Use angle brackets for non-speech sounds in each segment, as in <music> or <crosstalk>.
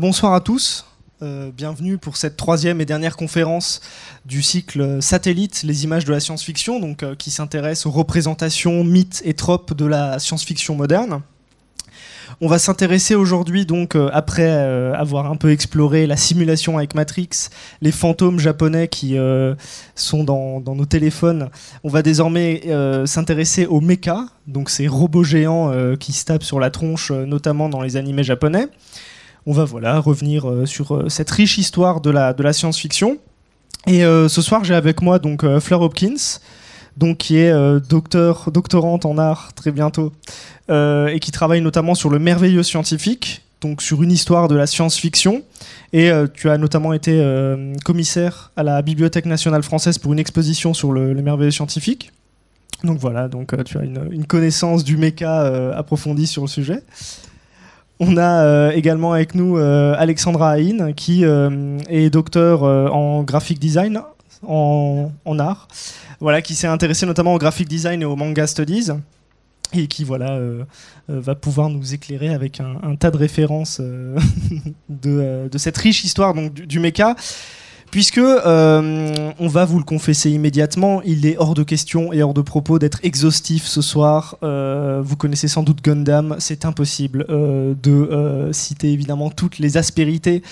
bonsoir à tous. Euh, bienvenue pour cette troisième et dernière conférence du cycle Satellite, les images de la science-fiction, donc euh, qui s'intéresse aux représentations, mythes et tropes de la science-fiction moderne. On va s'intéresser aujourd'hui, donc euh, après avoir un peu exploré la simulation avec Matrix, les fantômes japonais qui sont dans, nos téléphones, on va désormais s'intéresser aux mechas, donc ces robots géants qui se tapent sur la tronche, notamment dans les animés japonais on va voilà revenir euh, sur euh, cette riche histoire de la, de la science-fiction. Et euh, ce soir, j'ai avec moi donc Fleur Hopkins, donc qui est docteur, doctorante en art très bientôt, et qui travaille notamment sur le merveilleux scientifique, donc sur une histoire de la science-fiction. Et tu as notamment été commissaire à la Bibliothèque nationale française pour une exposition sur le, merveilleux scientifique. Donc voilà, donc tu as une, une connaissance du méca approfondie sur le sujet. On a euh, également avec nous euh, Alexandra Hain, qui euh, est docteur en graphic design, en, art, voilà, qui s'est intéressée notamment au graphic design et au manga studies et qui voilà va pouvoir nous éclairer avec un, tas de références <laughs> de, cette riche histoire donc du, du puisque euh, on va vous le confesser immédiatement, il est hors de question et hors de propos d'être exhaustif ce soir. Euh, vous connaissez sans doute Gundam, c'est impossible euh, de citer évidemment toutes les aspérités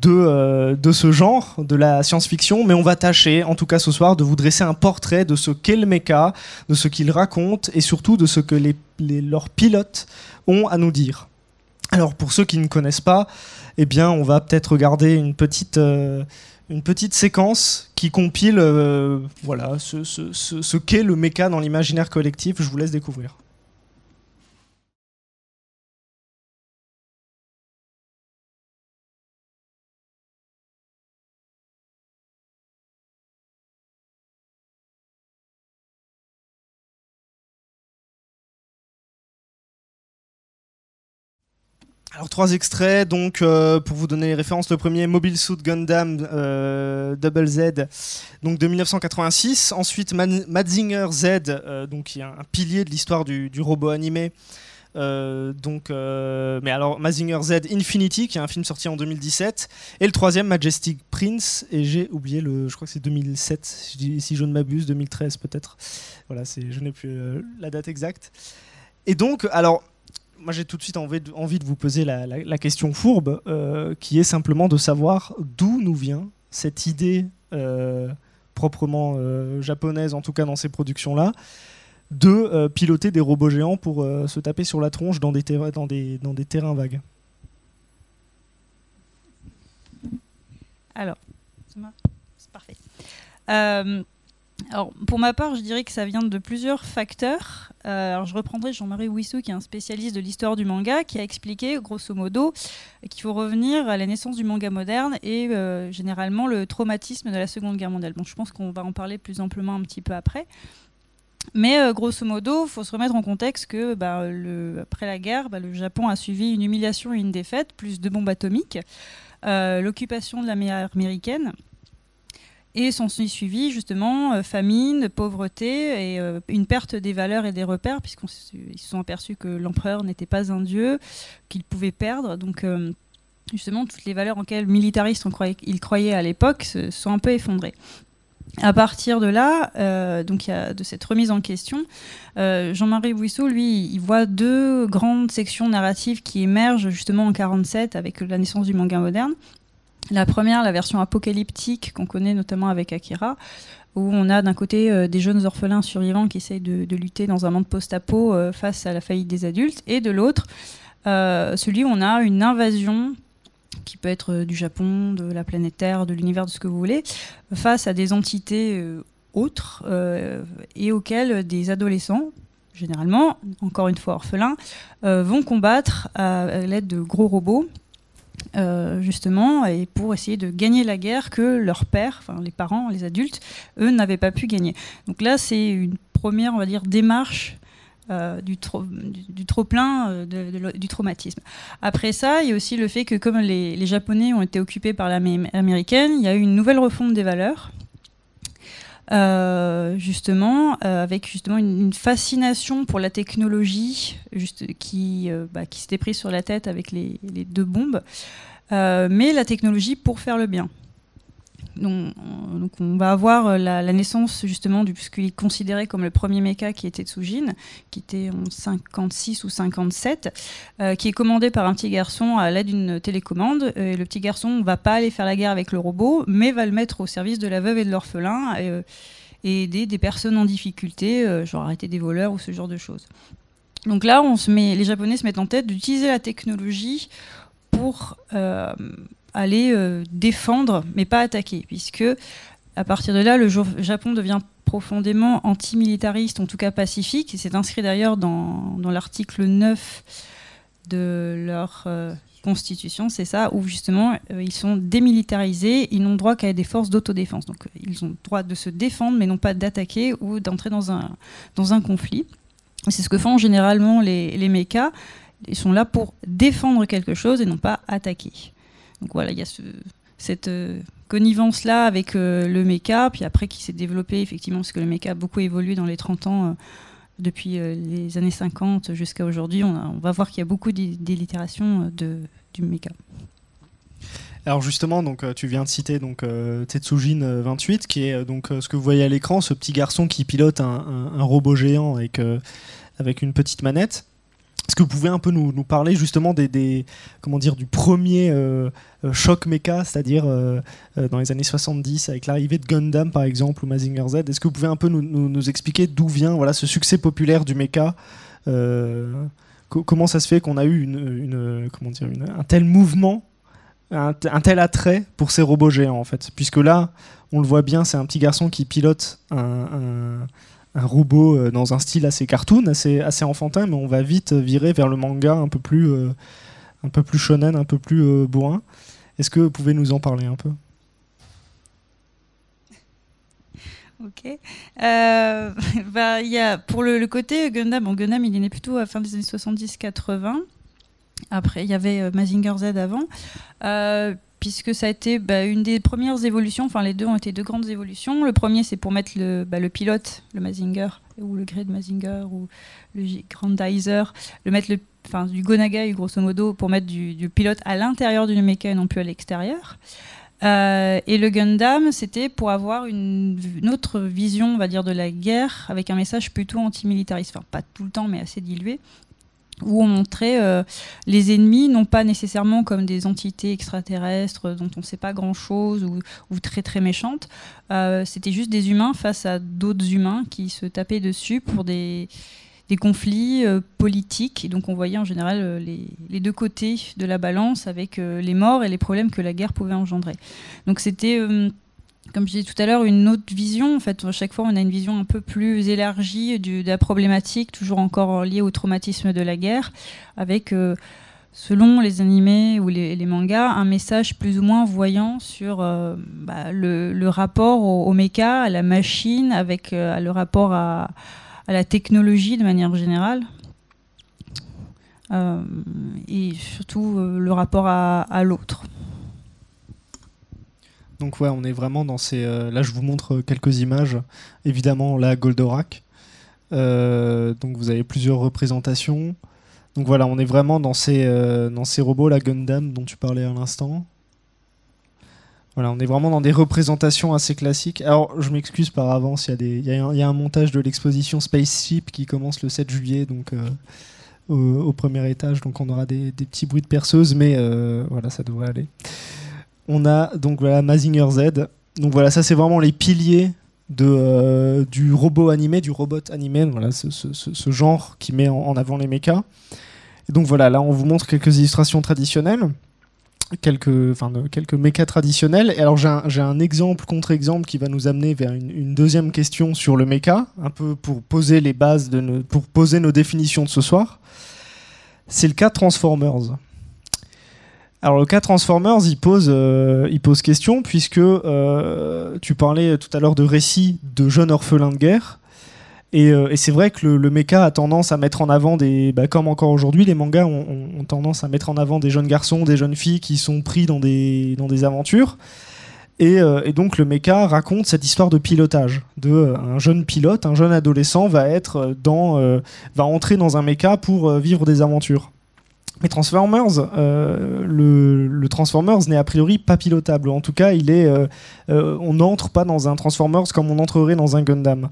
de, de ce genre, de la science-fiction, mais on va tâcher, en tout cas ce soir, de vous dresser un portrait de ce qu'est le mecha, de ce qu'il raconte et surtout de ce que les, leurs pilotes ont à nous dire. Alors pour ceux qui ne connaissent pas, eh bien on va peut-être regarder une petite une petite séquence qui compile euh, voilà, ce, ce qu'est le méca dans l'imaginaire collectif. Je vous laisse découvrir. Alors trois extraits, donc euh, pour vous donner les références, le premier Mobile Suit Gundam euh, Double Z, donc de 1986. Ensuite Mazinger Z, euh, donc qui est un, pilier de l'histoire du, robot animé. donc, mais alors Mazinger Z Infinity, qui est un film sorti en 2017, et le troisième Majestic Prince, et j'ai oublié le, je crois que c'est 2007, si, je ne m'abuse, 2013 peut-être. Voilà, je n'ai plus la date exacte. Et donc, alors moi j'ai tout de suite envie de, vous poser la, question fourbe, euh, qui est simplement de savoir d'où nous vient cette idée euh, proprement euh, japonaise, en tout cas dans ces productions-là, de piloter des robots géants pour se taper sur la tronche dans des, dans des terrains vagues. Alors, c'est parfait alors, pour ma part, je dirais que ça vient de plusieurs facteurs. Euh, je reprendrai Jean-Marie Wissou, qui est un spécialiste de l'histoire du manga, qui a expliqué, grosso modo, qu'il faut revenir à la naissance du manga moderne et euh, généralement le traumatisme de la Seconde Guerre mondiale. je pense qu'on va en parler plus amplement un petit peu après. Mais euh, grosso modo, il faut se remettre en contexte que bah, après la guerre, bah, le Japon a suivi une humiliation et une défaite, plus deux bombes atomiques, l'occupation de la mer américaine et s'en sont suivis justement euh, famine, pauvreté et euh, une perte des valeurs et des repères, puisqu'ils se sont aperçus que l'empereur n'était pas un dieu, qu'il pouvait perdre. Donc euh, justement, toutes les valeurs en quelles militaristes croyait, ils croyaient à l'époque se sont un peu effondrées. À partir de là, donc y a de cette remise en question, Jean-Marie Bouissot, lui, il voit deux grandes sections narratives qui émergent justement en 47 avec la naissance du manga moderne. La première, la version apocalyptique qu'on connaît notamment avec Akira, où on a d'un côté euh, des jeunes orphelins survivants qui essayent de, lutter dans un monde post-apo euh, face à la faillite des adultes, et de l'autre, euh, celui où on a une invasion qui peut être du Japon, de la planète Terre, de l'univers, de ce que vous voulez, face à des entités autres et auxquelles des adolescents, généralement, encore une fois orphelins, vont combattre à l'aide de gros robots euh, justement, et pour essayer de gagner la guerre que leurs pères, enfin les parents, les adultes, eux n'avaient pas pu gagner. Donc là, c'est une première, on va dire, démarche euh, du, trop, plein euh, du traumatisme. Après ça, il y a aussi le fait que comme les Japonais ont été occupés par l'armée américaine, il y a eu une nouvelle refonte des valeurs euh, justement, euh, avec justement une, fascination pour la technologie juste, euh, bah, qui, s'était prise sur la tête avec les deux bombes, mais la technologie pour faire le bien. Euh, donc, on, va avoir euh, la, naissance justement du puisqu'il est considéré comme le premier mecha qui était Tsujin, qui était en 56 ou 57, euh, qui est commandé par un petit garçon à l'aide d'une télécommande. Et le petit garçon va pas aller faire la guerre avec le robot, mais va le mettre au service de la veuve et de l'orphelin et, aider des personnes en difficulté, genre arrêter des voleurs ou ce genre de choses. Donc là, on les Japonais se mettent en tête d'utiliser la technologie pour aller euh, défendre, mais pas attaquer, puisque à partir de là, le Japon devient profondément antimilitariste, en tout cas pacifique. et C'est inscrit d'ailleurs dans, l'article 9 de leur euh, constitution, c'est ça, où justement euh, ils sont démilitarisés, ils n'ont droit qu'à des forces d'autodéfense. Donc ils ont droit de se défendre, mais non pas d'attaquer ou d'entrer dans un, conflit. C'est ce que font généralement les, les Ils sont là pour défendre quelque chose et non pas attaquer. Donc voilà, il y a cette euh, connivence-là avec euh, le méca, puis après qui s'est développé effectivement, parce que le méca a beaucoup évolué dans les 30 ans euh, depuis les années 50 jusqu'à aujourd'hui, on, va voir qu'il y a beaucoup d'élitérations du méca. Alors justement, donc tu viens de citer donc Tetsujin 28, qui est donc ce que vous voyez à l'écran, ce petit garçon qui pilote un, robot géant avec, avec une petite manette. Est-ce que vous pouvez un peu nous, parler justement des, comment dire, du premier euh, euh, choc méca, c'est-à-dire euh, dans les années 70 avec l'arrivée de Gundam par exemple ou Mazinger Z Est-ce que vous pouvez un peu nous, expliquer d'où vient voilà, ce succès populaire du méca Comment ça se fait qu'on a eu une, comment dire, un tel mouvement, un, tel attrait pour ces robots géants en fait Puisque là, on le voit bien, c'est un petit garçon qui pilote un un robot euh, dans un style assez cartoon, assez, assez enfantin, mais on va vite virer vers le manga un peu plus, euh, un peu plus shonen, un peu plus euh, bourrin. Est-ce que vous pouvez nous en parler un peu <laughs> Ok. <laughs> bah, y a, pour le, côté Gundam, Gundam il est né plutôt à fin des années 70-80. Après, il y avait Mazinger Z avant puisque ça a été bah, une des premières évolutions, enfin les deux ont été deux grandes évolutions. Le premier, c'est pour mettre le, bah, le pilote, le Mazinger, ou le gré Mazinger, ou le Grandizer, le mettre le, du Gonagai, grosso modo, pour mettre du, pilote à l'intérieur d'une mécanique et non plus à l'extérieur. Euh, et le Gundam, c'était pour avoir une, autre vision, on va dire, de la guerre, avec un message plutôt antimilitariste. Enfin, pas tout le temps, mais assez dilué où on montrait euh, les ennemis, non pas nécessairement comme des entités extraterrestres dont on ne sait pas grand-chose ou, très très méchantes, euh, c'était juste des humains face à d'autres humains qui se tapaient dessus pour des, conflits euh, politiques. Et donc on voyait en général les, les, deux côtés de la balance avec les morts et les problèmes que la guerre pouvait engendrer. Donc c'était comme je disais tout à l'heure, une autre vision. En fait, à chaque fois, on a une vision un peu plus élargie de la problématique, toujours encore liée au traumatisme de la guerre, avec, euh, selon les animés ou les, mangas, un message plus ou moins voyant sur euh, bah, le, rapport au, mecha, à la machine, avec euh, le rapport à, la technologie de manière générale. et surtout le rapport à l'autre. Donc ouais, on est vraiment dans ces... Euh, là, je vous montre euh, quelques images. Évidemment, là Goldorak. Euh, donc vous avez plusieurs représentations. Donc voilà, on est vraiment dans ces, dans ces robots, la Gundam dont tu parlais à l'instant. Voilà, on est vraiment dans des représentations assez classiques. Alors, je m'excuse par avance, il y, a un, montage de l'exposition Spaceship qui commence le 7 juillet, donc au, premier étage, donc on aura des, petits bruits de perceuse, mais voilà, ça devrait aller on a donc voilà Mazinger Z. Donc voilà, ça c'est vraiment les piliers de, euh, du robot animé, du robot animé, voilà, ce, genre qui met en, avant les mechas. Et donc voilà, là on vous montre quelques illustrations traditionnelles, quelques, enfin, mechas traditionnels. Et alors j'ai un, exemple, contre-exemple qui va nous amener vers une, deuxième question sur le mecha, un peu pour poser les bases, de nos, pour poser nos définitions de ce soir. C'est le cas Transformers. Alors le cas Transformers, il pose, euh, pose question puisque euh, tu parlais tout à l'heure de récits de jeunes orphelins de guerre. Et, euh, c'est vrai que le, mecha a tendance à mettre en avant des, bah, comme encore aujourd'hui, les mangas ont, tendance à mettre en avant des jeunes garçons, des jeunes filles qui sont pris dans des, dans des aventures. Et, donc le mecha raconte cette histoire de pilotage, de un jeune pilote, un jeune adolescent va être dans, va entrer dans un mecha pour vivre des aventures. Mais Transformers, euh, le, Transformers n'est a priori pas pilotable. En tout cas, il est, euh, euh, on n'entre pas dans un Transformers comme on entrerait dans un Gundam.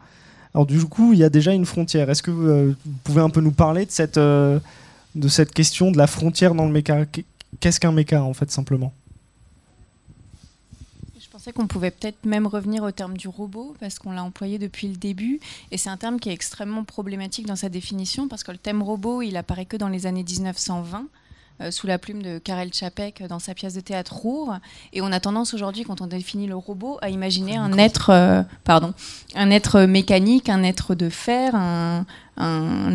Alors du coup, il y a déjà une frontière. Est-ce que vous, pouvez un peu nous parler de cette, de cette question de la frontière dans le méca Qu'est-ce qu'un méca en fait simplement pensais qu'on pouvait peut-être même revenir au terme du robot, parce qu'on l'a employé depuis le début, et c'est un terme qui est extrêmement problématique dans sa définition, parce que le thème robot, il apparaît que dans les années 1920 euh, sous la plume de Karel Čapek dans sa pièce de théâtre Rour. Et on a tendance aujourd'hui, quand on définit le robot, à imaginer un être, euh, pardon, un être mécanique, un être de fer, un,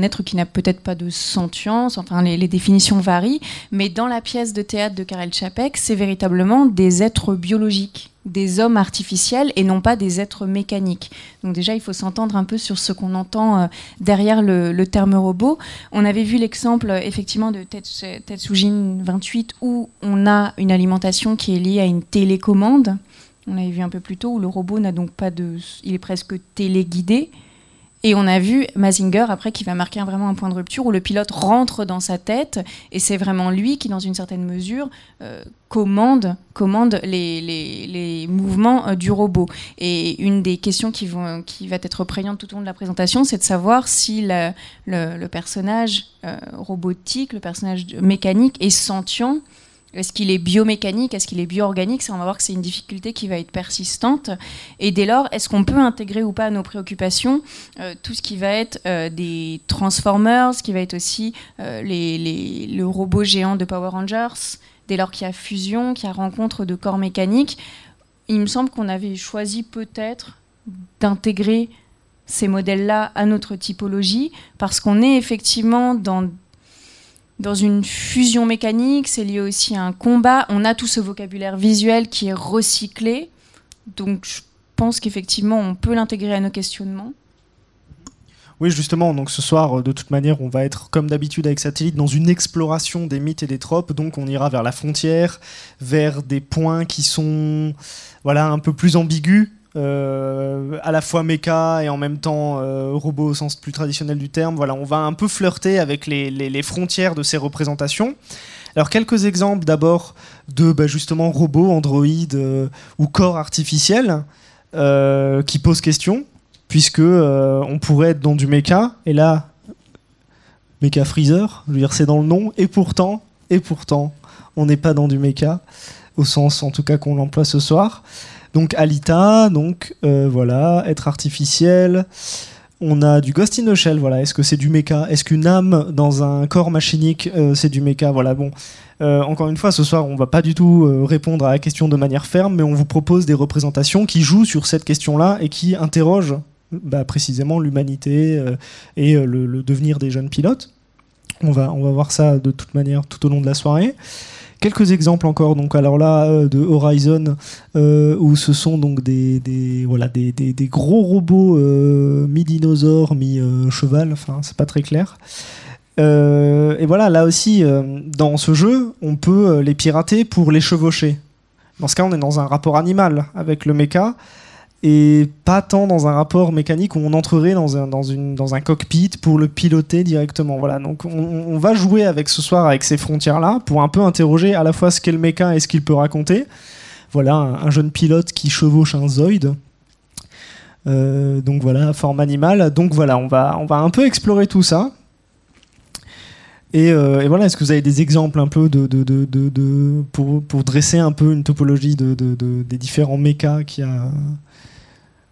être qui n'a peut-être pas de sentience. Enfin, les, définitions varient. Mais dans la pièce de théâtre de Karel Čapek, c'est véritablement des êtres biologiques des hommes artificiels et non pas des êtres mécaniques. Donc déjà, il faut s'entendre un peu sur ce qu'on entend euh, derrière le, terme robot. On avait vu l'exemple euh, effectivement de Tetsujin 28 où on a une alimentation qui est liée à une télécommande. On avait vu un peu plus tôt où le robot n'a donc pas de... Il est presque téléguidé. Et on a vu Mazinger après qui va marquer vraiment un point de rupture où le pilote rentre dans sa tête et c'est vraiment lui qui, dans une certaine mesure, euh, commande, commande les, mouvements euh, du robot. Et une des questions qui, vont, qui va être prégnante tout au long de la présentation, c'est de savoir si le, personnage euh, robotique, le personnage mécanique est sentient est-ce qu'il est biomécanique Est-ce qu'il est bioorganique on va voir que c'est une difficulté qui va être persistante. Et dès lors, est-ce qu'on peut intégrer ou pas à nos préoccupations euh, tout ce qui va être euh, des Transformers, ce qui va être aussi euh, les, les, le robot géant de Power Rangers Dès lors qu'il y a fusion, qu'il y a rencontre de corps mécaniques, il me semble qu'on avait choisi peut-être d'intégrer ces modèles-là à notre typologie, parce qu'on est effectivement dans dans une fusion mécanique, c'est lié aussi à un combat. On a tout ce vocabulaire visuel qui est recyclé. Donc je pense qu'effectivement, on peut l'intégrer à nos questionnements. Oui, justement, donc ce soir, euh, de toute manière, on va être, comme d'habitude avec Satellite, dans une exploration des mythes et des tropes. Donc on ira vers la frontière, vers des points qui sont voilà, un peu plus ambigus, euh, à la fois méca et en même temps euh, robot au sens plus traditionnel du terme. Voilà, on va un peu flirter avec les, frontières de ces représentations. Alors quelques exemples d'abord de bah, justement robots, androïdes euh, ou corps artificiels qui posent question, puisque on pourrait être dans du méca, et là, méca freezer, je dire c'est dans le nom, et pourtant, et pourtant, on n'est pas dans du méca, au sens en tout cas qu'on l'emploie ce soir. Donc Alita, donc euh, voilà, être artificiel. On a du Ghost in the Shell, voilà. Est-ce que c'est du méca Est-ce qu'une âme dans un corps machinique, euh, c'est du méca Voilà, bon. Euh, encore une fois, ce soir, on va pas du tout répondre à la question de manière ferme, mais on vous propose des représentations qui jouent sur cette question-là et qui interrogent bah, précisément l'humanité et le, devenir des jeunes pilotes. On va, on va voir ça de toute manière tout au long de la soirée quelques exemples encore. Donc alors là euh, de Horizon euh, où ce sont donc des, voilà des, gros robots euh, mi dinosaures mi cheval. Enfin c'est pas très clair. et voilà là aussi dans ce jeu on peut les pirater pour les chevaucher. Dans ce cas on est dans un rapport animal avec le mecha et pas tant dans un rapport mécanique où on entrerait dans un, dans une, dans un cockpit pour le piloter directement. Voilà, donc on, va jouer avec ce soir avec ces frontières-là pour un peu interroger à la fois ce qu'est le méca et ce qu'il peut raconter. Voilà, un, jeune pilote qui chevauche un Zoid. Euh, donc voilà, forme animale. Donc voilà, on va, on va un peu explorer tout ça. Et, euh, voilà, est-ce que vous avez des exemples un peu de, pour, pour, dresser un peu une topologie des différents mécas qu'il y a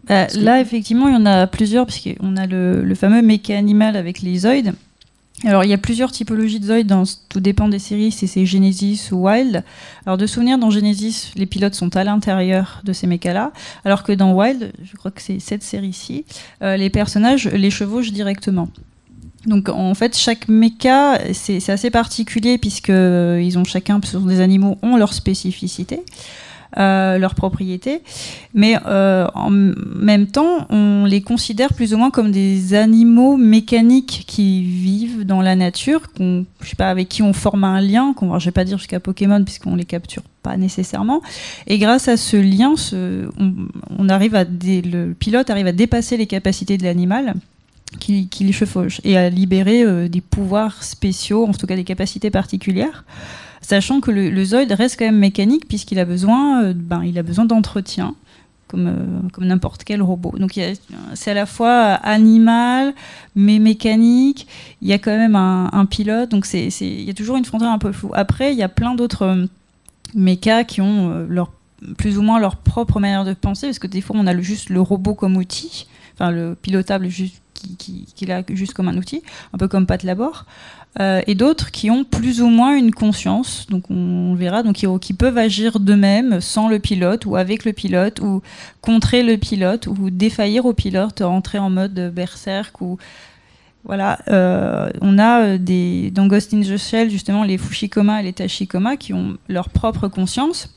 bah, là, effectivement, il y en a plusieurs, on a le, fameux méca animal avec les zoïdes. Alors, il y a plusieurs typologies de zoïdes, dans, tout dépend des séries, c'est Genesis ou Wild. Alors, de souvenir, dans Genesis, les pilotes sont à l'intérieur de ces mécas là alors que dans Wild, je crois que c'est cette série-ci, euh, les personnages les chevauchent directement. Donc en fait, chaque méca, c'est assez particulier puisque euh, ils ont chacun, ce sont des animaux, ont leur spécificité. Euh, leur leurs propriétés, mais euh, en même temps, on les considère plus ou moins comme des animaux mécaniques qui vivent dans la nature, je sais pas, avec qui on forme un lien, qu'on, je vais pas dire jusqu'à Pokémon puisqu'on les capture pas nécessairement. Et grâce à ce lien, ce, on, arrive à le pilote arrive à dépasser les capacités de l'animal qui, les chevauche et à libérer euh, des pouvoirs spéciaux, en tout cas des capacités particulières sachant que le, Zoid reste quand même mécanique puisqu'il a besoin, euh, ben, il a besoin d'entretien comme, euh, comme n'importe quel robot. Donc c'est à la fois animal mais mécanique. Il y a quand même un, pilote, donc c'est, il y a toujours une frontière un peu floue. Après, il y a plein d'autres euh, mécas qui ont leur plus ou moins leur propre manière de penser, parce que des fois on a juste le robot comme outil, enfin le pilotable juste qui, qui, qui juste comme un outil, un peu comme Pat Labor. Euh, et d'autres qui ont plus ou moins une conscience, donc on verra, donc qui, peuvent agir d'eux-mêmes sans le pilote ou avec le pilote ou contrer le pilote ou défaillir au pilote, rentrer en mode berserk ou voilà, euh, on a euh, des dans Ghost in the Shell justement les Fushikoma et les Tachikoma qui ont leur propre conscience,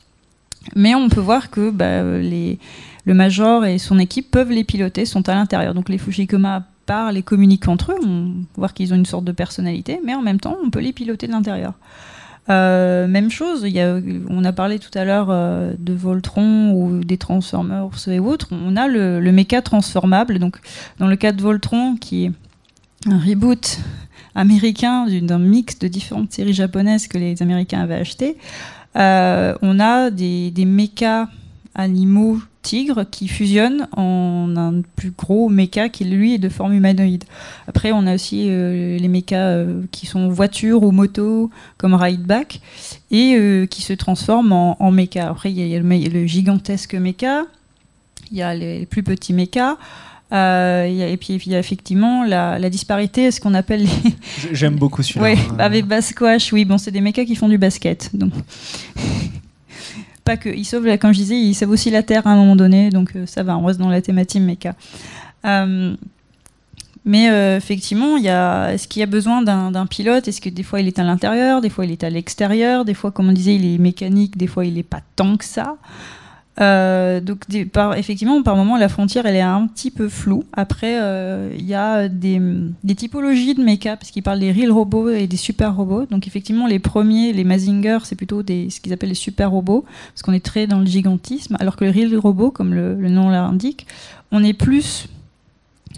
mais on peut voir que bah, le major et son équipe peuvent les piloter, sont à l'intérieur. Donc les Fushikoma les et communiquent entre eux, on voit qu'ils ont une sorte de personnalité, mais en même temps, on peut les piloter de l'intérieur. Euh, même chose, on a parlé tout à l'heure euh, de Voltron ou des Transformers et autres. On a le, méca transformable. Donc, dans le cas de Voltron, qui est un reboot américain d'un mix de différentes séries japonaises que les Américains avaient achetées, euh, on a des, des mécas animaux tigre qui fusionne en un plus gros méca qui lui est de forme humanoïde. Après on a aussi euh, les mécas euh, qui sont voitures ou motos comme Rideback et euh, qui se transforment en, en méca. Après il y, a le gigantesque méca, il y a les, plus petits mécas. et puis il y a effectivement la, la disparité, ce qu'on appelle les... J'aime beaucoup celui-là. Oui, avec Basquash, oui, bon, c'est des mécas qui font du basket. Donc. <laughs> pas que. Ils comme je disais, ils sauvent aussi la Terre à un moment donné, donc euh, ça va, on reste dans la thématique méca. Mais euh, euh, effectivement, y a, est-ce qu'il y a besoin d'un pilote Est-ce que des fois il est à l'intérieur, des fois il est à l'extérieur, des fois, comme on disait, il est mécanique, des fois il n'est pas tant que ça. Euh, donc, effectivement, par moment, la frontière, elle est un petit peu floue. Après, euh, il y a des, typologies de make-up, parce qu'ils parlent des real robots et des super robots. Donc, effectivement, les premiers, les Mazinger, c'est plutôt des, ce qu'ils appellent les super robots, parce qu'on est très dans le gigantisme, alors que les real robots, comme le, le nom l'indique, on est plus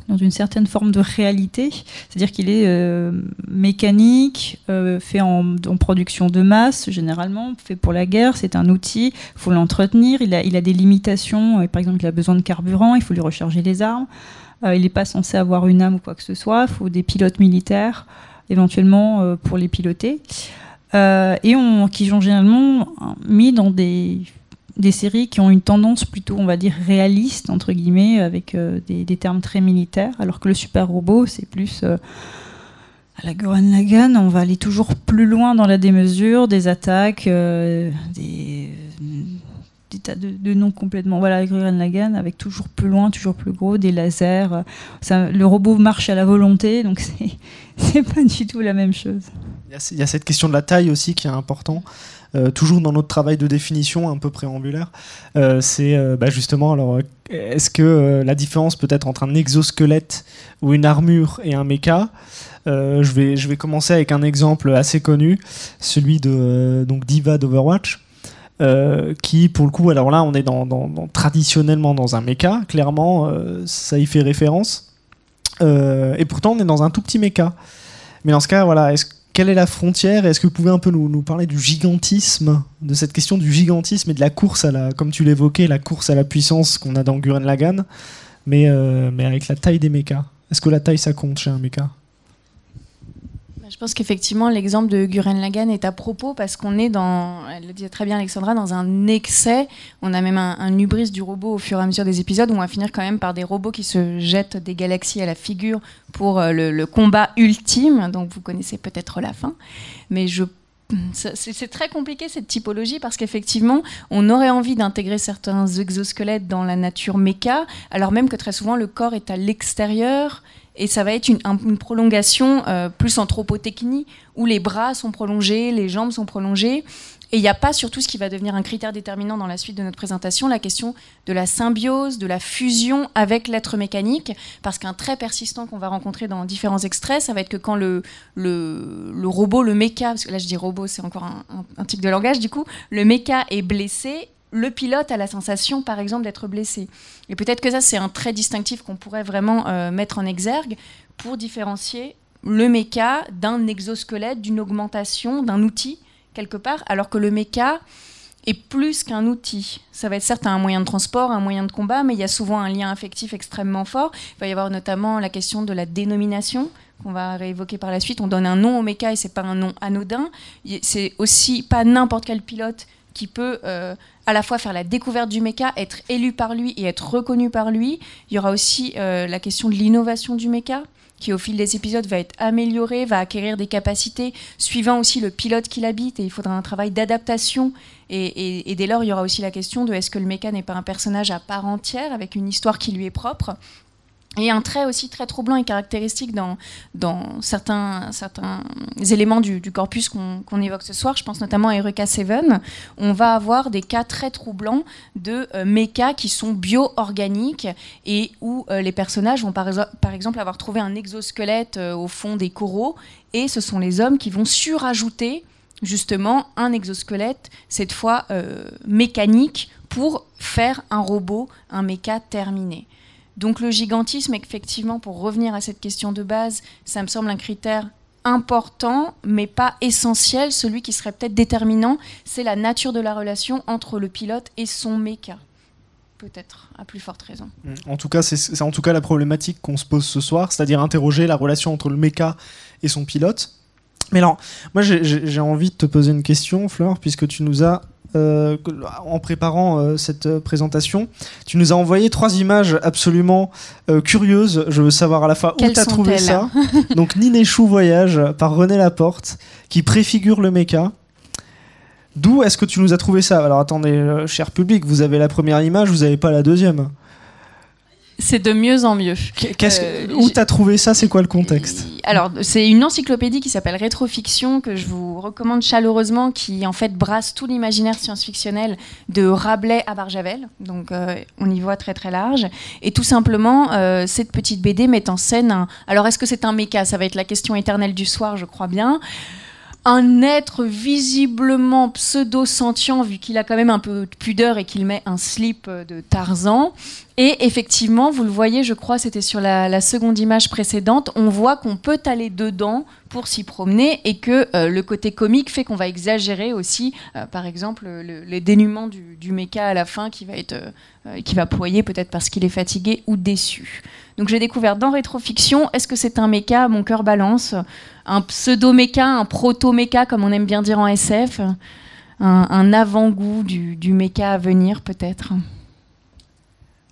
dans une certaine forme de réalité, c'est-à-dire qu'il est, euh, mécanique, euh, fait en, production de masse généralement, fait pour la guerre, c'est un outil, il faut l'entretenir, il a, il a, des limitations, par exemple il a besoin de carburant, il faut lui recharger les armes, euh, il n'est pas censé avoir une âme ou quoi que ce soit, il faut des pilotes militaires éventuellement pour les piloter. et on, qui sont généralement mis dans des des séries qui ont une tendance plutôt, on va dire, réaliste, entre guillemets, avec euh, des, termes très militaires, alors que le super robot, c'est plus euh, à la Goran Lagan, on va aller toujours plus loin dans la démesure, des attaques, euh, des, tas de, noms complètement. Voilà, la Lagan, avec toujours plus loin, toujours plus gros, des lasers. Ça, le robot marche à la volonté, donc <laughs> c'est pas du tout la même chose. Il y, a cette question de la taille aussi qui est importante, euh, toujours dans notre travail de définition un peu préambulaire, euh, c'est euh, bah, justement alors est-ce que la différence peut-être entre un exosquelette ou une armure et un méca je, vais, je vais commencer avec un exemple assez connu, celui de donc Diva d'Overwatch. qui pour le coup, alors là on est dans, traditionnellement dans un méca, clairement ça y fait référence, et pourtant on est dans un tout petit méca. Mais dans ce cas, voilà, est-ce que quelle est la frontière Est-ce que vous pouvez un peu nous, parler du gigantisme, de cette question du gigantisme et de la course à la, comme tu l'évoquais, la course à la puissance qu'on a dans Guren Lagan, mais, euh, mais avec la taille des mechas Est-ce que la taille ça compte chez un mecha je pense qu'effectivement, l'exemple de Guren Lagan est à propos parce qu'on est dans, elle le disait très bien Alexandra, dans un excès. On a même un, hubris du robot au fur et à mesure des épisodes où on va finir quand même par des robots qui se jettent des galaxies à la figure pour euh, le, combat ultime. Donc vous connaissez peut-être la fin. Mais je c'est très compliqué cette typologie parce qu'effectivement, on aurait envie d'intégrer certains exosquelettes dans la nature méca, alors même que très souvent le corps est à l'extérieur et ça va être une, prolongation euh, plus anthropotechnie où les bras sont prolongés, les jambes sont prolongées. Et il n'y a pas surtout ce qui va devenir un critère déterminant dans la suite de notre présentation, la question de la symbiose, de la fusion avec l'être mécanique, parce qu'un trait persistant qu'on va rencontrer dans différents extraits, ça va être que quand le, robot, le méca, parce que là je dis robot, c'est encore un, un, type de langage du coup, le méca est blessé, le pilote a la sensation, par exemple, d'être blessé. Et peut-être que ça, c'est un trait distinctif qu'on pourrait vraiment euh, mettre en exergue pour différencier le méca d'un exosquelette, d'une augmentation, d'un outil, quelque part, alors que le méca est plus qu'un outil. Ça va être certes un moyen de transport, un moyen de combat, mais il y a souvent un lien affectif extrêmement fort. Il va y avoir notamment la question de la dénomination, qu'on va réévoquer par la suite. On donne un nom au méca et c'est pas un nom anodin. C'est aussi pas n'importe quel pilote qui peut euh, à la fois faire la découverte du méca, être élu par lui et être reconnu par lui. Il y aura aussi euh, la question de l'innovation du méca qui au fil des épisodes va être améliorée, va acquérir des capacités, suivant aussi le pilote qui l'habite, et il faudra un travail d'adaptation. Et, et, dès lors, il y aura aussi la question de est-ce que le méca n'est pas un personnage à part entière, avec une histoire qui lui est propre et un trait aussi très troublant et caractéristique dans, certains, certains éléments du, corpus qu'on évoque ce soir, je pense notamment à Eureka 7, on va avoir des cas très troublants de euh, qui sont bio-organiques et où euh, les personnages vont par, exemple avoir trouvé un exosquelette euh, au fond des coraux et ce sont les hommes qui vont surajouter justement un exosquelette, cette fois euh, mécanique, pour faire un robot, un méca terminé. Donc le gigantisme, effectivement, pour revenir à cette question de base, ça me semble un critère important, mais pas essentiel. Celui qui serait peut-être déterminant, c'est la nature de la relation entre le pilote et son méca. Peut-être, à plus forte raison. En tout cas, c'est en tout cas la problématique qu'on se pose ce soir, c'est-à-dire interroger la relation entre le méca et son pilote. Mais alors, moi j'ai envie de te poser une question, Fleur, puisque tu nous as euh, en préparant euh, cette euh, présentation. Tu nous as envoyé trois images absolument curieuses. Je veux savoir à la fois où tu trouvé ça. <laughs> Donc Ninéchou Voyage par René Laporte qui préfigure le méca. D'où est-ce que tu nous as trouvé ça Alors attendez, cher public, vous avez la première image, vous n'avez pas la deuxième. C'est de mieux en mieux. Qu'est-ce que, euh, où t'as trouvé ça C'est quoi le contexte Alors, c'est une encyclopédie qui s'appelle Rétrofiction, que je vous recommande chaleureusement, qui en fait brasse tout l'imaginaire science-fictionnel de Rabelais à Barjavel. Donc, euh, on y voit très très large. Et tout simplement, euh, cette petite BD met en scène un... Alors, est-ce que c'est un méca Ça va être la question éternelle du soir, je crois bien un être visiblement pseudo-sentient, vu qu'il a quand même un peu de pudeur et qu'il met un slip de Tarzan, et effectivement, vous le voyez, je crois, c'était sur la, seconde image précédente, on voit qu'on peut aller dedans pour s'y promener et que euh, le côté comique fait qu'on va exagérer aussi, euh, par exemple, le, le dénuement du, méca à la fin qui va être, euh, qui va ployer peut-être parce qu'il est fatigué ou déçu. Donc j'ai découvert dans Rétrofiction, est-ce que c'est un méca Mon cœur balance, un pseudo méca, un proto méca comme on aime bien dire en SF, un, avant-goût du, du méca à venir peut-être.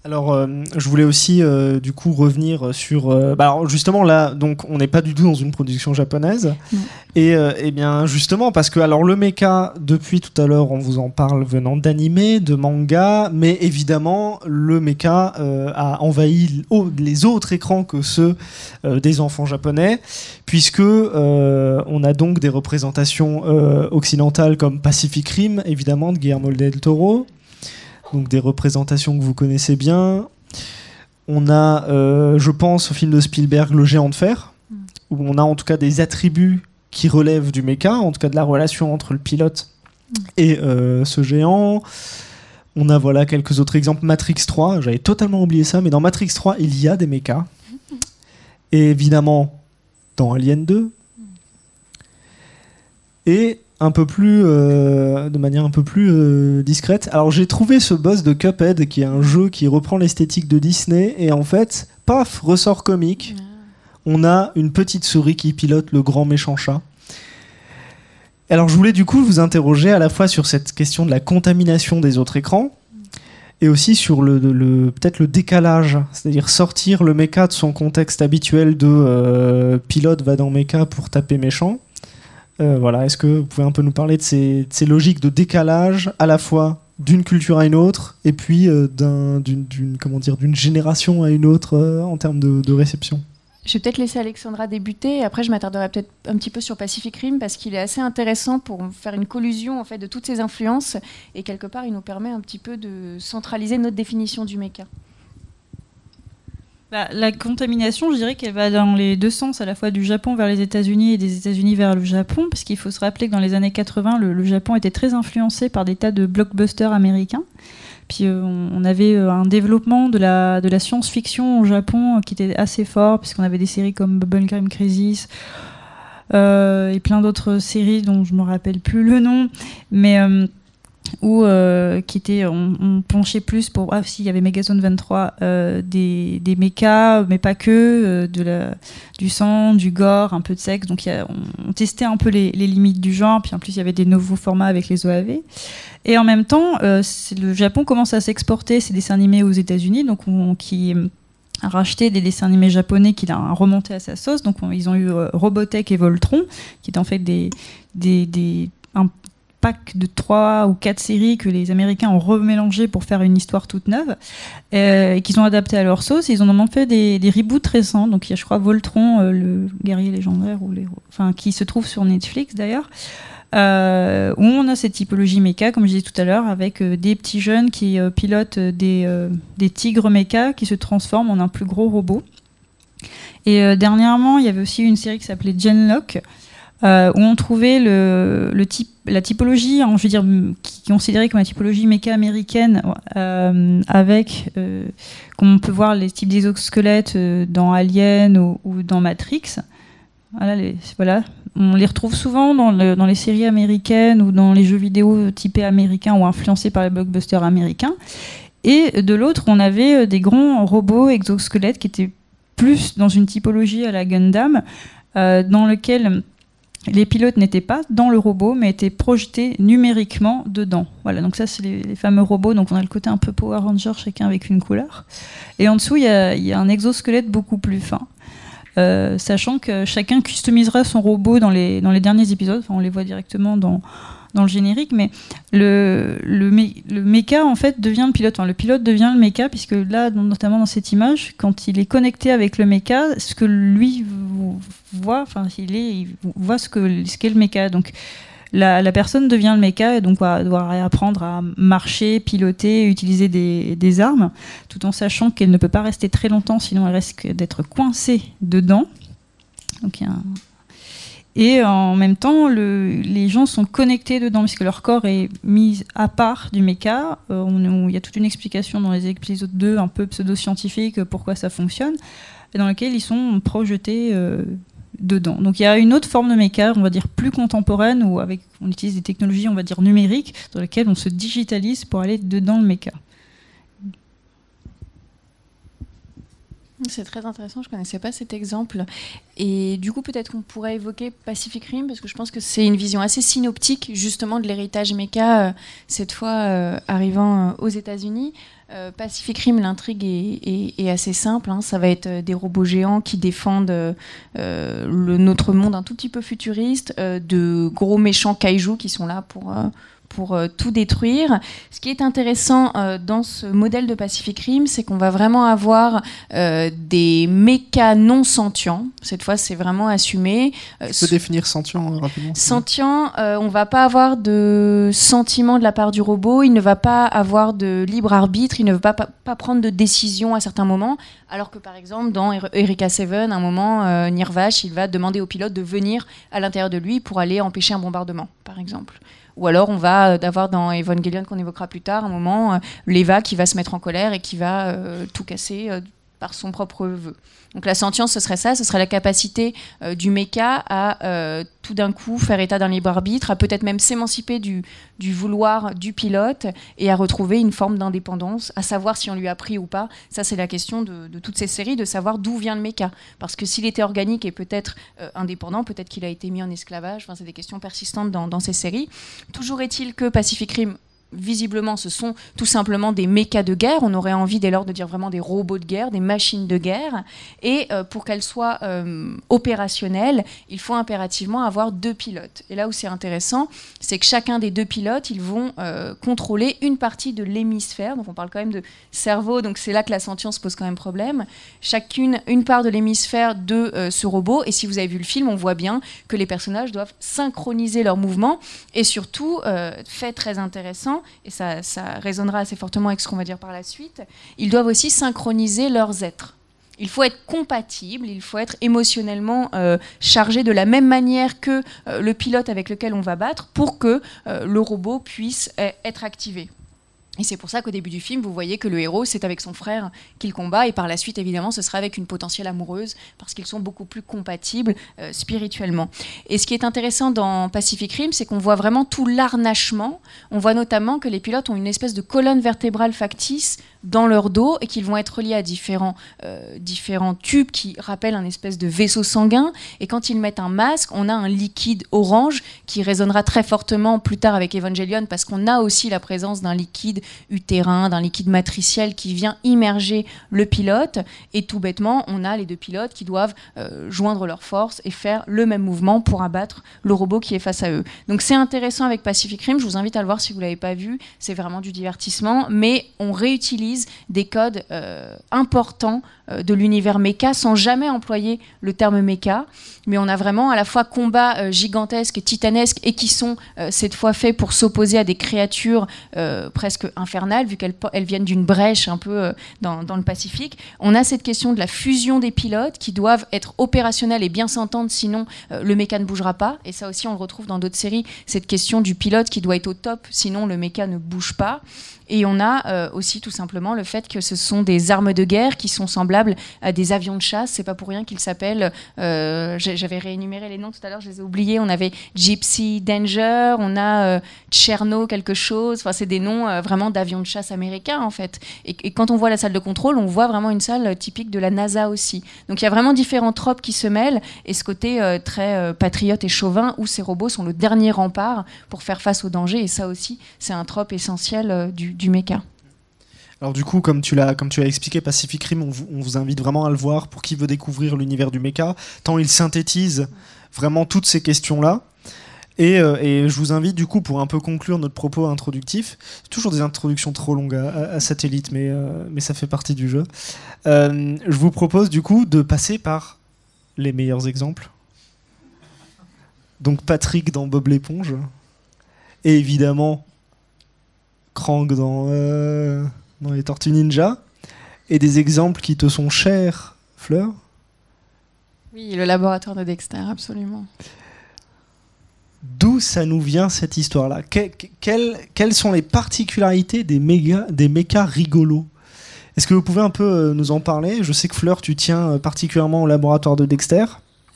Alors, euh, je voulais aussi euh, du coup revenir sur. Euh, bah, alors, justement, là, donc, on n'est pas du tout dans une production japonaise. Et, eh bien, justement, parce que alors le mecha, depuis tout à l'heure, on vous en parle venant d'animé, de manga, mais évidemment, le mecha a envahi les autres écrans que ceux des enfants japonais, puisque on a donc des représentations occidentales comme Pacific Rim, évidemment, de Guillermo del Toro, donc des représentations que vous connaissez bien. On a, euh, je pense, au film de Spielberg, Le Géant de Fer, mm. où on a en tout cas des attributs qui relèvent du méca, en tout cas de la relation entre le pilote mm. et euh, ce géant. On a voilà quelques autres exemples. Matrix 3, j'avais totalement oublié ça, mais dans Matrix 3, il y a des mechas. Et évidemment, dans Alien 2. Mm. Et un peu plus euh, de manière un peu plus euh, discrète. Alors j'ai trouvé ce boss de Cuphead qui est un jeu qui reprend l'esthétique de Disney et en fait, paf, ressort comique. Ah. On a une petite souris qui pilote le grand méchant chat. Alors je voulais du coup vous interroger à la fois sur cette question de la contamination des autres écrans et aussi sur le, peut-être le décalage, c'est-à-dire sortir le mecha de son contexte habituel de euh, pilote va dans mecha pour taper méchant euh, voilà, est-ce que vous pouvez un peu nous parler de ces, logiques de décalage à la fois d'une culture à une autre et puis euh, d'une d'une génération à une autre euh, en termes de, réception je vais peut-être laisser Alexandra débuter et après je m'attarderai peut-être un petit peu sur Pacific Rim parce qu'il est assez intéressant pour faire une collusion en fait de toutes ces influences et quelque part il nous permet un petit peu de centraliser notre définition du méca. Bah, la contamination, je dirais qu'elle va dans les deux sens, à la fois du Japon vers les États-Unis et des États-Unis vers le Japon, parce qu'il faut se rappeler que dans les années 80, le, Japon était très influencé par des tas de blockbusters américains. Puis euh, on avait euh, un développement de la, science-fiction au Japon euh, qui était assez fort, puisqu'on avait des séries comme Bubblegum Crisis. et plein d'autres séries dont je ne me rappelle plus le nom, mais ou euh, qui était on, penchait plus pour ah s'il y avait Megazone 23 euh, des des mécas mais pas que euh, de la du sang du gore un peu de sexe donc y a, on, testait un peu les, limites du genre puis en plus il y avait des nouveaux formats avec les OAV et en même temps euh, le Japon commence à s'exporter ses dessins animés aux États-Unis donc on, qui a racheté des dessins animés japonais qu'il a remonté à sa sauce donc ils ont eu Robotech et Voltron qui est en fait des des, des pack de trois ou quatre séries que les Américains ont remélangé pour faire une histoire toute neuve euh, et qu'ils ont adapté à leur sauce. Ils en ont fait des, des reboots récents. Donc il y a, je crois, Voltron, euh, le guerrier légendaire, ou les... enfin, qui se trouve sur Netflix d'ailleurs. Euh, où on a cette typologie méca, comme je disais tout à l'heure, avec des petits jeunes qui pilotent des, tigres méca qui se transforment en un plus gros robot. Et dernièrement, il y avait aussi une série qui s'appelait Genlock, où on trouvait le type la typologie, hein, je veux dire, qui est considérée comme la typologie méca-américaine, euh, avec, comme euh, on peut voir, les types d'exosquelettes euh, dans Alien ou, dans Matrix. Voilà, on les retrouve souvent dans, les séries américaines ou dans les jeux vidéo typés américains ou influencés par les blockbusters américains. Et de l'autre, on avait des grands robots exosquelettes qui étaient plus dans une typologie à la Gundam, dans lequel les pilotes n'étaient pas dans le robot, mais étaient projetés numériquement dedans. Voilà, donc ça, c'est les, fameux robots. Donc on a le côté un peu Power Ranger, chacun avec une couleur. Et en dessous, il y a, un exosquelette beaucoup plus fin. Euh, sachant que chacun customisera son robot dans les, dans les derniers épisodes. on les voit directement dans, dans le générique, mais le, le, méca en fait devient le pilote. le pilote devient le méca, puisque là, notamment dans cette image, quand il est connecté avec le méca, ce que lui voit, enfin, il, voit ce qu'est ce qu'est le méca. Donc, la, personne devient le méca et donc doit, apprendre à marcher, piloter, utiliser des, des armes, tout en sachant qu'elle ne peut pas rester très longtemps, sinon elle risque d'être coincée dedans. Donc il y a un et euh, en même temps, les gens sont connectés dedans, puisque leur corps est mis à part du méca. Euh, il y a toute une explication dans les épisodes 2, un peu pseudo-scientifique, pourquoi ça fonctionne, dans lequel ils sont projetés euh, dedans. Donc il y a une autre forme de méca, on va dire plus contemporaine, où on utilise des technologies, on va dire numériques, dans lesquelles on se digitalise pour aller dedans le méca. C'est très intéressant, je ne connaissais pas cet exemple. Et du coup, peut-être qu'on pourrait évoquer Pacific Rim, parce que je pense que c'est une vision assez synoptique, justement, de l'héritage méca, euh, cette fois euh, arrivant euh, aux États-Unis. Pacific Rim, l'intrigue est, assez simple. Hein. Ça va être des robots géants qui défendent le, notre monde un tout petit peu futuriste, de gros méchants kaijus qui sont là pour pour euh, tout détruire. Ce qui est intéressant euh, dans ce modèle de Pacific Rim, c'est qu'on va vraiment avoir euh, des mécanons non sentients. Cette fois, c'est vraiment assumé. tu peut définir sentient hein, rapidement Sentient, on va pas avoir de sentiment de la part du robot, il ne va pas avoir de libre arbitre, il ne va pas, pas prendre de décision à certains moments, alors que par exemple, dans Erika Seven, à un moment, Nirvash, il va demander au pilote de venir à l'intérieur de lui pour aller empêcher un bombardement, par exemple. Ou alors on va euh, d'avoir dans Evangelion qu'on évoquera plus tard un moment euh, Leva qui va se mettre en colère et qui va euh, tout casser par son propre vœu. Donc la sentience, ce serait ça, ce serait la capacité euh, du méca à euh, tout d'un coup faire état d'un libre arbitre, à peut-être même s'émanciper du, du, vouloir du pilote et à retrouver une forme d'indépendance, à savoir si on lui a pris ou pas. Ça, c'est la question de, toutes ces séries, de savoir d'où vient le méca. Parce que s'il était organique et peut-être euh, indépendant, peut-être qu'il a été mis en esclavage. Enfin, c'est des questions persistantes dans, dans ces séries. Toujours est-il que Pacific Rim visiblement, ce sont tout simplement des mécas de guerre. On aurait envie dès lors de dire vraiment des robots de guerre, des machines de guerre. Et euh, pour qu'elles soient euh, opérationnelles, il faut impérativement avoir deux pilotes. Et là où c'est intéressant, c'est que chacun des deux pilotes, ils vont euh, contrôler une partie de l'hémisphère. Donc on parle quand même de cerveau, donc c'est là que la sentience pose quand même problème. Chacune une part de l'hémisphère de ce robot. Et si vous avez vu le film, on voit bien que les personnages doivent synchroniser leurs mouvements. Et surtout, fait très intéressant, et ça, résonnera assez fortement avec ce qu'on va dire par la suite, ils doivent aussi synchroniser leurs êtres. Il faut être compatible, il faut être émotionnellement euh, chargé de la même manière que euh, le pilote avec lequel on va battre pour que euh, le robot puisse eh, être activé. Et c'est pour ça qu'au début du film, vous voyez que le héros, c'est avec son frère qu'il combat, et par la suite, évidemment, ce sera avec une potentielle amoureuse, parce qu'ils sont beaucoup plus compatibles euh, spirituellement. Et ce qui est intéressant dans Pacific Rim, c'est qu'on voit vraiment tout l'arnachement. On voit notamment que les pilotes ont une espèce de colonne vertébrale factice dans leur dos et qu'ils vont être liés à différents, euh, différents tubes qui rappellent un espèce de vaisseau sanguin. Et quand ils mettent un masque, on a un liquide orange qui résonnera très fortement plus tard avec Evangelion parce qu'on a aussi la présence d'un liquide utérin, d'un liquide matriciel qui vient immerger le pilote. Et tout bêtement, on a les deux pilotes qui doivent euh, joindre leurs forces et faire le même mouvement pour abattre le robot qui est face à eux. Donc c'est intéressant avec Pacific Rim. Je vous invite à le voir si vous l'avez pas vu. C'est vraiment du divertissement, mais on réutilise des codes euh, importants euh, de l'univers méca sans jamais employer le terme méca. Mais on a vraiment à la fois combats euh, gigantesques, titanesques, et qui sont euh, cette fois faits pour s'opposer à des créatures presque infernales, vu qu'elles viennent d'une brèche un peu dans, dans le Pacifique. On a cette question de la fusion des pilotes qui doivent être opérationnels et bien s'entendre, sinon le méca ne bougera pas. Et ça aussi, on le retrouve dans d'autres séries, cette question du pilote qui doit être au top, sinon le méca ne bouge pas. Et on a aussi tout simplement le fait que ce sont des armes de guerre qui sont semblables à des avions de chasse. C'est pas pour rien qu'ils s'appellent. Euh, j'avais réénuméré les noms tout à l'heure, je les ai oubliés. On avait Gypsy Danger, on a euh, Cherno quelque chose. Enfin, c'est des noms euh, vraiment d'avions de chasse américains en fait. Et, quand on voit la salle de contrôle, on voit vraiment une salle typique de la NASA aussi. Donc il y a vraiment différents tropes qui se mêlent et ce côté très patriote et chauvin où ces robots sont le dernier rempart pour faire face au danger. Et ça aussi, c'est un trope essentiel du, du alors du coup, comme tu l'as comme tu as expliqué, Pacific Rim, on vous, invite vraiment à le voir pour qui veut découvrir l'univers du mecha, tant il synthétise vraiment toutes ces questions-là. Et, euh, je vous invite du coup pour un peu conclure notre propos introductif. Toujours des introductions trop longues à, satellite, mais, euh, mais ça fait partie du jeu. Euh, je vous propose du coup de passer par les meilleurs exemples. Donc Patrick dans Bob l'éponge. Et évidemment, Krang dans dans les Tortues Ninja et des exemples qui te sont chers, Fleur Oui, le laboratoire de Dexter, absolument. D'où ça nous vient cette histoire-là quelles, sont les particularités des, méga, des mécas rigolos Est-ce que vous pouvez un peu euh, nous en parler Je sais que Fleur, tu tiens euh, particulièrement au laboratoire de Dexter.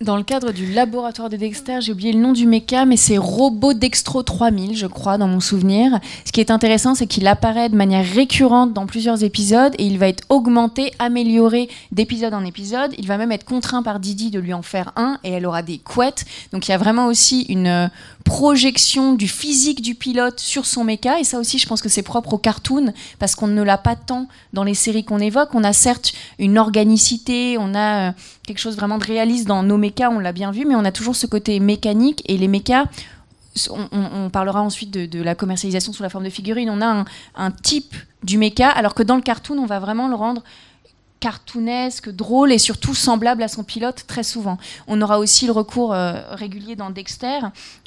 Dans le cadre du laboratoire de Dexter, j'ai oublié le nom du méca, mais c'est Robot Dextro 3000, je crois, dans mon souvenir. Ce qui est intéressant, c'est qu'il apparaît de manière récurrente dans plusieurs épisodes et il va être augmenté, amélioré d'épisode en épisode. Il va même être contraint par Didi de lui en faire un et elle aura des couettes. Donc il y a vraiment aussi une euh, projection du physique du pilote sur son méca. Et ça aussi, je pense que c'est propre au cartoon, parce qu'on ne l'a pas tant dans les séries qu'on évoque. On a certes une organicité, on a euh, quelque chose vraiment de réaliste dans nos mécas, on l'a bien vu, mais on a toujours ce côté mécanique. Et les mécas, on, parlera ensuite de, la commercialisation sous la forme de figurines. On a un, un type du méca, alors que dans le cartoon, on va vraiment le rendre cartoonesque, drôle et surtout semblable à son pilote très souvent. On aura aussi le recours euh, régulier dans Dexter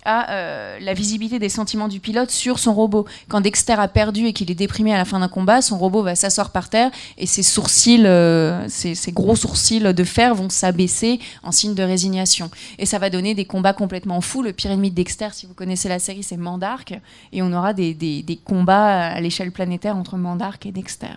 à euh, la visibilité des sentiments du pilote sur son robot. Quand Dexter a perdu et qu'il est déprimé à la fin d'un combat, son robot va s'asseoir par terre et ses sourcils, euh, ses, gros sourcils de fer vont s'abaisser en signe de résignation. Et ça va donner des combats complètement fous. Le pire ennemi de Dexter, si vous connaissez la série, c'est Mandark. Et on aura des, des combats à l'échelle planétaire entre Mandark et Dexter.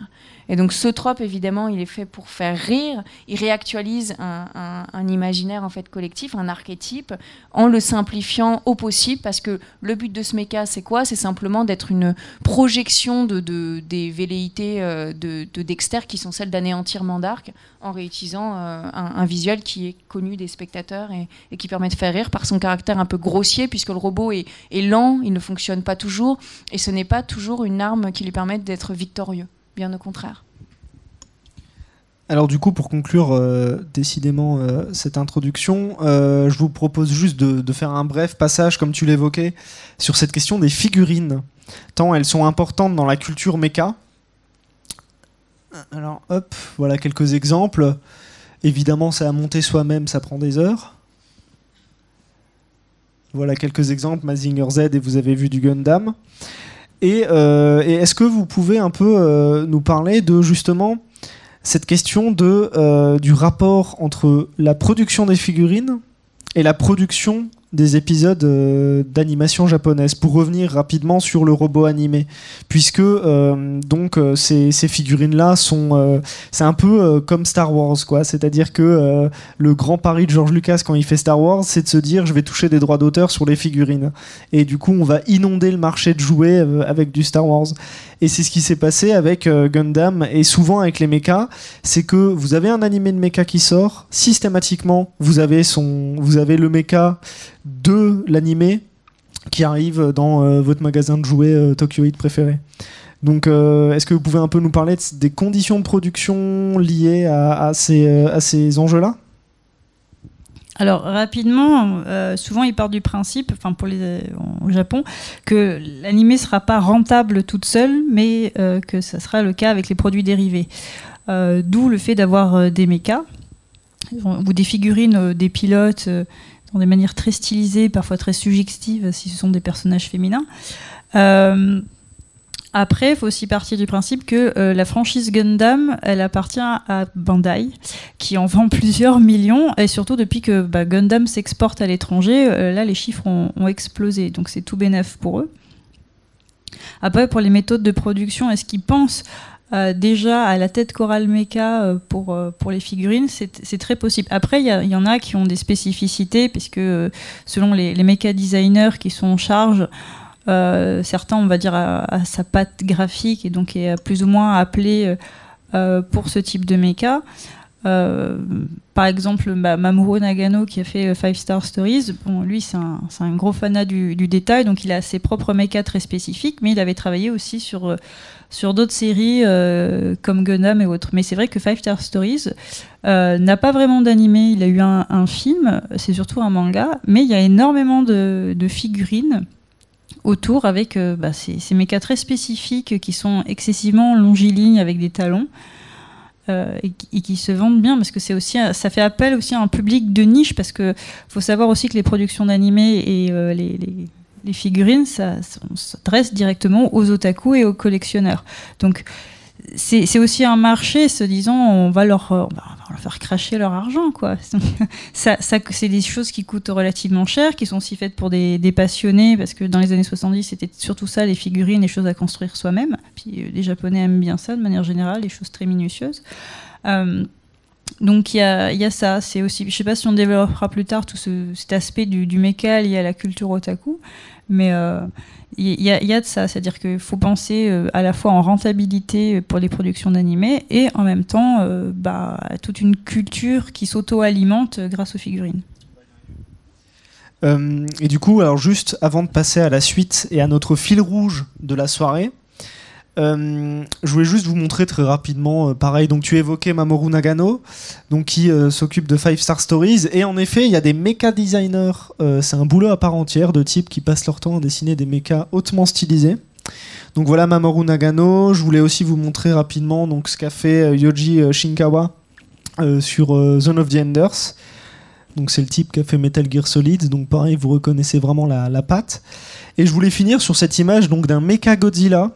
Et donc ce trope, évidemment, il est fait pour faire rire. Il réactualise un, imaginaire en fait collectif, un archétype, en le simplifiant au possible, parce que le but de ce méca, c'est quoi C'est simplement d'être une projection de, des velléités euh, de, Dexter qui sont celles d'anéantir Mandark, en réutilisant euh, un, visuel qui est connu des spectateurs et, qui permet de faire rire par son caractère un peu grossier, puisque le robot est, est lent, il ne fonctionne pas toujours, et ce n'est pas toujours une arme qui lui permet d'être victorieux bien au contraire. Alors du coup, pour conclure euh, décidément euh, cette introduction, euh, je vous propose juste de, faire un bref passage, comme tu l'évoquais, sur cette question des figurines, tant elles sont importantes dans la culture méca. Alors hop, voilà quelques exemples. Évidemment, ça à monter soi-même, ça prend des heures. Voilà quelques exemples, Mazinger Z et vous avez vu du Gundam. Euh, et, est-ce que vous pouvez un peu euh, nous parler de justement cette question de, euh, du rapport entre la production des figurines et la production des épisodes euh, d'animation japonaise pour revenir rapidement sur le robot animé puisque euh, donc euh, ces, figurines là sont c'est un peu comme Star Wars quoi c'est à dire que le grand pari de George Lucas quand il fait Star Wars c'est de se dire je vais toucher des droits d'auteur sur les figurines et du coup on va inonder le marché de jouets avec du Star Wars et c'est ce qui s'est passé avec euh, Gundam et souvent avec les mechas, c'est que vous avez un animé de mecha qui sort, systématiquement vous avez son, vous avez le mecha de l'animé qui arrive dans euh, votre magasin de jouets euh, Tokyo Heat préféré. Donc, est-ce que vous pouvez un peu nous parler des conditions de production liées à ces, à ces enjeux-là alors rapidement, euh, souvent ils partent du principe, enfin pour les euh, au Japon, que l'animé sera pas rentable toute seule, mais euh, que ça sera le cas avec les produits dérivés. D'où le fait d'avoir des mechas ou des figurines, des pilotes dans des manières très stylisées, parfois très suggestives si ce sont des personnages féminins. Après, il faut aussi partir du principe que euh, la franchise Gundam, elle appartient à Bandai, qui en vend <laughs> plusieurs millions, et surtout depuis que bah, Gundam s'exporte à l'étranger, euh, là les chiffres ont, explosé, donc c'est tout bénef pour eux. Après, pour les méthodes de production, est-ce qu'ils pensent euh, déjà à la tête Coral Mecha pour, pour les figurines, c'est très possible. Après, il y, en a qui ont des spécificités, puisque selon les, les mecha designers qui sont en charge, euh, certains, on va dire, à, sa patte graphique et donc est plus ou moins appelé euh, euh, pour ce type de méca. par exemple, Mamuro bah, Mamoru Nagano qui a fait Five Star Stories, bon, lui c'est un, gros fanat du, détail, donc il a ses propres mechas très spécifiques, mais il avait travaillé aussi sur, sur d'autres séries comme Gundam et autres. Mais c'est vrai que Five Star Stories n'a pas vraiment d'animé, il a eu un, film, c'est surtout un manga, mais il y a énormément de figurines autour avec euh, bah, ces, ces, très spécifiques qui sont excessivement longilignes avec des talons. Euh, et, qui, se vendent bien parce que c'est aussi ça fait appel aussi à un public de niche parce que faut savoir aussi que les productions d'animés et euh, les, figurines ça, s'adresse directement aux otaku et aux collectionneurs donc c'est aussi un marché se disant on va leur, euh, bah, on va leur faire cracher leur argent. quoi. <laughs> ça, ça c'est des choses qui coûtent relativement cher, qui sont aussi faites pour des, des passionnés, parce que dans les années 70, c'était surtout ça, les figurines, les choses à construire soi-même. Puis euh, les Japonais aiment bien ça de manière générale, les choses très minutieuses. Euh, donc il y a, ça, c'est aussi, je sais pas si on développera plus tard tout cet aspect du, du il lié à la culture otaku, mais euh, il y, a, de ça, c'est-à-dire qu'il faut penser euh, à la fois en rentabilité pour les productions d'animés et en même temps euh, bah, à toute une culture qui s'auto-alimente grâce aux figurines. et du coup, alors juste avant de passer à la suite et à notre fil rouge de la soirée, euh, je voulais juste vous montrer très rapidement, euh, pareil, donc tu évoquais Mamoru Nagano, donc qui euh, s'occupe de Five Star Stories, et en effet, il y a des méca designers, c'est un boulot à part entière de types qui passent leur temps à dessiner des mechas hautement stylisés. Donc voilà Mamoru Nagano, je voulais aussi vous montrer rapidement donc, ce qu'a fait Yoji Shinkawa sur Zone of the Enders. Donc c'est le type qui a fait Metal Gear Solid, donc pareil, vous reconnaissez vraiment la, la patte. Et je voulais finir sur cette image donc d'un Mecha Godzilla,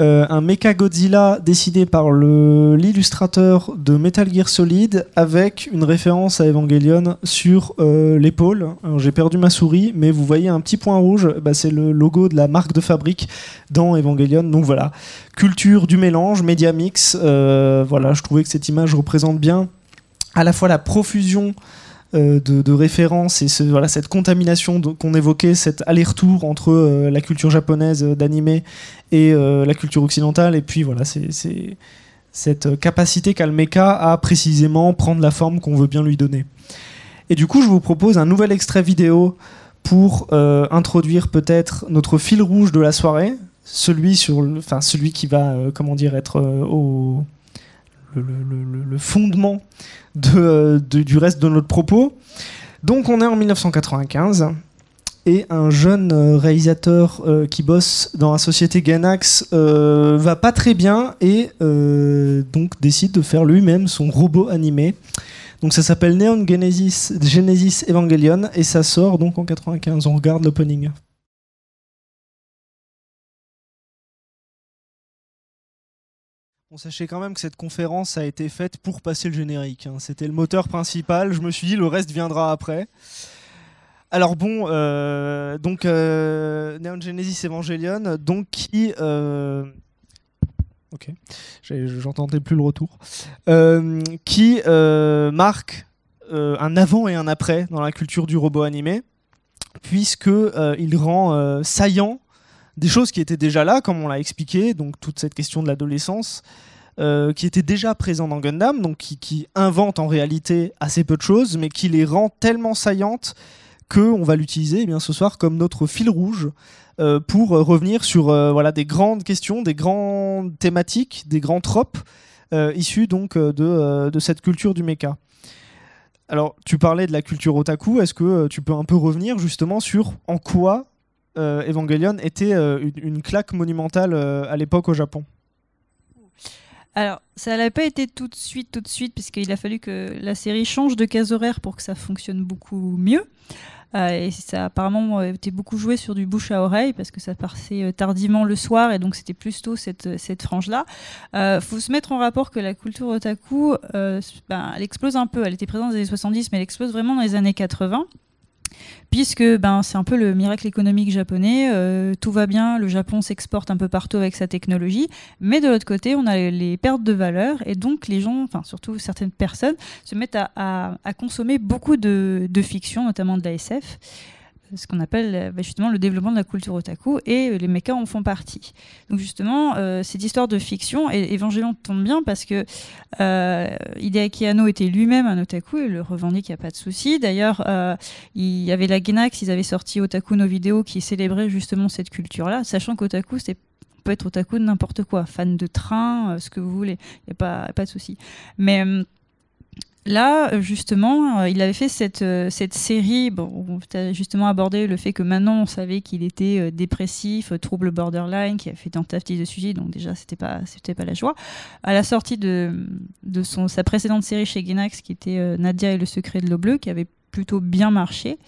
euh, un Mecha Godzilla dessiné par l'illustrateur de Metal Gear Solid avec une référence à Evangelion sur euh, l'épaule. J'ai perdu ma souris, mais vous voyez un petit point rouge, bah, c'est le logo de la marque de fabrique dans Evangelion. Donc voilà, culture du mélange, média mix. Euh, voilà, je trouvais que cette image représente bien à la fois la profusion euh, de, référence références et voilà, cette contamination qu'on évoquait, cet aller-retour entre euh, la culture japonaise euh, d'anime et la culture occidentale. Et puis voilà, c'est cette capacité qu'a le mecha à précisément prendre la forme qu'on veut bien lui donner. Et du coup, je vous propose un nouvel extrait vidéo pour introduire peut-être notre fil rouge de la soirée, celui sur, enfin celui qui va, comment dire, être au le, fondement euh, du reste de notre propos. Donc on est en 1995 et un jeune euh, réalisateur euh, qui bosse dans la société Ganax va pas très bien et donc décide de faire lui-même son robot animé. Donc ça s'appelle Neon Genesis, Genesis Evangelion et ça sort donc en 95. On regarde l'opening. On sachez quand même que cette conférence a été faite pour passer le générique. Hein. C'était le moteur principal. Je me suis dit, le reste viendra après. Alors bon, euh, donc euh, Neon Genesis Evangelion, donc qui... Euh, ok, j'entendais plus le retour. qui marque un avant et un après dans la culture du robot animé, puisque il rend saillant des choses qui étaient déjà là, comme on l'a expliqué, donc toute cette question de l'adolescence, euh, qui était déjà présente dans Gundam, donc qui, invente en réalité assez peu de choses, mais qui les rend tellement saillantes que on va l'utiliser eh bien ce soir comme notre fil rouge euh, pour revenir sur euh, voilà des grandes questions, des grandes thématiques, des grands tropes issus donc de, de, cette culture du mecha. Alors, tu parlais de la culture otaku. Est-ce que tu peux un peu revenir justement sur en quoi euh, Evangelion était euh, une, claque monumentale euh, à l'époque au Japon alors, ça n'avait pas été tout de suite, tout de suite, puisqu'il a fallu que la série change de case horaire pour que ça fonctionne beaucoup mieux. et ça a apparemment été beaucoup joué sur du bouche à oreille, parce que ça passait tardivement le soir, et donc c'était plus tôt cette, cette frange-là. Il faut se mettre en rapport que la culture otaku, ben, elle explose un peu. Elle était présente dans les années 70, mais elle explose vraiment dans les années 80 puisque ben, c'est un peu le miracle économique japonais. Euh, tout va bien, le Japon s'exporte un peu partout avec sa technologie, mais de l'autre côté, on a les, pertes de valeur et donc les gens, enfin surtout certaines personnes, se mettent à, consommer beaucoup de, fiction, notamment de la SF ce qu'on appelle euh, bah, justement le développement de la culture otaku, et euh, les mechas en font partie. Donc justement, euh, cette histoire de fiction, et Evangelion tombe bien parce que euh, Hideaki Anno était lui-même un otaku, et le revendique, il n'y a pas de souci. D'ailleurs, il y avait la Genax, ils avaient sorti Otaku no Video qui célébrait justement cette culture-là, sachant qu'otaku, c'est peut être otaku de n'importe quoi, fan de train, ce que vous voulez, il n'y a pas, pas de souci. Mais hum, là, euh, justement, euh, il avait fait cette, euh, cette série, bon, a justement abordé le fait que maintenant on savait qu'il était dépressif, trouble borderline, qui a fait tentative de sujets, donc déjà c'était pas, c'était pas la joie. À la sortie de, de sa précédente série chez Gainax, qui était Nadia et le secret de l'eau bleue, qui avait plutôt bien marché.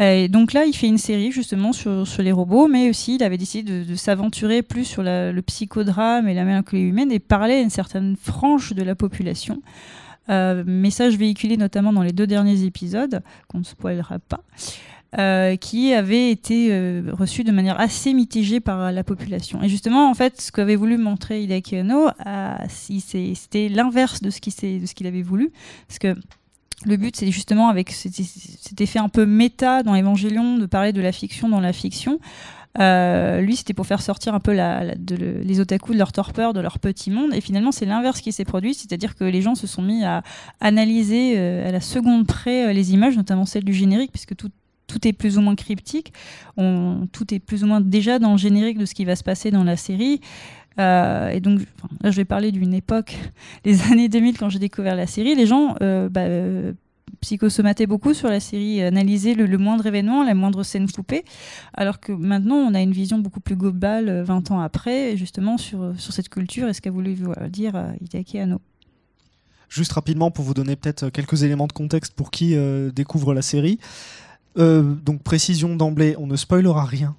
Et donc là, il fait une série justement sur, les robots, mais aussi il avait décidé de, s'aventurer plus sur le psychodrame et la mélancolie humaine et parler à une certaine frange de la population. Euh, message véhiculé notamment dans les deux derniers épisodes, qu'on ne spoilera pas. Euh, qui avait été euh, reçu de manière assez mitigée par la population. Et justement, en fait, ce qu'avait voulu montrer Hideaki Anno, c'était l'inverse de ce qu'il avait voulu, parce que le but, c'est justement avec cet effet un peu méta dans Évangélion de parler de la fiction dans la fiction. Euh, lui, c'était pour faire sortir un peu la, de, les otaku de leur torpeur, de leur petit monde. Et finalement, c'est l'inverse qui s'est produit, c'est-à-dire que les gens se sont mis à analyser euh, à la seconde près euh, les images, notamment celles du générique, puisque tout, est plus ou moins cryptique, on, tout est plus ou moins déjà dans le générique de ce qui va se passer dans la série. et donc, là, je vais parler d'une époque, <laughs> les années 2000, quand j'ai découvert la série, les gens bah, psychosomaté beaucoup sur la série, euh, analyser le, moindre événement, la moindre scène coupée, alors que maintenant on a une vision beaucoup plus globale 20 euh, ans après, justement euh, sur, cette culture et ce qu'a voulu dire Itake Hano. Juste rapidement pour vous donner peut-être quelques éléments de contexte pour qui découvre la série. donc précision d'emblée, on ne spoilera rien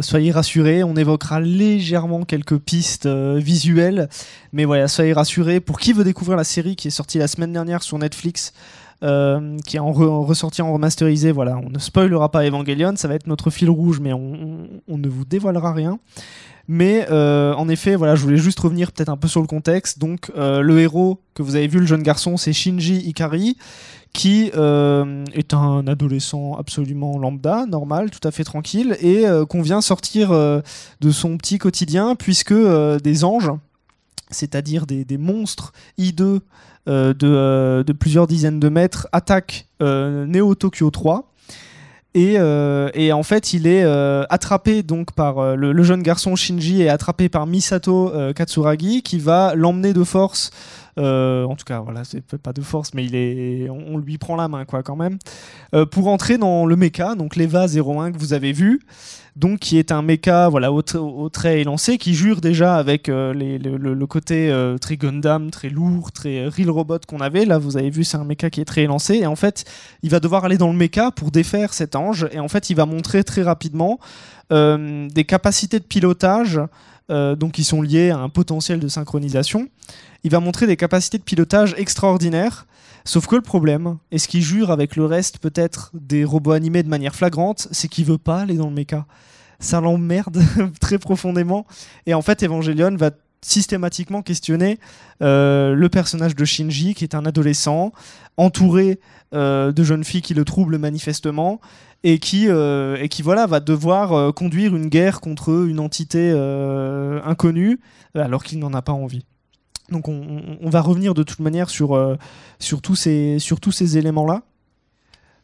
soyez rassurés, on évoquera légèrement quelques pistes visuelles, mais voilà, soyez rassurés. Pour qui veut découvrir la série qui est sortie la semaine dernière sur Netflix, euh, qui est en, en, ressorti en remasterisé. Voilà, on ne spoilera pas Evangelion, ça va être notre fil rouge, mais on, ne vous dévoilera rien. Mais euh, en effet, voilà, je voulais juste revenir peut-être un peu sur le contexte. Donc, euh, le héros que vous avez vu, le jeune garçon, c'est Shinji Ikari, qui est un adolescent absolument lambda, normal, tout à fait tranquille, et qu'on vient sortir de son petit quotidien, puisque des anges, c'est-à-dire des, des monstres hideux euh, euh, de, plusieurs dizaines de mètres attaque euh, Neo Tokyo 3. Et, en fait, il est attrapé donc par le, jeune garçon Shinji est attrapé par Misato Katsuragi qui va l'emmener de force euh, en tout cas, voilà, c'est pas de force, mais on, lui prend la main, quoi, quand même. Euh, pour entrer dans le mecha, donc l'EVA 01 que vous avez vu, donc qui est un mecha, voilà, au, trait élancé, qui jure déjà avec euh, le, côté très Gundam, très lourd, très Real Robot qu'on avait. Là, vous avez vu, c'est un mecha qui est très élancé, et en fait, il va devoir aller dans le mecha pour défaire cet ange, et en fait, il va montrer très rapidement des capacités de pilotage. donc qui sont liés à un potentiel de synchronisation il va montrer des capacités de pilotage extraordinaires. Sauf que le problème, et ce qui jure avec le reste peut-être des robots animés de manière flagrante, c'est qu'il veut pas aller dans le méca. Ça l'emmerde <laughs> très profondément. Et en fait, Evangelion va systématiquement questionner euh, le personnage de Shinji, qui est un adolescent, entouré euh, de jeunes filles qui le troublent manifestement, et qui, euh, et qui voilà, va devoir conduire une guerre contre une entité inconnue, alors qu'il n'en a pas envie. Donc on, va revenir de toute manière sur, euh, sur tous ces, sur tous ces éléments-là.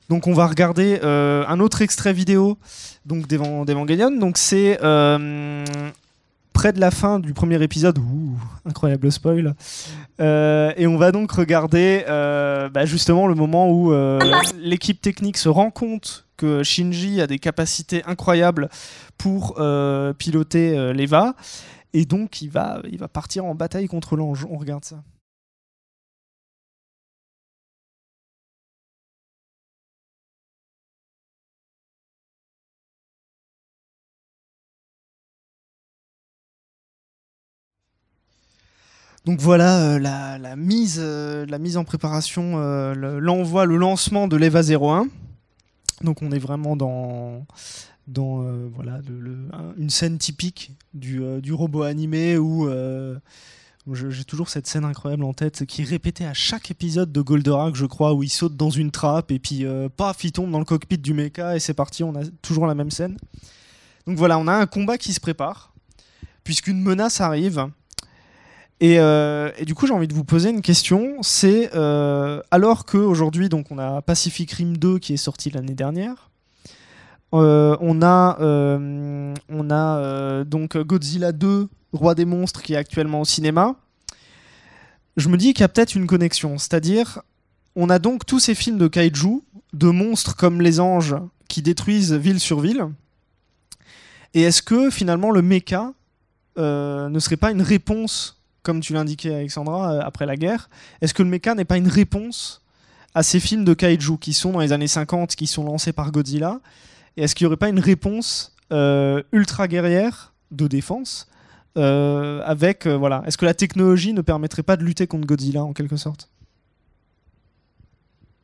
Donc on va regarder euh, un autre extrait vidéo donc d'Evangelion. Donc c'est euh, près de la fin du premier épisode. incroyable spoil. et on va donc regarder bah, justement le moment où l'équipe technique se rend compte que Shinji a des capacités incroyables pour piloter l'Eva. Et donc, il va, il va partir en bataille contre l'ange. On regarde ça. Donc voilà euh, la, mise, euh, la mise en préparation, euh, l'envoi, le lancement de l'EVA 01. Donc on est vraiment dans dans euh, voilà une scène typique du, euh, robot animé où euh, j'ai toujours cette scène incroyable en tête qui est répétée à chaque épisode de Goldorak, je crois, où il saute dans une trappe et puis paf, il tombe dans le cockpit du mecha et c'est parti, on a toujours la même scène. Donc voilà, on a un combat qui se prépare puisqu'une menace arrive. Et, du coup, j'ai envie de vous poser une question. C'est alors que donc, on a Pacific Rim 2 qui est sorti l'année dernière euh, on a, euh, euh, donc Godzilla 2, Roi des monstres, qui est actuellement au cinéma. Je me dis qu'il y a peut-être une connexion, c'est-à-dire on a donc tous ces films de kaiju, de monstres comme les anges qui détruisent ville sur ville. Et est-ce que finalement le mecha ne serait pas une réponse, comme tu l'indiquais Alexandra, après la guerre Est-ce que le mecha n'est pas une réponse à ces films de kaiju qui sont dans les années 50, qui sont lancés par Godzilla et est-ce qu'il n'y aurait pas une réponse euh, ultra guerrière de défense euh, avec euh, voilà Est-ce que la technologie ne permettrait pas de lutter contre Godzilla en quelque sorte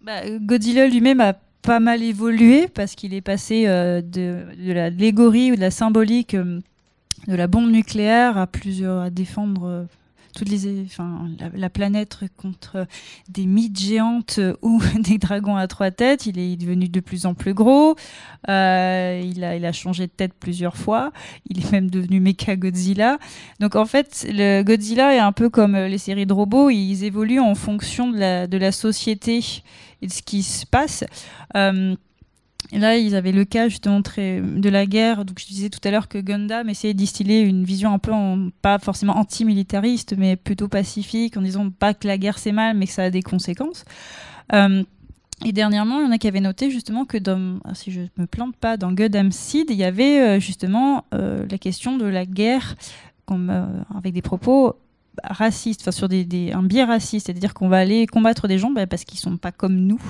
bah, Godzilla lui-même a pas mal évolué parce qu'il est passé de, de l'allégorie ou de la symbolique de la bombe nucléaire à plusieurs à défendre toutes les, enfin, la, planète contre des mythes géantes euh, ou <laughs> des dragons à trois têtes. Il est devenu de plus en plus gros. Euh, il, a, il a changé de tête plusieurs fois. Il est même devenu Mecha Godzilla. Donc en fait, le Godzilla est un peu comme euh, les séries de robots. Ils évoluent en fonction de la, société et de ce qui se passe. Et là, ils avaient le cas justement de la guerre. Donc, je disais tout à l'heure que Gundam essayait de distiller une vision un peu, pas forcément antimilitariste, mais plutôt pacifique, en disant pas que la guerre c'est mal, mais que ça a des conséquences. Euh, et dernièrement, il y en a qui avaient noté justement que dans, ah, si je me plante pas, dans Gundam Seed, il y avait euh, justement euh, la question de la guerre comme, avec des propos raciste, enfin sur des, un biais raciste, c'est-à-dire qu'on va aller combattre des gens bah, parce qu'ils sont pas comme nous,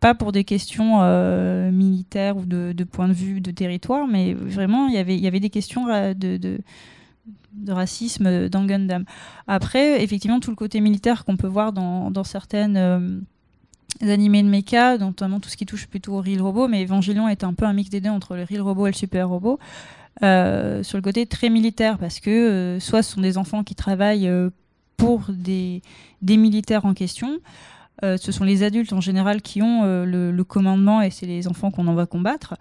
pas pour des questions euh, militaires ou de, point de vue de territoire, mais vraiment il y avait, y avait des questions de, de, racisme dans Gundam. Après, effectivement, tout le côté militaire qu'on peut voir dans, dans certaines euh, animés de mecha, notamment tout ce qui touche plutôt au Real Robot, mais Evangelion est un peu un mix des deux entre le Real Robot et le Super Robot. Euh, sur le côté très militaire, parce que euh, soit ce sont des enfants qui travaillent euh, pour des, militaires en question, ce sont les adultes en général qui ont le, commandement et c'est les enfants qu'on envoie combattre.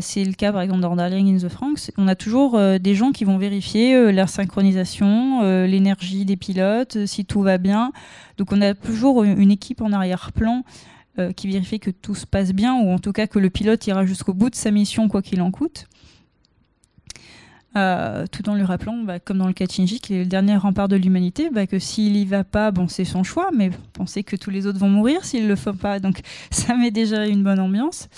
c'est le cas par exemple dans Darling in the Franks. On a toujours des gens qui vont vérifier la synchronisation, l'énergie des pilotes, si tout va bien. Donc on a toujours une équipe en arrière-plan qui vérifie que tout se passe bien ou en tout cas que le pilote ira jusqu'au bout de sa mission quoi qu'il en coûte. Euh, tout en lui rappelant, bah, comme dans le cas de Shinji, qu'il est le dernier rempart de l'humanité, bah, que s'il y va pas, bon, c'est son choix, mais pensez que tous les autres vont mourir s'il le font pas. Donc <laughs> ça met déjà une bonne ambiance.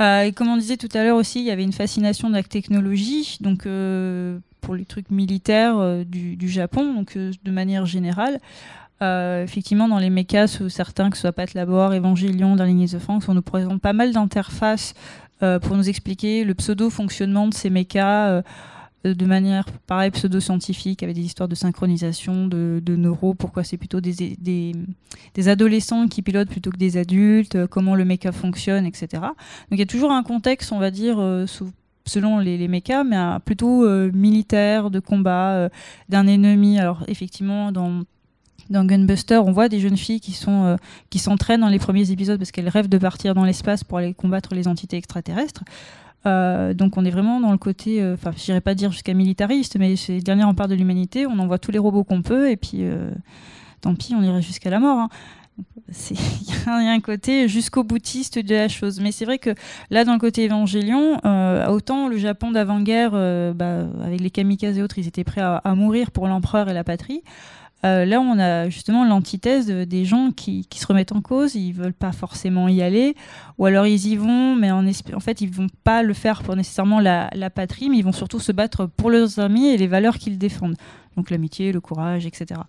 Euh, et comme on disait tout à l'heure aussi, il y avait une fascination de la technologie, donc euh, pour les trucs militaires du, Japon, donc de manière générale. effectivement, dans les mécas, sous certains, que ce soit Pat Labor, Evangelion, dans Lignes on nous présente pas mal d'interfaces pour nous expliquer le pseudo-fonctionnement de ces mechas euh, de manière, pareil, pseudo-scientifique, avec des histoires de synchronisation, de, neuro, pourquoi c'est plutôt des, adolescents qui pilotent plutôt que des adultes, euh, comment le méca fonctionne, etc. Donc il y a toujours un contexte, on va dire, euh, selon les, les mechas, mais plutôt militaire, de combat, d'un ennemi. Alors effectivement, dans, Gunbuster, on voit des jeunes filles qui sont qui s'entraînent dans les premiers épisodes parce qu'elles rêvent de partir dans l'espace pour aller combattre les entités extraterrestres. Euh, donc on est vraiment dans le côté, euh, enfin je n'irai pas dire jusqu'à militariste, mais c'est le dernier rempart de l'humanité, on envoie tous les robots qu'on peut et puis euh, tant pis, on irait jusqu'à la mort. Hein. <laughs> Il y a un côté jusqu'au boutiste de la chose. Mais c'est vrai que là, dans le côté évangélion, autant le Japon d'avant-guerre, bah, avec les kamikazes et autres, ils étaient prêts à mourir pour l'empereur et la patrie. Euh, là, on a justement l'antithèse des gens qui, se remettent en cause, ils veulent pas forcément y aller, ou alors ils y vont, mais en, fait, ils ne vont pas le faire pour nécessairement la, patrie, mais ils vont surtout se battre pour leurs amis et les valeurs qu'ils défendent, donc l'amitié, le courage, etc.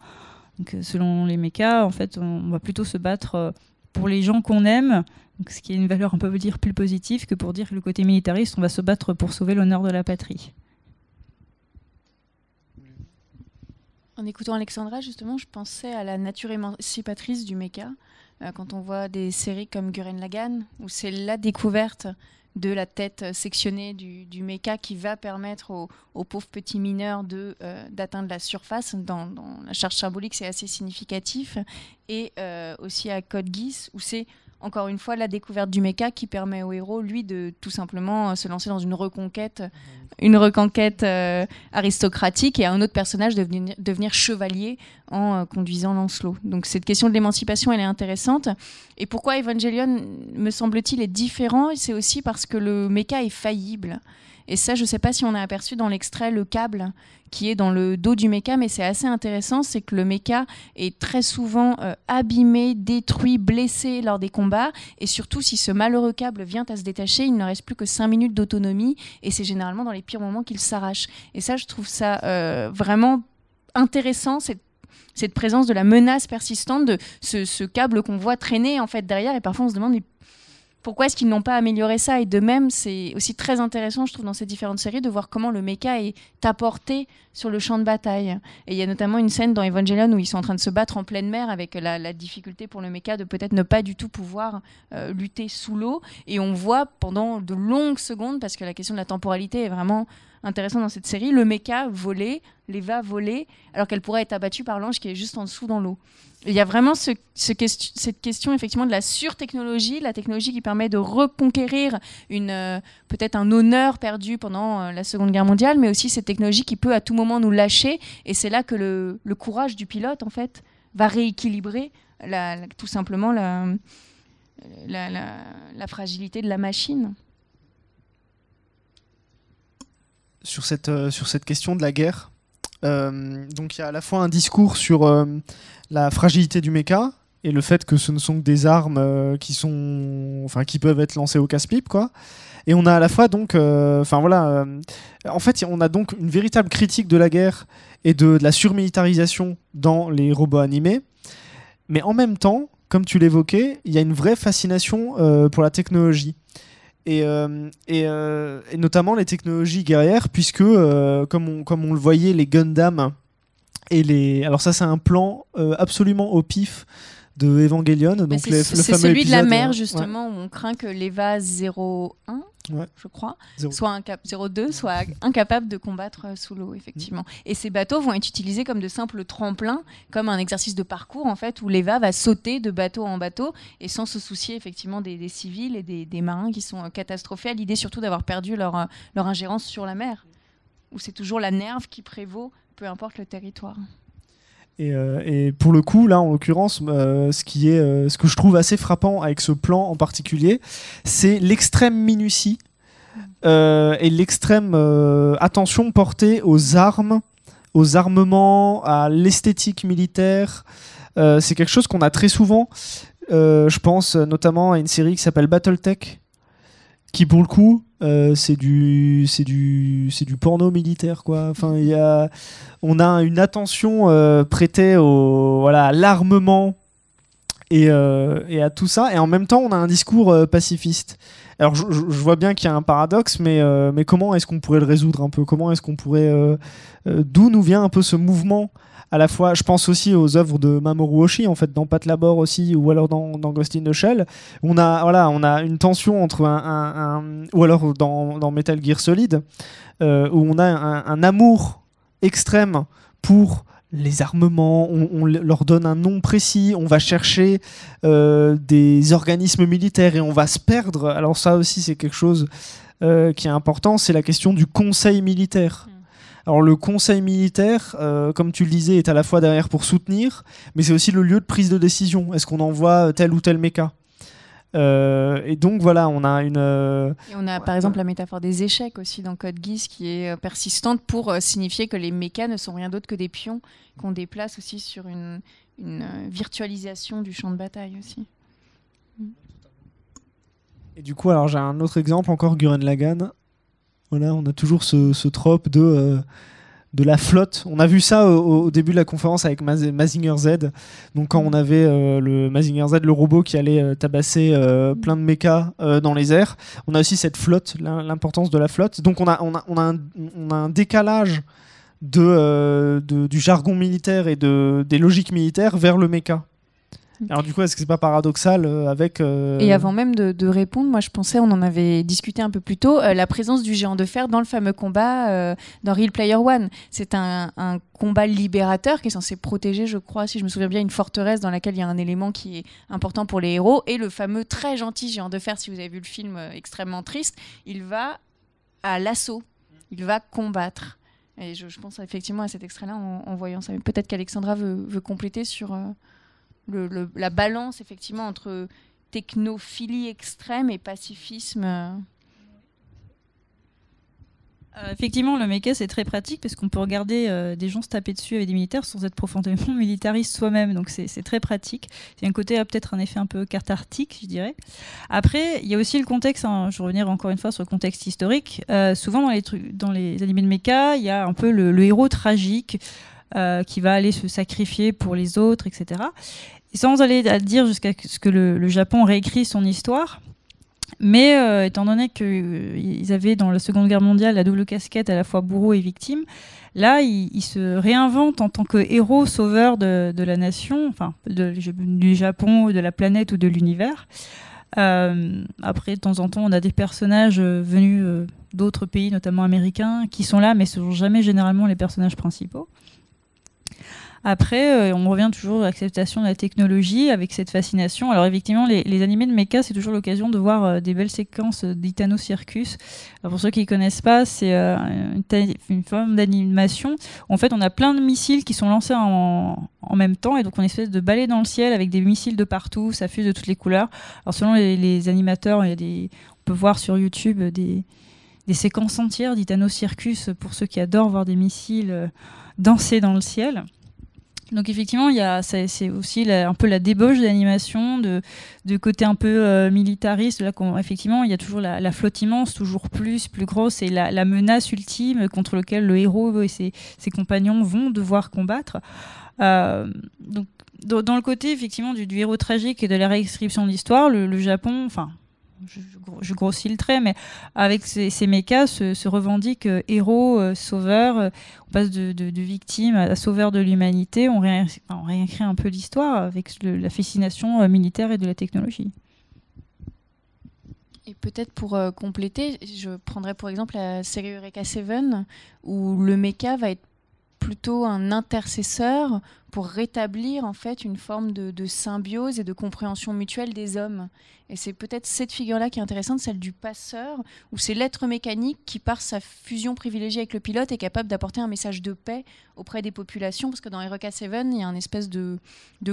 Euh, selon les mécas, en fait, on, va plutôt se battre euh, pour les gens qu'on aime, ce qui est une valeur, on peut dire, plus positive que pour dire que le côté militariste, on va se battre pour sauver l'honneur de la patrie. En écoutant Alexandra, justement, je pensais à la nature émancipatrice du méca, euh, quand on voit des séries comme Guren Lagan, où c'est la découverte de la tête sectionnée du, du qui va permettre aux, pauvres petits mineurs de, euh, d'atteindre la surface. Dans, la charge symbolique, c'est assez significatif. Et euh, aussi à Code Geass, où c'est encore une fois, la découverte du méca qui permet au héros, lui, de tout simplement euh, se lancer dans une reconquête, une reconquête euh, aristocratique et à un autre personnage de devenir, chevalier en euh, conduisant Lancelot. Donc cette question de l'émancipation, elle est intéressante. Et pourquoi Evangelion, me semble-t-il, est différent C'est aussi parce que le méca est faillible. Et ça, je ne sais pas si on a aperçu dans l'extrait le câble qui est dans le dos du méca, mais c'est assez intéressant, c'est que le méca est très souvent euh, abîmé, détruit, blessé lors des combats, et surtout si ce malheureux câble vient à se détacher, il ne reste plus que 5 minutes d'autonomie, et c'est généralement dans les pires moments qu'il s'arrache. Et ça, je trouve ça euh, vraiment intéressant, cette présence de la menace persistante de ce, câble qu'on voit traîner en fait derrière et parfois on se demande pourquoi est-ce qu'ils n'ont pas amélioré ça Et de même, c'est aussi très intéressant, je trouve, dans ces différentes séries, de voir comment le mecha est apporté sur le champ de bataille. Et il y a notamment une scène dans Evangelion où ils sont en train de se battre en pleine mer avec la, difficulté pour le mecha de peut-être ne pas du tout pouvoir euh, lutter sous l'eau. Et on voit pendant de longues secondes, parce que la question de la temporalité est vraiment intéressante dans cette série, le mecha voler les va voler, alors qu'elle pourrait être abattue par l'ange qui est juste en dessous dans l'eau. Il y a vraiment cette question effectivement de la surtechnologie, la technologie qui permet de reconquérir euh, peut-être un honneur perdu pendant euh, la Seconde Guerre mondiale, mais aussi cette technologie qui peut à tout moment nous lâcher. Et c'est là que le, courage du pilote en fait va rééquilibrer tout simplement la, fragilité de la machine. sur cette, euh, question de la guerre, euh, donc il y a à la fois un discours sur euh, la fragilité du méca et le fait que ce ne sont que des armes euh, qui sont, enfin qui peuvent être lancées au casse-pipe quoi. Et on a à la fois donc, enfin voilà, en fait on a donc une véritable critique de la guerre et de, de la surmilitarisation dans les robots animés. Mais en même temps, comme tu l'évoquais, il y a une vraie fascination pour la technologie. Euh, euh, et, notamment les technologies guerrières, puisque euh, comme, on, comme on le voyait, les Gundam et les. Alors, ça, c'est un plan absolument au pif de Evangelion. Donc celui de la mer, justement, où on craint que l'EVA 01 je crois, soit un 02, soit <laughs> incapable de combattre euh, sous l'eau, effectivement. Mm. Et ces bateaux vont être utilisés comme de simples tremplins, comme un exercice de parcours, en fait, où l'EVA va sauter de bateau en bateau et sans se soucier, effectivement, des, civils et des, des, marins qui sont euh, catastrophés, à l'idée surtout d'avoir perdu leur, euh, leur ingérence sur la mer, où c'est toujours la nerve qui prévaut, peu importe le territoire. Euh, et, pour le coup, là, en l'occurrence, euh, ce qui est, euh, ce que je trouve assez frappant avec ce plan en particulier, c'est l'extrême minutie et l'extrême attention portée aux armes, aux armements, à l'esthétique militaire. c'est quelque chose qu'on a très souvent. je pense notamment à une série qui s'appelle Battletech qui pour le coup euh, c'est du du porno militaire quoi enfin il on a une attention euh, prêtée au voilà à l'armement euh, et, à tout ça et en même temps on a un discours pacifiste alors je, vois bien qu'il y a un paradoxe mais mais comment est-ce qu'on pourrait le résoudre un peu comment est-ce qu'on pourrait d'où nous vient un peu ce mouvement à la fois, je pense aussi aux œuvres de Mamoru Oshii, en fait, dans Pat Labor aussi, ou alors dans, Ghost in the Shell. On a, voilà, on a une tension entre un. ou alors dans, Metal Gear Solid, euh, où on a un, amour extrême pour les armements, on, leur donne un nom précis, on va chercher euh, des organismes militaires et on va se perdre. Alors ça aussi c'est quelque chose euh, qui est important, c'est la question du conseil militaire. Mm. Alors le conseil militaire, euh, comme tu le disais, est à la fois derrière pour soutenir, mais c'est aussi le lieu de prise de décision. Est-ce qu'on envoie euh, tel ou tel méca euh, et donc voilà, on a une. on a par exemple la métaphore des échecs aussi dans Code Geass qui est persistante pour signifier que les mécas ne sont rien d'autre que des pions qu'on déplace aussi sur une, une, virtualisation du champ de bataille aussi. Et du coup, alors j'ai un autre exemple encore, Guren Lagan on a toujours ce, ce trope de, euh, de la flotte. On a vu ça au, début de la conférence avec Mazinger Z. Donc quand on avait euh, le Mazinger Z, le robot qui allait euh, tabasser plein de mechas dans les airs, on a aussi cette flotte, l'importance de la flotte. Donc on a, on a, un, décalage de, du jargon militaire et de, des logiques militaires vers le mecha. <laughs> Alors du coup, est-ce que c'est pas paradoxal euh, avec... Euh, Et avant même de, répondre, moi je pensais, on en avait discuté un peu plus tôt, euh, la présence du géant de fer dans le fameux combat dans Real Player One. C'est un, combat libérateur qui est censé protéger, je crois, si je me souviens bien, une forteresse dans laquelle il y a un élément qui est important pour les héros. Et le fameux très gentil géant de fer, si vous avez vu le film extrêmement triste, il va à l'assaut, il va combattre. Et je, pense effectivement à cet extrait-là en, voyant ça. Peut-être qu'Alexandra veut, compléter sur la balance effectivement entre technophilie extrême et pacifisme. Euh. Euh, effectivement, le mecha c'est très pratique parce qu'on peut regarder euh, des gens se taper dessus avec des militaires sans être profondément <laughs> militariste soi-même, donc c'est très pratique. a un côté peut-être un effet un peu cathartique, je dirais. Après, il y a aussi le contexte. Hein, je je revenir encore une fois sur le contexte historique. souvent dans les dans les animés de mecha, il y a un peu le, le héros tragique. qui va aller se sacrifier pour les autres, etc sans aller à dire jusqu'à ce que le, Japon réécrit son histoire, mais euh, étant donné qu'ils euh, avaient dans la Seconde Guerre mondiale la double casquette à la fois bourreau et victime, là, ils se réinventent en tant que héros sauveur de, la nation, enfin du Japon, de la planète ou de l'univers. Euh, après, de temps en temps, on a des personnages venus d'autres pays, notamment américains, qui sont là, mais ce ne sont jamais généralement les personnages principaux. Après, euh, on revient toujours à l'acceptation de la technologie avec cette fascination. Alors effectivement, les, animés de mecha, c'est toujours l'occasion de voir euh, des belles séquences euh, d'Itano Circus. pour ceux qui ne connaissent pas, c'est une, forme d'animation. En fait, on a plein de missiles qui sont lancés en, même temps et donc on espèce de balai dans le ciel avec des missiles de partout, ça fuse de toutes les couleurs. Alors selon les, animateurs, on peut voir sur YouTube des, des séquences entières d'Itano Circus pour ceux qui adorent voir des missiles danser dans le ciel. Donc effectivement, c'est aussi un peu la débauche d'animation, de, de, côté un peu euh, militariste. Là, effectivement, il y a toujours la, la, flotte immense, toujours plus, plus grosse, et la, menace ultime contre laquelle le héros et ses, compagnons vont devoir combattre. Euh, donc, dans, le côté effectivement du, du, héros tragique et de la réinscription de l'histoire, le, le Japon, enfin je, grossis le trait, mais avec ces, ces mécas se, se revendiquent euh, héros, euh, sauveurs. Euh, on passe de, de, victime à sauveur de l'humanité. On, ré, réécrit un peu l'histoire avec la fascination militaire et de la technologie. Et peut-être pour compléter, je prendrais pour exemple la série Eureka 7, où le méca va être plutôt un intercesseur pour rétablir en fait une forme de, symbiose et de compréhension mutuelle des hommes. Et c'est peut-être cette figure-là qui est intéressante, celle du passeur, où c'est l'être mécanique qui, par sa fusion privilégiée avec le pilote, est capable d'apporter un message de paix auprès des populations, parce que dans Eroca 7, il y a une espèce de,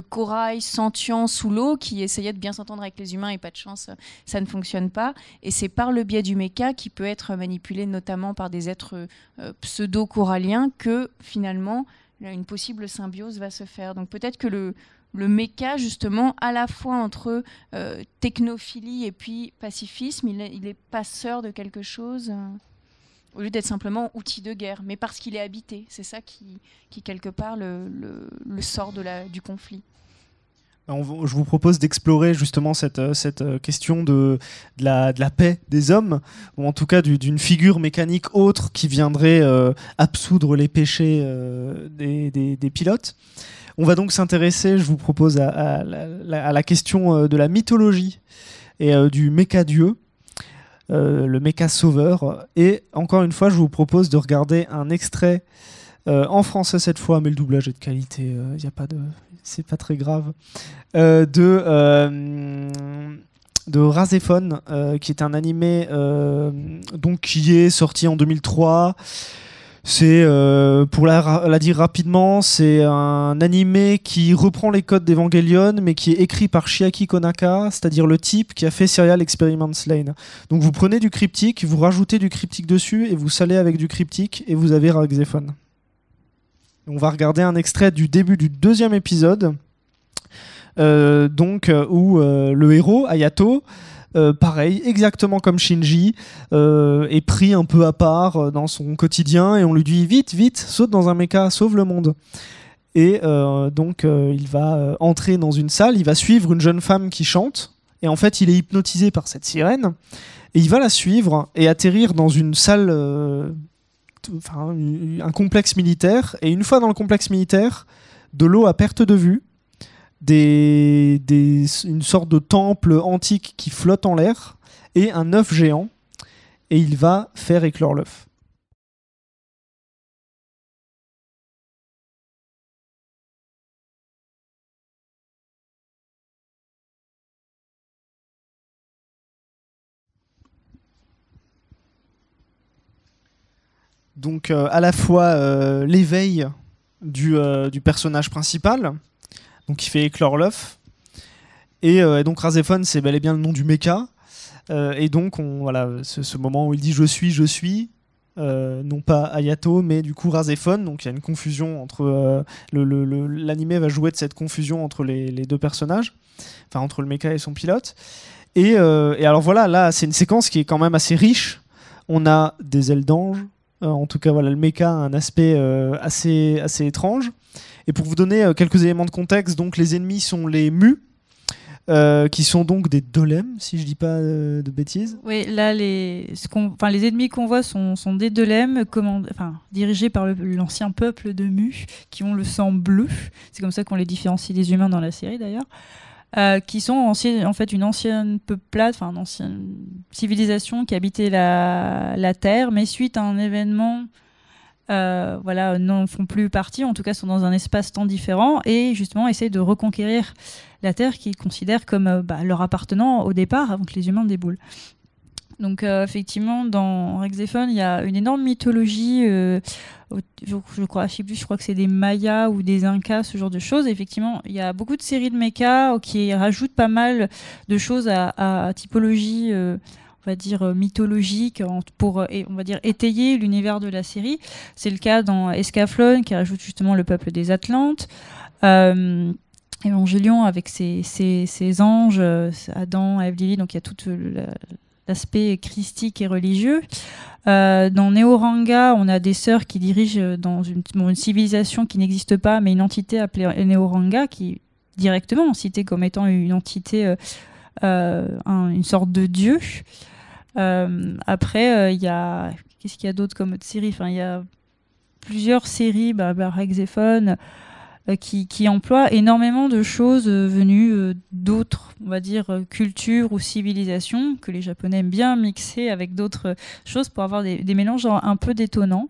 corail sentient sous l'eau qui essayait de bien s'entendre avec les humains, et pas de chance, ça ne fonctionne pas. Et c'est par le biais du méca qui peut être manipulé notamment par des êtres euh, pseudo-coralliens que finalement une possible symbiose va se faire. Donc peut-être que le, le méca, justement, à la fois entre euh, technophilie et puis pacifisme, il est, passeur de quelque chose, euh, au lieu d'être simplement outil de guerre, mais parce qu'il est habité. C'est ça qui, quelque part, le, le sort de la, du conflit. Bah, je vous propose d'explorer justement cette, euh, cette euh, question de, la, paix des hommes, ou en tout cas d'une figure mécanique autre qui viendrait euh, absoudre les péchés des, pilotes. On va donc s'intéresser, je vous propose, à, la question de la mythologie et du méca-dieu. le méca sauveur. Et encore une fois, je vous propose de regarder un extrait en français cette fois, mais le doublage est de qualité. Il n'y a pas de, c'est pas très grave, euh, de, euh, euh, qui est un animé euh, donc, qui est sorti en 2003. C'est, pour la, dire rapidement, c'est un animé qui reprend les codes d'Evangelion, mais qui est écrit par Shiaki Konaka, c'est-à-dire le type qui a fait Serial Experiments Lane. Donc vous prenez du cryptique, vous rajoutez du cryptique dessus, et vous salez avec du cryptique, et vous avez Razephone. On va regarder un extrait du début du deuxième épisode, euh, donc euh, où euh, le héros Ayato. pareil, exactement comme Shinji, est pris un peu à part dans son quotidien et on lui dit vite, vite, saute dans un mecha, sauve le monde. Et donc il va entrer dans une salle, il va suivre une jeune femme qui chante et en fait il est hypnotisé par cette sirène et il va la suivre et atterrir dans une salle un complexe militaire. Et une fois dans le complexe militaire, de l'eau à perte de vue, des, des, une sorte de temple antique qui flotte en l'air et un œuf géant. Et il va faire éclore l'œuf. donc euh, à la fois euh, l'éveil euh, du, personnage principal, donc qui fait éclore l'œuf, et, donc Razéphone, c'est bel et bien le nom du mecha, et donc on, voilà, ce moment où il dit je suis, je suis, non pas Ayato, mais du coup Razéphone, donc il y a une confusion entre. L'anime va jouer de cette confusion entre les, deux personnages, enfin entre le mecha et son pilote. Et, et alors voilà, là c'est une séquence qui est quand même assez riche. On a des ailes d'ange, euh, en tout cas, voilà, le mecha a un aspect euh, assez, étrange. Et pour vous donner euh, quelques éléments de contexte, donc les ennemis sont les mu qui sont donc des dolems, si je dis pas de bêtises. Oui, là, les, ennemis qu'on voit sont, des dolems dirigés par l'ancien peuple de Mu, qui ont le sang bleu. C'est comme ça qu'on les différencie des humains dans la série, d'ailleurs. Euh, qui sont en fait une ancienne peuplade, une ancienne civilisation qui habitait la, Terre, mais suite à un événement, euh, voilà, n'en font plus partie, en tout cas sont dans un espace-temps différent, et justement essayent de reconquérir la Terre qu'ils considèrent comme euh, bah, leur appartenant au départ, avant que les humains déboulent. Donc euh, effectivement, dans Rexéphone, il y a une énorme mythologie. Euh, je, crois, je sais plus, je crois que c'est des Mayas ou des Incas, ce genre de choses. effectivement, il y a beaucoup de séries de mechas qui rajoutent pas mal de choses à, typologie. Euh, on va dire mythologique pour on va dire étayer l'univers de la série. C'est le cas dans Escaflon qui rajoute justement le peuple des Atlantes. Évangélion avec ses, ses, ses, anges, Adam, Eve, donc il y a toute la, l'aspect christique et religieux. Euh, dans Néoranga, on a des sœurs qui dirigent euh, dans une, une civilisation qui n'existe pas, mais une entité appelée Néoranga, qui directement citée comme étant une entité, euh, une sorte de dieu. après, il y a... Qu'est-ce qu'il y a d'autre comme série Enfin, il y a plusieurs séries, bah, euh, qui, emploie énormément de choses euh, venues euh, d'autres, on va dire, cultures ou civilisations, que les Japonais aiment bien mixer avec d'autres choses pour avoir des, mélanges un peu détonnants.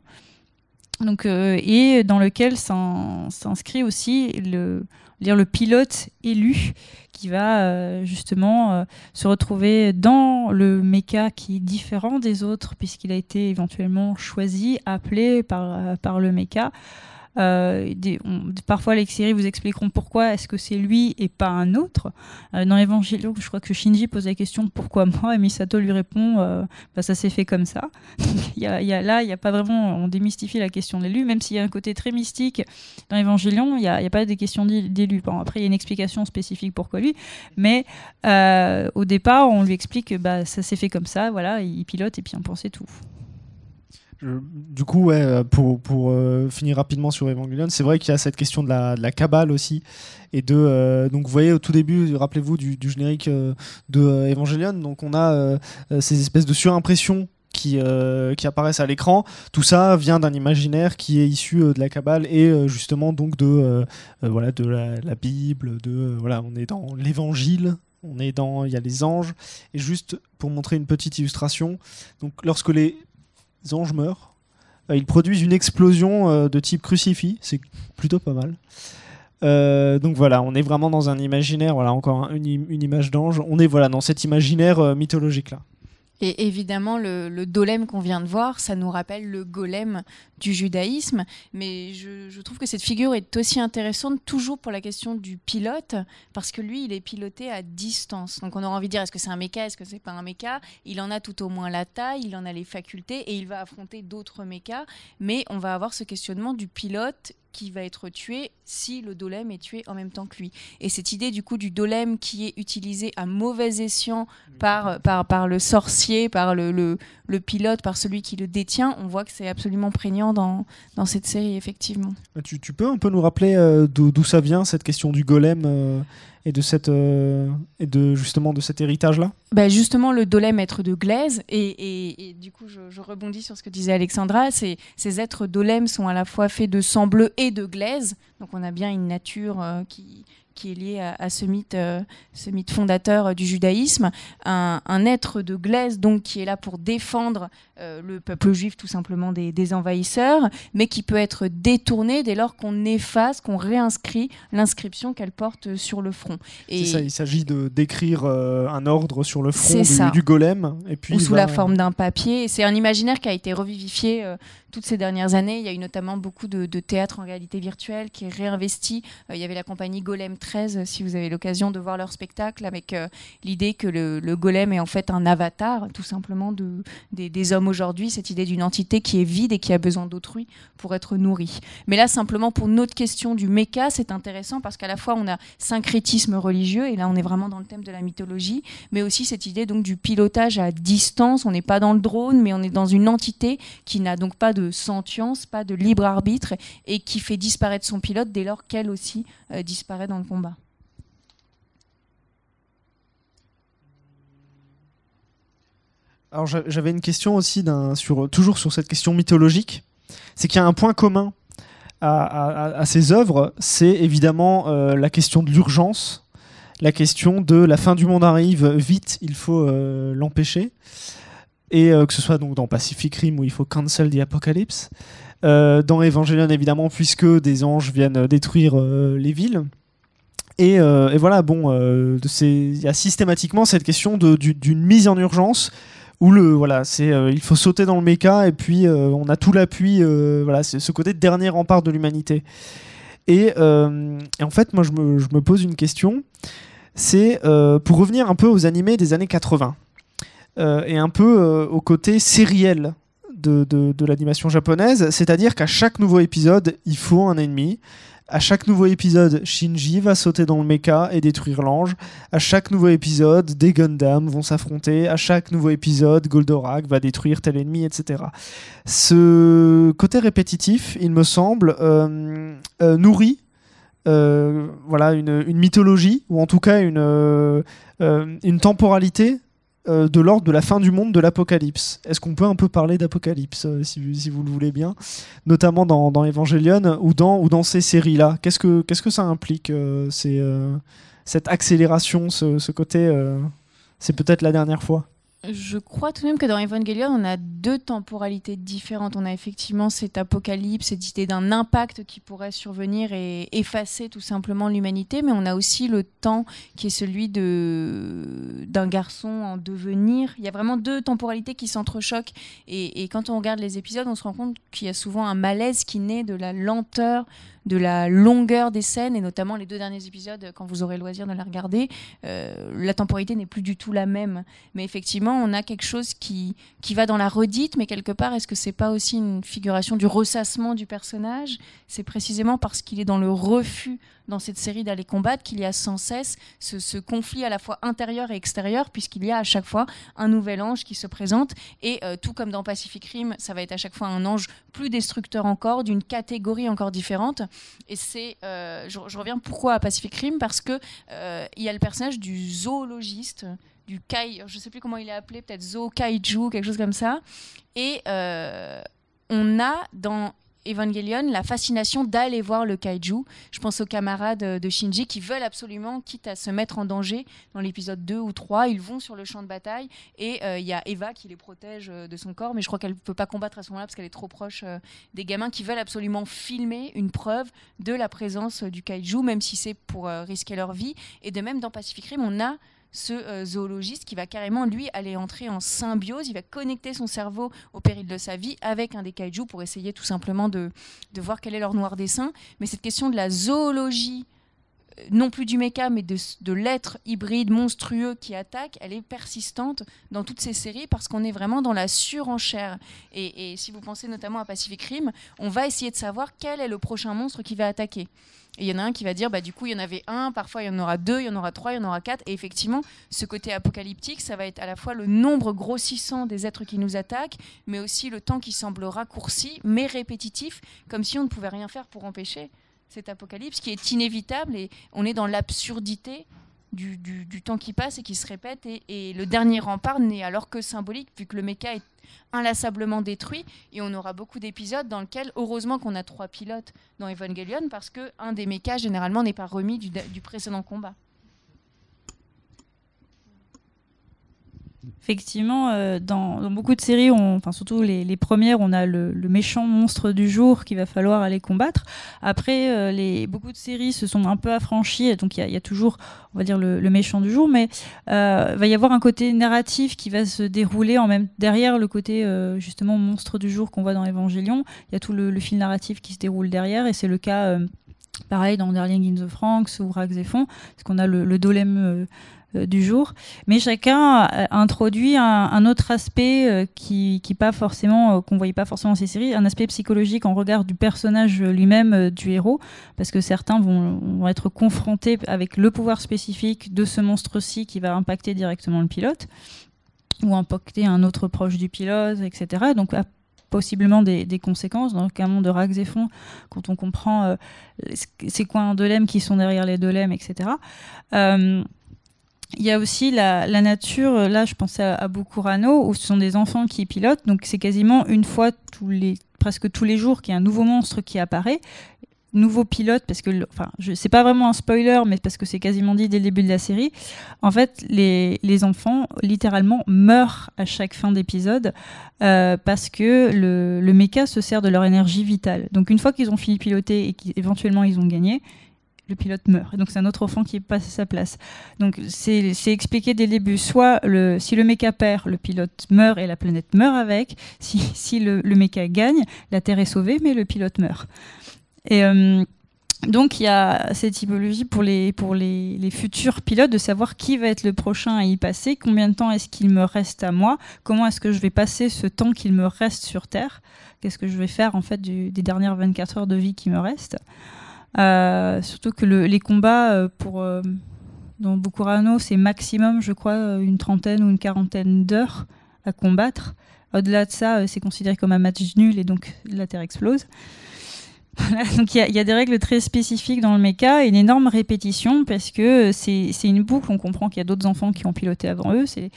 Donc, et dans lequel s'inscrit aussi le, dire le pilote élu qui va justement se retrouver dans le méca qui est différent des autres puisqu'il a été éventuellement choisi, appelé par, par le méca euh, des, parfois, les séries vous expliqueront pourquoi est-ce que c'est lui et pas un autre. Euh, dans l'évangélion je crois que Shinji pose la question pourquoi moi et Misato lui répond euh, bah, ça s'est fait comme ça. <laughs> a, là, il n'y a pas vraiment, on démystifie la question de l'élu, même s'il y a un côté très mystique dans l'évangélion il n'y a, pas des questions d'élu. après, il y a une explication spécifique pourquoi lui, mais au départ, on lui explique que bah, ça s'est fait comme ça, voilà, il pilote et puis on pensait tout du coup, euh, pour, pour euh, finir rapidement sur Evangelion, c'est vrai qu'il y a cette question de la, de la cabale aussi. Et de, euh, donc, vous voyez, au tout début, rappelez-vous du, du, générique de Evangelion. Donc, on a ces espèces de surimpressions qui, qui, apparaissent à l'écran. Tout ça vient d'un imaginaire qui est issu de la cabale et justement donc de voilà de la, la, Bible. De voilà, on est dans l'Évangile. On est dans, il y a les anges. Et juste pour montrer une petite illustration, donc lorsque les anges meurent. Euh, ils produisent une explosion euh, de type crucifix, c'est plutôt pas mal. Euh, donc voilà, on est vraiment dans un imaginaire, voilà encore une, une, image d'ange. On est voilà dans cet imaginaire mythologique là. Et évidemment, le, le dolem qu'on vient de voir, ça nous rappelle le golem du judaïsme. Mais je, trouve que cette figure est aussi intéressante, toujours pour la question du pilote, parce que lui, il est piloté à distance. Donc on aura envie de dire, est-ce que c'est un méca, est-ce que c'est pas un méca Il en a tout au moins la taille, il en a les facultés, et il va affronter d'autres mécas. Mais on va avoir ce questionnement du pilote qui va être tué si le dolem est tué en même temps que lui. Et cette idée du coup du dolem qui est utilisé à mauvais escient par, par, par le sorcier, par le, le pilote par celui qui le détient, on voit que c'est absolument prégnant dans, cette série, effectivement. Ah, tu, peux un peu nous rappeler euh, d'où ça vient, cette question du golem euh, et, de cette, euh, et de, justement de cet héritage-là bah, Justement, le golem être de glaise, et, et, du coup, je, rebondis sur ce que disait Alexandra, ces êtres dolèmes sont à la fois faits de sang bleu et de glaise, donc on a bien une nature qui qui est lié à, euh, ce, mythe, fondateur euh, du judaïsme, un, être de glaise donc qui est là pour défendre euh, le peuple juif tout simplement des, envahisseurs, mais qui peut être détourné dès lors qu'on efface, qu'on réinscrit l'inscription qu'elle porte sur le front. Et ça, il s'agit de décrire euh, un ordre sur le front du, golem. Et puis Ou sous la forme d'un papier. C'est un imaginaire qui a été revivifié euh, toutes ces dernières années. Il y a eu notamment beaucoup de, de théâtre en réalité virtuelle qui est réinvesti. il y avait la compagnie Golem 13, si vous avez l'occasion de voir leur spectacle, avec l'idée que le, golem est en fait un avatar tout simplement de, des hommes aujourd'hui, cette idée d'une entité qui est vide et qui a besoin d'autrui pour être nourrie. Mais là, simplement pour notre question du méca, c'est intéressant parce qu'à la fois on a syncrétisme religieux, et là on est vraiment dans le thème de la mythologie, mais aussi cette idée donc du pilotage à distance. On n'est pas dans le drone, mais on est dans une entité qui n'a donc pas de sentience, pas de libre arbitre, et qui fait disparaître son pilote dès lors qu'elle aussi euh, disparaît dans le combat. Alors j'avais une question aussi sur toujours sur cette question mythologique, c'est qu'il y a un point commun à, ces œuvres, c'est évidemment euh, la question de l'urgence, la question de la fin du monde arrive vite, il faut euh, l'empêcher, et euh, que ce soit donc dans Pacific Rim où il faut cancel the apocalypse, dans Evangelion évidemment puisque des anges viennent détruire les villes. Et, et voilà, bon, il y a systématiquement cette question d'une mise en urgence où le voilà, c'est euh, il faut sauter dans le méca et puis euh, on a tout l'appui, euh, voilà, c'est ce côté dernier rempart de l'humanité. Et, en fait, moi, je me, pose une question, c'est pour revenir un peu aux animés des années 80 et un peu au côté sériel de l'animation japonaise, c'est-à-dire qu'à chaque nouveau épisode, il faut un ennemi. À chaque nouveau épisode, Shinji va sauter dans le mecha et détruire l'ange. À chaque nouveau épisode, des Gundam vont s'affronter. À chaque nouveau épisode, Goldorak va détruire tel ennemi, etc. Ce côté répétitif, il me semble, euh, euh, nourrit euh, voilà une, mythologie ou en tout cas une, une temporalité euh, de l'ordre de la fin du monde de l'Apocalypse. Est-ce qu'on peut un peu parler d'Apocalypse, euh, si, vous le voulez bien, notamment dans, dans Evangelion ou dans, ou dans ces séries-là qu'est-ce que, qu'est-ce que ça implique, euh, cette accélération, ce côté c'est peut-être la dernière fois je crois tout de même que dans Evangelion, on a deux temporalités différentes. On a effectivement cet apocalypse, cette idée d'un impact qui pourrait survenir et effacer tout simplement l'humanité, mais on a aussi le temps qui est celui de d'un garçon en devenir. Il y a vraiment deux temporalités qui s'entrechoquent et, quand on regarde les épisodes, on se rend compte qu'il y a souvent un malaise qui naît de la lenteur de la longueur des scènes, et notamment les deux derniers épisodes, euh, quand vous aurez le loisir de les regarder, euh, la temporalité n'est plus du tout la même. Mais effectivement, on a quelque chose qui, va dans la redite, mais quelque part, est-ce que c'est pas aussi une figuration du ressassement du personnage C'est précisément parce qu'il est dans le refus dans cette série d'aller combattre qu'il y a sans cesse ce, ce, conflit à la fois intérieur et extérieur, puisqu'il y a à chaque fois un nouvel ange qui se présente. Et euh, tout comme dans Pacific Rim, ça va être à chaque fois un ange plus destructeur encore, d'une catégorie encore différente. Et c'est, euh, je, reviens pourquoi à Pacific Rim, parce que euh, il y a le personnage du zoologiste du kai, je sais plus comment il est appelé, peut-être zo kaiju, quelque chose comme ça. Et on a dans Evangelion, la fascination d'aller voir le kaiju. Je pense aux camarades euh, de Shinji qui veulent absolument, quitte à se mettre en danger, dans l'épisode 2 ou 3, ils vont sur le champ de bataille et euh, il y a Eva qui les protège euh, de son corps, mais je crois qu'elle ne peut pas combattre à ce moment-là parce qu'elle est trop proche des gamins qui veulent absolument filmer une preuve de la présence du kaiju, même si c'est pour risquer leur vie. Et de même, dans Pacific Rim, on a ce euh, zoologiste qui va carrément, lui, aller entrer en symbiose. Il va connecter son cerveau au péril de sa vie avec un des kaijus pour essayer tout simplement de, voir quel est leur noir dessin. Mais cette question de la zoologie euh, non plus du mecha mais de, l'être hybride monstrueux qui attaque, elle est persistante dans toutes ces séries parce qu'on est vraiment dans la surenchère. Et, et si vous pensez notamment à Pacific Rim, on va essayer de savoir quel est le prochain monstre qui va attaquer il y en a un qui va dire, bah, du coup, il y en avait un, parfois il y en aura deux, il y en aura trois, il y en aura quatre. Et effectivement, ce côté apocalyptique, ça va être à la fois le nombre grossissant des êtres qui nous attaquent, mais aussi le temps qui semble raccourci, mais répétitif, comme si on ne pouvait rien faire pour empêcher cet apocalypse qui est inévitable et on est dans l'absurdité du, temps qui passe et qui se répète. Et, le dernier rempart n'est alors que symbolique, vu que le méca est inlassablement détruit. Et on aura beaucoup d'épisodes dans lesquels, heureusement qu'on a trois pilotes dans Evangelion, parce qu'un des mécas, généralement, n'est pas remis du précédent combat. Effectivement, euh, dans, beaucoup de séries, enfin surtout les, premières, on a le, méchant monstre du jour qu'il va falloir aller combattre. Après, euh, beaucoup de séries se sont un peu affranchies, donc il y, a toujours, on va dire, le, méchant du jour, mais euh, va y avoir un côté narratif qui va se dérouler en même derrière le côté justement monstre du jour qu'on voit dans Evangelion. Il y a tout le, le, fil narratif qui se déroule derrière, et c'est le cas. Pareil dans Darling in the Franks ou Rags et Fonds, parce qu'on a le, le euh, du jour. Mais chacun euh, introduit un, autre aspect euh, qui, qui pas forcément, qu'on voyait pas forcément dans ces séries, un aspect psychologique en regard du personnage lui-même du héros, parce que certains vont, être confrontés avec le pouvoir spécifique de ce monstre-ci qui va impacter directement le pilote ou impacter un autre proche du pilote, etc. Donc possiblement des, conséquences. Dans le monde de rags et fonds. quand on comprend ces c'est quoi un qui sont derrière les delems, etc. Euh, il y a aussi la, nature, euh, là je pensais à, à où ce sont des enfants qui pilotent, donc c'est quasiment une fois tous les, presque tous les jours qu'il y a un nouveau monstre qui apparaît nouveau pilote, parce que, enfin, c'est pas vraiment un spoiler, mais parce que c'est quasiment dit dès le début de la série, en fait, les, enfants, littéralement, meurent à chaque fin d'épisode, euh, parce que le, le méca se sert de leur énergie vitale. Donc, une fois qu'ils ont fini de piloter et qu'éventuellement ils ont gagné, le pilote meurt. donc c'est un autre enfant qui passe à sa place. Donc c'est expliqué dès le début. Soit si le méca perd, le pilote meurt et la planète meurt avec. Si, le, méca gagne, la Terre est sauvée, mais le pilote meurt. Et euh, donc il y a cette typologie pour les, futurs pilotes de savoir qui va être le prochain à y passer, combien de temps est-ce qu'il me reste à moi, comment est-ce que je vais passer ce temps qu'il me reste sur Terre, qu'est-ce que je vais faire en fait des dernières 24 heures de vie qui me restent. Euh, surtout que les combats euh, pour euh, dans Bukurano, c'est maximum, je crois, une trentaine ou une quarantaine d'heures à combattre. Au-delà de ça, c'est considéré comme un match nul et donc la Terre explose. <laughs> Donc il y, a des règles très spécifiques dans le méca et une énorme répétition parce que c'est une boucle. On comprend qu'il y a d'autres enfants qui ont piloté avant eux. C'est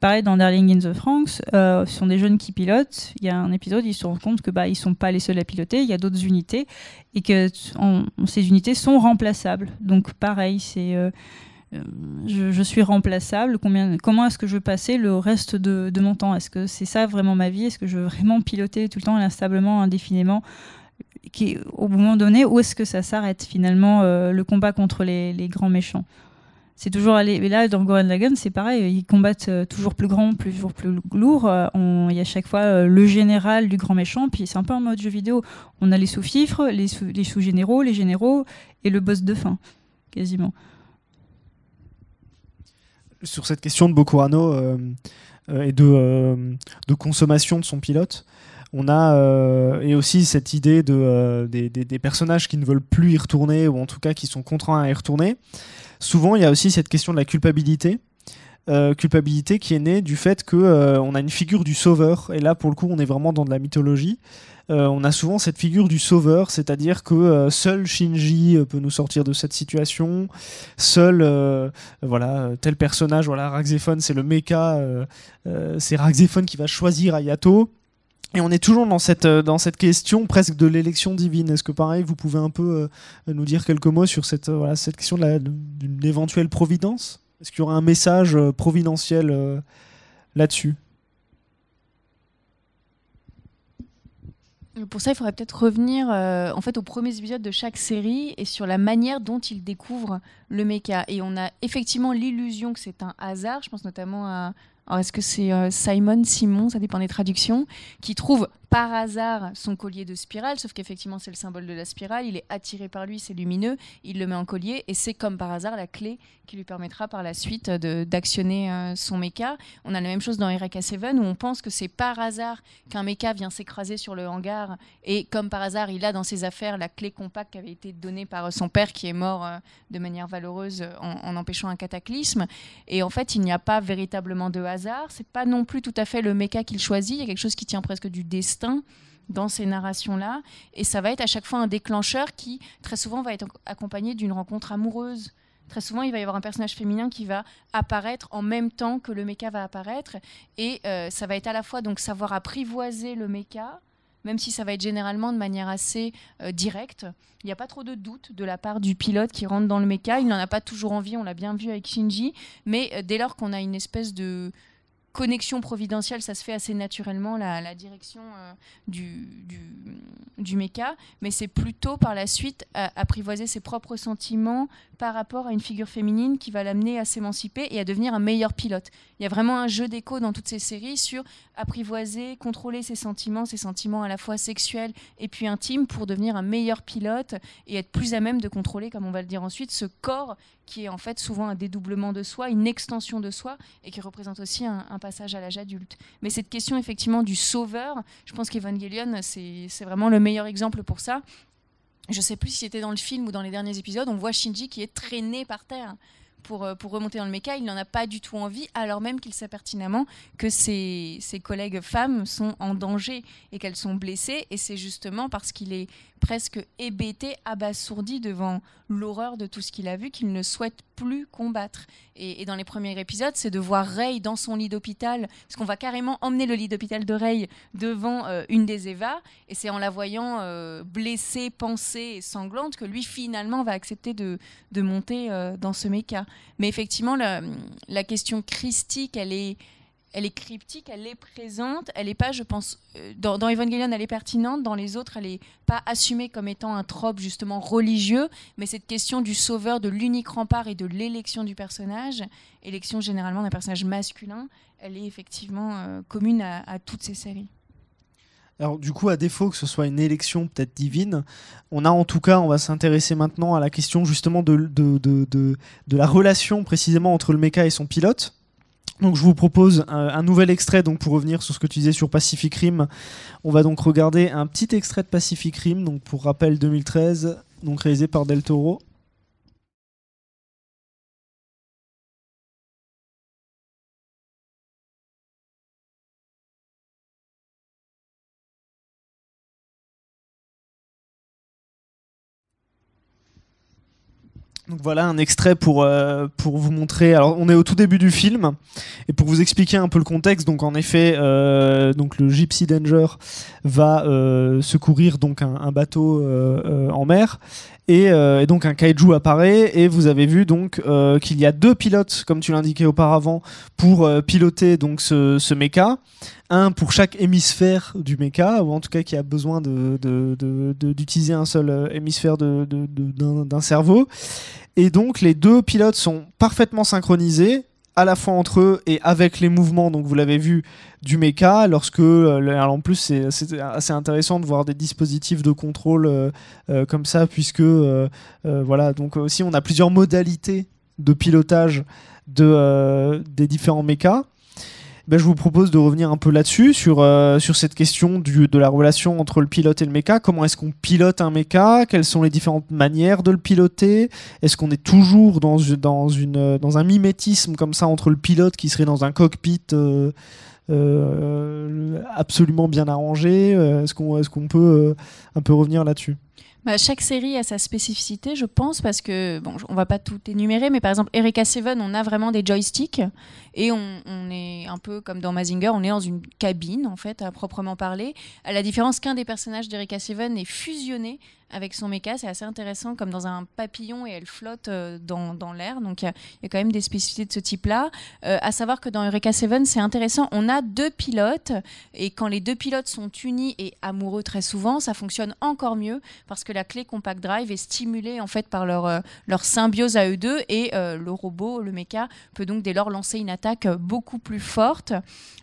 pareil dans Darling in the Franks. Euh, ce sont des jeunes qui pilotent. Il y a un épisode, ils se rendent compte que bah ils sont pas les seuls à piloter. Il y a d'autres unités et que ces unités sont remplaçables. Donc pareil, c'est euh, euh, je, suis remplaçable, comment est-ce que je vais passer le reste de, de mon temps Est-ce que c'est ça vraiment ma vie Est-ce que je veux vraiment piloter tout le temps, instablement, indéfiniment qui, au moment donné, où est-ce que ça s'arrête finalement euh, le combat contre les, grands méchants c'est toujours aller. Et là, dans Goran Lagan, c'est pareil. Ils combattent euh, toujours plus grand, toujours plus lourd. Euh, il y a chaque fois le général du grand méchant. Puis c'est un peu en mode jeu vidéo. On a les sous-fifres, les sous-généraux, les, généraux et le boss de fin, quasiment. Sur cette question de Bokurano et de, consommation de son pilote, on a euh, et aussi cette idée de, euh, des, personnages qui ne veulent plus y retourner ou en tout cas qui sont contraints à y retourner. Souvent, il y a aussi cette question de la culpabilité. Euh, culpabilité qui est née du fait que on a une figure du sauveur et là pour le coup on est vraiment dans de la mythologie on a souvent cette figure du sauveur c'est-à-dire que seul Shinji peut nous sortir de cette situation seul voilà tel personnage voilà Raxéphone c'est le mecha c'est Raxéphone qui va choisir Ayato et on est toujours dans cette, euh, dans cette question presque de l'élection divine. Est-ce que pareil, vous pouvez un peu euh, nous dire quelques mots sur cette, euh, voilà, cette question d'une éventuelle providence Est-ce qu'il y aura un message providentiel là-dessus Pour ça, il faudrait peut-être revenir en fait aux premiers épisodes de chaque série et sur la manière dont ils découvrent le méca. Et on a effectivement l'illusion que c'est un hasard. Je pense notamment à alors est-ce que c'est euh, Simon, Simon, ça dépend des traductions, qui trouve par hasard son collier de spirale, sauf qu'effectivement c'est le symbole de la spirale, il est attiré par lui, c'est lumineux, il le met en collier, et c'est comme par hasard la clé qui lui permettra par la suite d'actionner euh, son méca. On a la même chose dans RK7 où on pense que c'est par hasard qu'un méca vient s'écraser sur le hangar et comme par hasard il a dans ses affaires la clé compacte qui avait été donnée par euh, son père qui est mort euh, de manière valeureuse en, empêchant un cataclysme. Et en fait il n'y a pas véritablement de hasard, c'est pas non plus tout à fait le méca qu'il choisit, il y a quelque chose qui tient presque du destin dans ces narrations-là, et ça va être à chaque fois un déclencheur qui très souvent va être accompagné d'une rencontre amoureuse Très souvent, il va y avoir un personnage féminin qui va apparaître en même temps que le mecha va apparaître. Et euh, ça va être à la fois donc savoir apprivoiser le mecha, même si ça va être généralement de manière assez euh, directe. Il n'y a pas trop de doute de la part du pilote qui rentre dans le mecha. Il n'en a pas toujours envie, on l'a bien vu avec Shinji. Mais euh, dès lors qu'on a une espèce de connexion providentielle, ça se fait assez naturellement, la, la direction euh, du, du, méca, mais c'est plutôt par la suite apprivoiser ses propres sentiments par rapport à une figure féminine qui va l'amener à s'émanciper et à devenir un meilleur pilote. Il y a vraiment un jeu d'écho dans toutes ces séries sur apprivoiser, contrôler ses sentiments, ses sentiments à la fois sexuels et puis intimes pour devenir un meilleur pilote et être plus à même de contrôler, comme on va le dire ensuite, ce corps qui est en fait souvent un dédoublement de soi, une extension de soi, et qui représente aussi un, passage à l'âge adulte. Mais cette question effectivement du sauveur, je pense qu'Evangelion, c'est vraiment le meilleur exemple pour ça. Je ne sais plus si c'était dans le film ou dans les derniers épisodes, on voit Shinji qui est traîné par terre. Euh, pour, remonter dans le méca, il n'en a pas du tout envie, alors même qu'il sait pertinemment que ses, collègues femmes sont en danger et qu'elles sont blessées. Et c'est justement parce qu'il est presque hébété, abasourdi devant l'horreur de tout ce qu'il a vu qu'il ne souhaite plus combattre. Et, dans les premiers épisodes, c'est de voir Ray dans son lit d'hôpital, parce qu'on va carrément emmener le lit d'hôpital de Ray devant euh, une des Eva, et c'est en la voyant euh, blessée, pensée sanglante que lui finalement va accepter de, monter dans ce méca. Mais effectivement, la, question christique, elle est, elle est cryptique, elle est présente, elle n'est pas, je pense, euh, dans, dans, Evangelion, elle est pertinente, dans les autres, elle n'est pas assumée comme étant un trope justement religieux, mais cette question du sauveur, de l'unique rempart et de l'élection du personnage, élection généralement d'un personnage masculin, elle est effectivement euh, commune à toutes ces séries. Alors du coup, à défaut que ce soit une élection peut-être divine, on a en tout cas, on va s'intéresser maintenant à la question justement de, la relation précisément entre le mecha et son pilote. Donc je vous propose euh, un, nouvel extrait donc pour revenir sur ce que tu disais sur Pacific Rim. On va donc regarder un petit extrait de Pacific Rim donc pour rappel 2013 donc réalisé par Del Toro. Donc voilà un extrait pour, euh, pour vous montrer. Alors on est au tout début du film et pour vous expliquer un peu le contexte. Donc en effet, euh, donc le Gypsy Danger va euh, secourir donc un, un bateau en mer euh, et, donc un kaiju apparaît et vous avez vu donc euh, qu'il y a deux pilotes, comme tu l'indiquais auparavant, pour euh, piloter donc ce, ce mecha. Un pour chaque hémisphère du mecha, ou en tout cas qui a besoin d'utiliser de, de, un seul hémisphère d'un cerveau. Et donc les deux pilotes sont parfaitement synchronisés à la fois entre eux et avec les mouvements, donc vous l'avez vu, du mecha, lorsque, euh, en plus c'est assez intéressant de voir des dispositifs de contrôle euh, euh, comme ça, puisque voilà, donc aussi on a plusieurs modalités de pilotage de, des différents mechas. Ben, je vous propose de revenir un peu là-dessus, sur, euh, cette question de la relation entre le pilote et le méca. Comment est-ce qu'on pilote un méca Quelles sont les différentes manières de le piloter Est-ce qu'on est toujours dans, dans, une, dans un mimétisme comme ça entre le pilote qui serait dans un cockpit euh, euh, absolument bien arrangé Est-ce qu'on qu'on peut un peu revenir là-dessus bah, chaque série a sa spécificité, je pense, parce que, bon, on va pas tout énumérer, mais par exemple, Erika Seven, on a vraiment des joysticks, et on, on est un peu comme dans Mazinger, on est dans une cabine, en fait, à proprement parler, à la différence qu'un des personnages d'Erika Seven est fusionné avec son méca. C'est assez intéressant, comme dans un papillon et elle flotte euh, dans, l'air. Donc euh, il y, a quand même des spécificités de ce type-là. A euh, à savoir que dans Eureka 7, c'est intéressant. On a deux pilotes et quand les deux pilotes sont unis et amoureux très souvent, ça fonctionne encore mieux parce que la clé Compact Drive est stimulée en fait par leur, leur symbiose à eux deux et le robot, le méca, peut donc dès lors lancer une attaque beaucoup plus forte.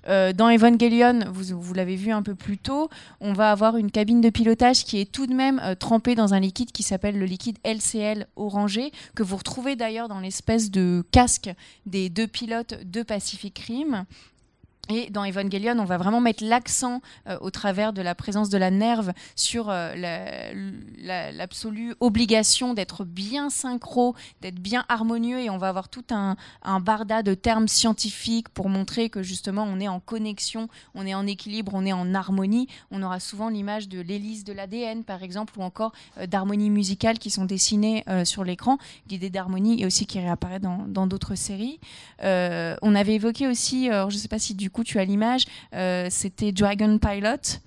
dans Evangelion, vous, vous l'avez vu un peu plus tôt, on va avoir une cabine de pilotage qui est tout de même trempée dans un liquide qui s'appelle le liquide LCL orangé, que vous retrouvez d'ailleurs dans l'espèce de casque des deux pilotes de Pacific Rim et dans Evangelion, on va vraiment mettre l'accent euh, au travers de la présence de la nerve sur euh, l'absolue obligation d'être bien synchro, d'être bien harmonieux. Et on va avoir tout un, barda de termes scientifiques pour montrer que justement on est en connexion, on est en équilibre, on est en harmonie. On aura souvent l'image de l'hélice de l'ADN, par exemple, ou encore euh, d'harmonie musicale qui sont dessinées sur l'écran. L'idée d'harmonie et aussi qui réapparaît dans d'autres séries. on avait évoqué aussi, je ne sais pas si du du coup, tu as l'image. Euh, c'était Dragon Pilot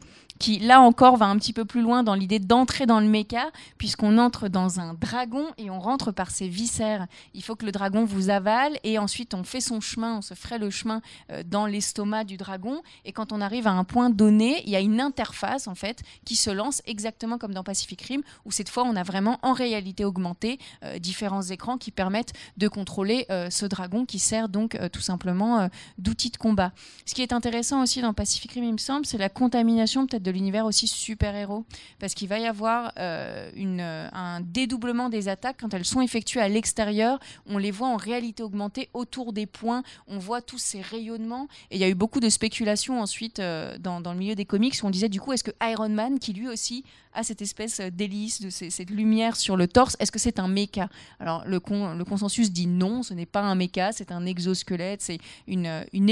qui là encore va un petit peu plus loin dans l'idée d'entrer dans le méca, puisqu'on entre dans un dragon et on rentre par ses viscères. Il faut que le dragon vous avale et ensuite on fait son chemin, on se ferait le chemin euh, dans l'estomac du dragon. Et quand on arrive à un point donné, il y a une interface en fait qui se lance exactement comme dans Pacific Rim, où cette fois on a vraiment en réalité augmenté euh, différents écrans qui permettent de contrôler euh, ce dragon qui sert donc tout simplement d'outil de combat. Ce qui est intéressant aussi dans Pacific Rim, il me semble, c'est la contamination peut-être de l'univers aussi super-héros, parce qu'il va y avoir euh, une, euh, un dédoublement des attaques quand elles sont effectuées à l'extérieur. On les voit en réalité augmentée autour des points, on voit tous ces rayonnements, et il y a eu beaucoup de spéculations ensuite euh, dans, le milieu des comics où on disait du coup, est-ce que Iron Man, qui lui aussi a cette espèce d'hélice, de cette lumière sur le torse, est-ce que c'est un méca Alors le, le consensus dit non, ce n'est pas un méca, c'est un exosquelette, c'est une,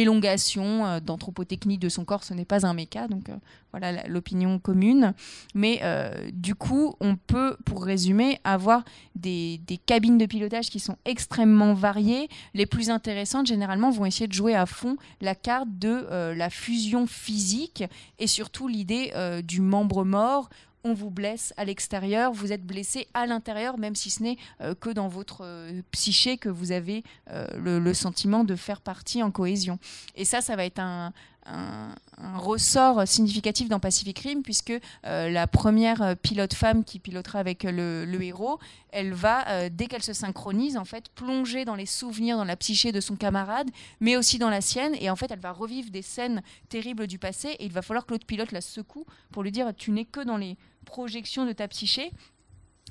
élongation d'anthropotechnie de son corps, ce n'est pas un méca. Donc voilà, l'opinion commune. Mais euh, du coup, on peut, pour résumer, avoir des, cabines de pilotage qui sont extrêmement variées. Les plus intéressantes, généralement, vont essayer de jouer à fond la carte de euh, la fusion physique et surtout l'idée euh, du membre mort on vous blesse à l'extérieur, vous êtes blessé à l'intérieur, même si ce n'est que dans votre psyché que vous avez le, sentiment de faire partie en cohésion. Et ça, ça va être un, un, ressort significatif dans Pacific Rim, puisque euh, la première euh, pilote femme qui pilotera avec euh, le, héros, elle va, dès qu'elle se synchronise, en fait, plonger dans les souvenirs, dans la psyché de son camarade, mais aussi dans la sienne, et en fait, elle va revivre des scènes terribles du passé, et il va falloir que l'autre pilote la secoue pour lui dire, tu n'es que dans les projections de ta psyché,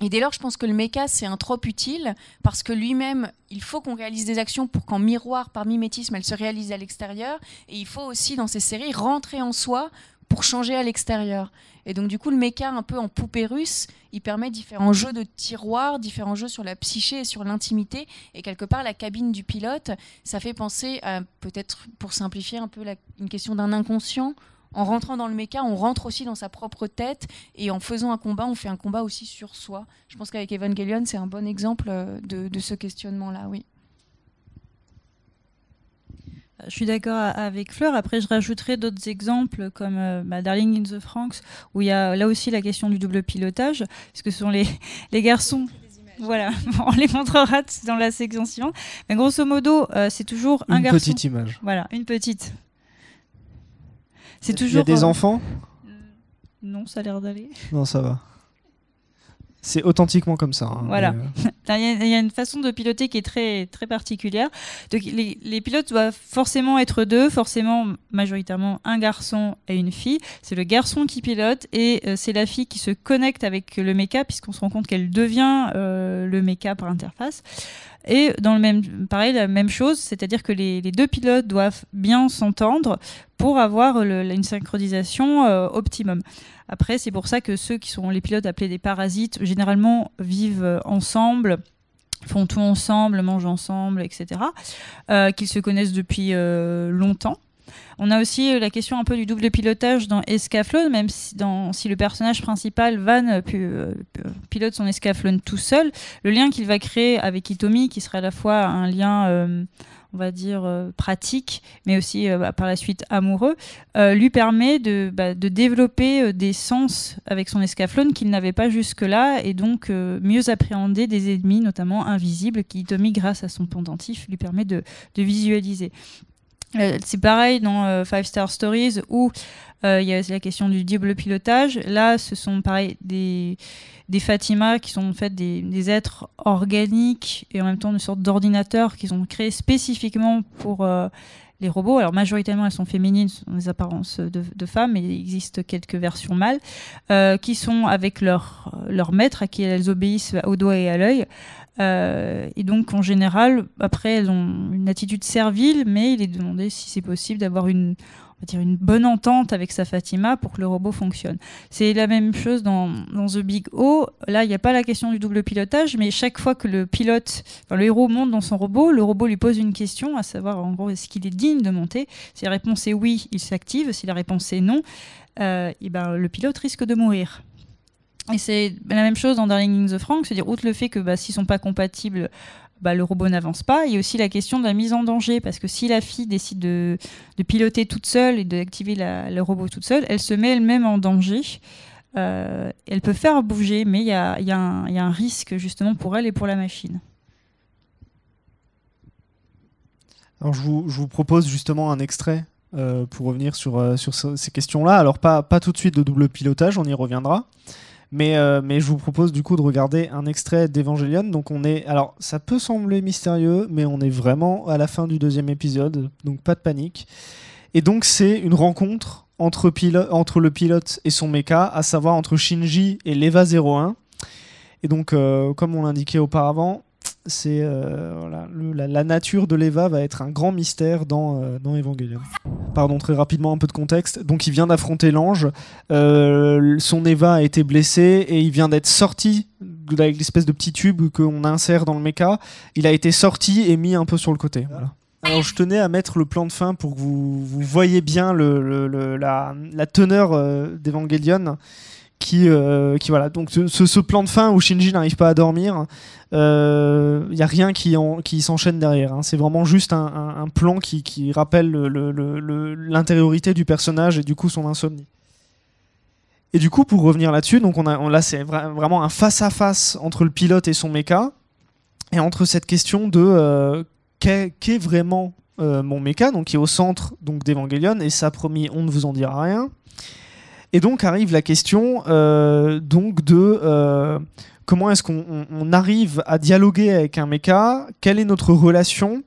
et dès lors, je pense que le méca, c'est un trop utile parce que lui-même, il faut qu'on réalise des actions pour qu'en miroir, par mimétisme, elles se réalisent à l'extérieur. Et il faut aussi, dans ces séries, rentrer en soi pour changer à l'extérieur. Et donc, du coup, le méca, un peu en poupée russe, il permet différents jeux de tiroirs, différents jeux sur la psyché et sur l'intimité. Et quelque part, la cabine du pilote, ça fait penser à, peut-être pour simplifier un peu la, une question d'un inconscient en rentrant dans le méca, on rentre aussi dans sa propre tête et en faisant un combat, on fait un combat aussi sur soi. Je pense qu'avec Evan Evangelion, c'est un bon exemple euh, de, ce questionnement-là, oui. Euh, je suis d'accord avec Fleur. Après, je rajouterai d'autres exemples comme euh, bah, Darling in the Franks, où il y a là aussi la question du double pilotage, puisque ce sont les, <laughs> les garçons. voilà, <laughs> on les montrera dans la section suivante. Mais grosso modo, c'est toujours un garçon. Une petite image. Voilà, une petite c'est toujours. Il y a des euh, enfants euh, Non, ça a l'air d'aller. Non, ça va. C'est authentiquement comme ça. Hein, voilà. Euh, <laughs> il y, a une façon de piloter qui est très, très particulière. Donc, les, pilotes doivent forcément être deux, forcément majoritairement un garçon et une fille. C'est le garçon qui pilote et c'est la fille qui se connecte avec le méca puisqu'on se rend compte qu'elle devient le méca par interface. Et dans le même, pareil, la même chose, c'est-à-dire que les, deux pilotes doivent bien s'entendre pour avoir une synchronisation euh, optimum. Après, c'est pour ça que ceux qui sont les pilotes appelés des parasites, généralement vivent euh, ensemble font tout ensemble, mangent ensemble, etc., euh, qu'ils se connaissent depuis longtemps. On a aussi euh, la question un peu du double pilotage dans Escaflowne, même si, le personnage principal, Van, euh, euh, pilote son Escaflowne tout seul, le lien qu'il va créer avec Itomi, qui sera à la fois un lien... on va dire pratique, mais aussi bah, par la suite amoureux, lui permet de, bah, développer des sens avec son escaflone qu'il n'avait pas jusque-là, et donc mieux appréhender des ennemis, notamment invisibles, qui grâce à son pendentif, lui permet de visualiser. Euh, c'est pareil dans euh, Five Star Stories où euh, il y a la question du double pilotage. Là, ce sont pareil des, Fatimas Fatima qui sont en fait des, êtres organiques et en même temps une sorte d'ordinateur qu'ils ont créé spécifiquement pour les robots. Alors majoritairement, elles sont féminines, ont des apparences de, femmes, mais il existe quelques versions mâles, qui sont avec leur, leur maître, à qui elles obéissent au doigt et à l'œil, euh, et donc, en général, après, elles ont une attitude servile, mais il est demandé si c'est possible d'avoir une, on va dire, une bonne entente avec sa Fatima pour que le robot fonctionne. C'est la même chose dans, The Big O. Là, il n'y a pas la question du double pilotage, mais chaque fois que le pilote, le héros monte dans son robot, le robot lui pose une question, à savoir, en gros, est-ce qu'il est digne de monter Si la réponse est oui, il s'active. Si la réponse est non, et euh, eh ben, le pilote risque de mourir. Et c'est la même chose dans Darling in the Frank, c'est-à-dire outre le fait que s'ils bah, s'ils sont pas compatibles, bah, le robot n'avance pas. Il y a aussi la question de la mise en danger, parce que si la fille décide de, piloter toute seule et d'activer le robot toute seule, elle se met elle-même en danger. Euh, elle peut faire bouger, mais il y a, un risque justement pour elle et pour la machine. Alors je vous, propose justement un extrait euh, pour revenir sur, euh, ces questions-là. Alors pas, pas tout de suite de double pilotage, on y reviendra. Euh, mais, je vous propose du coup de regarder un extrait d'Evangelion. Donc on est, alors ça peut sembler mystérieux, mais on est vraiment à la fin du deuxième épisode, donc pas de panique. Et donc c'est une rencontre entre, entre le pilote et son mecha, à savoir entre Shinji et l'Eva 01. Et donc, euh, comme on l'indiquait auparavant, c'est euh, la, nature de l'Eva va être un grand mystère dans, dans Evangelion. Pardon, très rapidement, un peu de contexte. Donc, il vient d'affronter l'ange. Euh, son Eva a été blessé et il vient d'être sorti avec l'espèce de petit tube qu'on insère dans le mecha. Il a été sorti et mis un peu sur le côté. Alors je tenais à mettre le plan de fin pour que vous, voyez bien la, teneur euh, d'Evangelion qui, euh, qui voilà. Donc ce, plan de fin où Shinji n'arrive pas à dormir, il euh, n'y a rien qui, qui s'enchaîne derrière. Hein. C'est vraiment juste un, plan qui, rappelle l'intériorité le, du personnage et du coup son insomnie. Et du coup, pour revenir là-dessus, donc on a, là c'est vraiment un face-à-face entre le pilote et son méca, et entre cette question de euh, qu'est vraiment mon méca, donc qui est au centre donc d'Evangelion, et ça promis, on ne vous en dira rien. Et donc arrive la question euh, donc de euh, comment est-ce qu'on arrive à dialoguer avec un méca, quelle est notre relation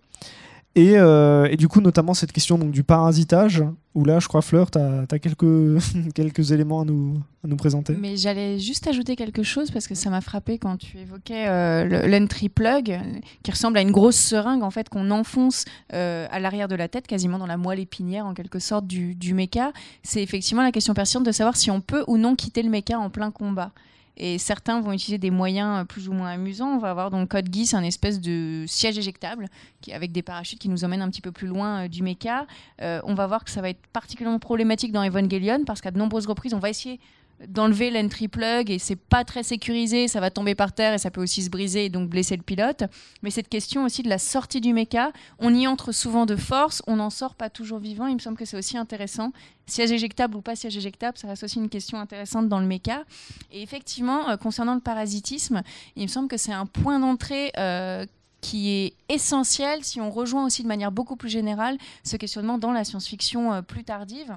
euh, et, du coup, notamment cette question du parasitage, où là, je crois, Fleur, tu as, <laughs> quelques, éléments à nous, présenter. Mais j'allais juste ajouter quelque chose, parce que ça m'a frappé quand tu évoquais euh, l'entry plug, qui ressemble à une grosse seringue en fait qu'on enfonce euh, à l'arrière de la tête, quasiment dans la moelle épinière, en quelque sorte, du, du méca. C'est effectivement la question pertinente de savoir si on peut ou non quitter le méca en plein combat. Et certains vont utiliser des moyens euh, plus ou moins amusants. On va avoir le Code Geass, un espèce de siège éjectable qui, avec des parachutes qui nous emmènent un petit peu plus loin euh, du méca. Euh, on va voir que ça va être particulièrement problématique dans Evangelion parce qu'à de nombreuses reprises, on va essayer d'enlever l'entry plug et c'est pas très sécurisé, ça va tomber par terre et ça peut aussi se briser et donc blesser le pilote. Mais cette question aussi de la sortie du méca, on y entre souvent de force, on n'en sort pas toujours vivant, il me semble que c'est aussi intéressant. Siège éjectable ou pas siège éjectable, ça reste aussi une question intéressante dans le méca. Et effectivement, euh, concernant le parasitisme, il me semble que c'est un point d'entrée euh, qui est essentiel si on rejoint aussi de manière beaucoup plus générale ce questionnement dans la science-fiction euh, plus tardive.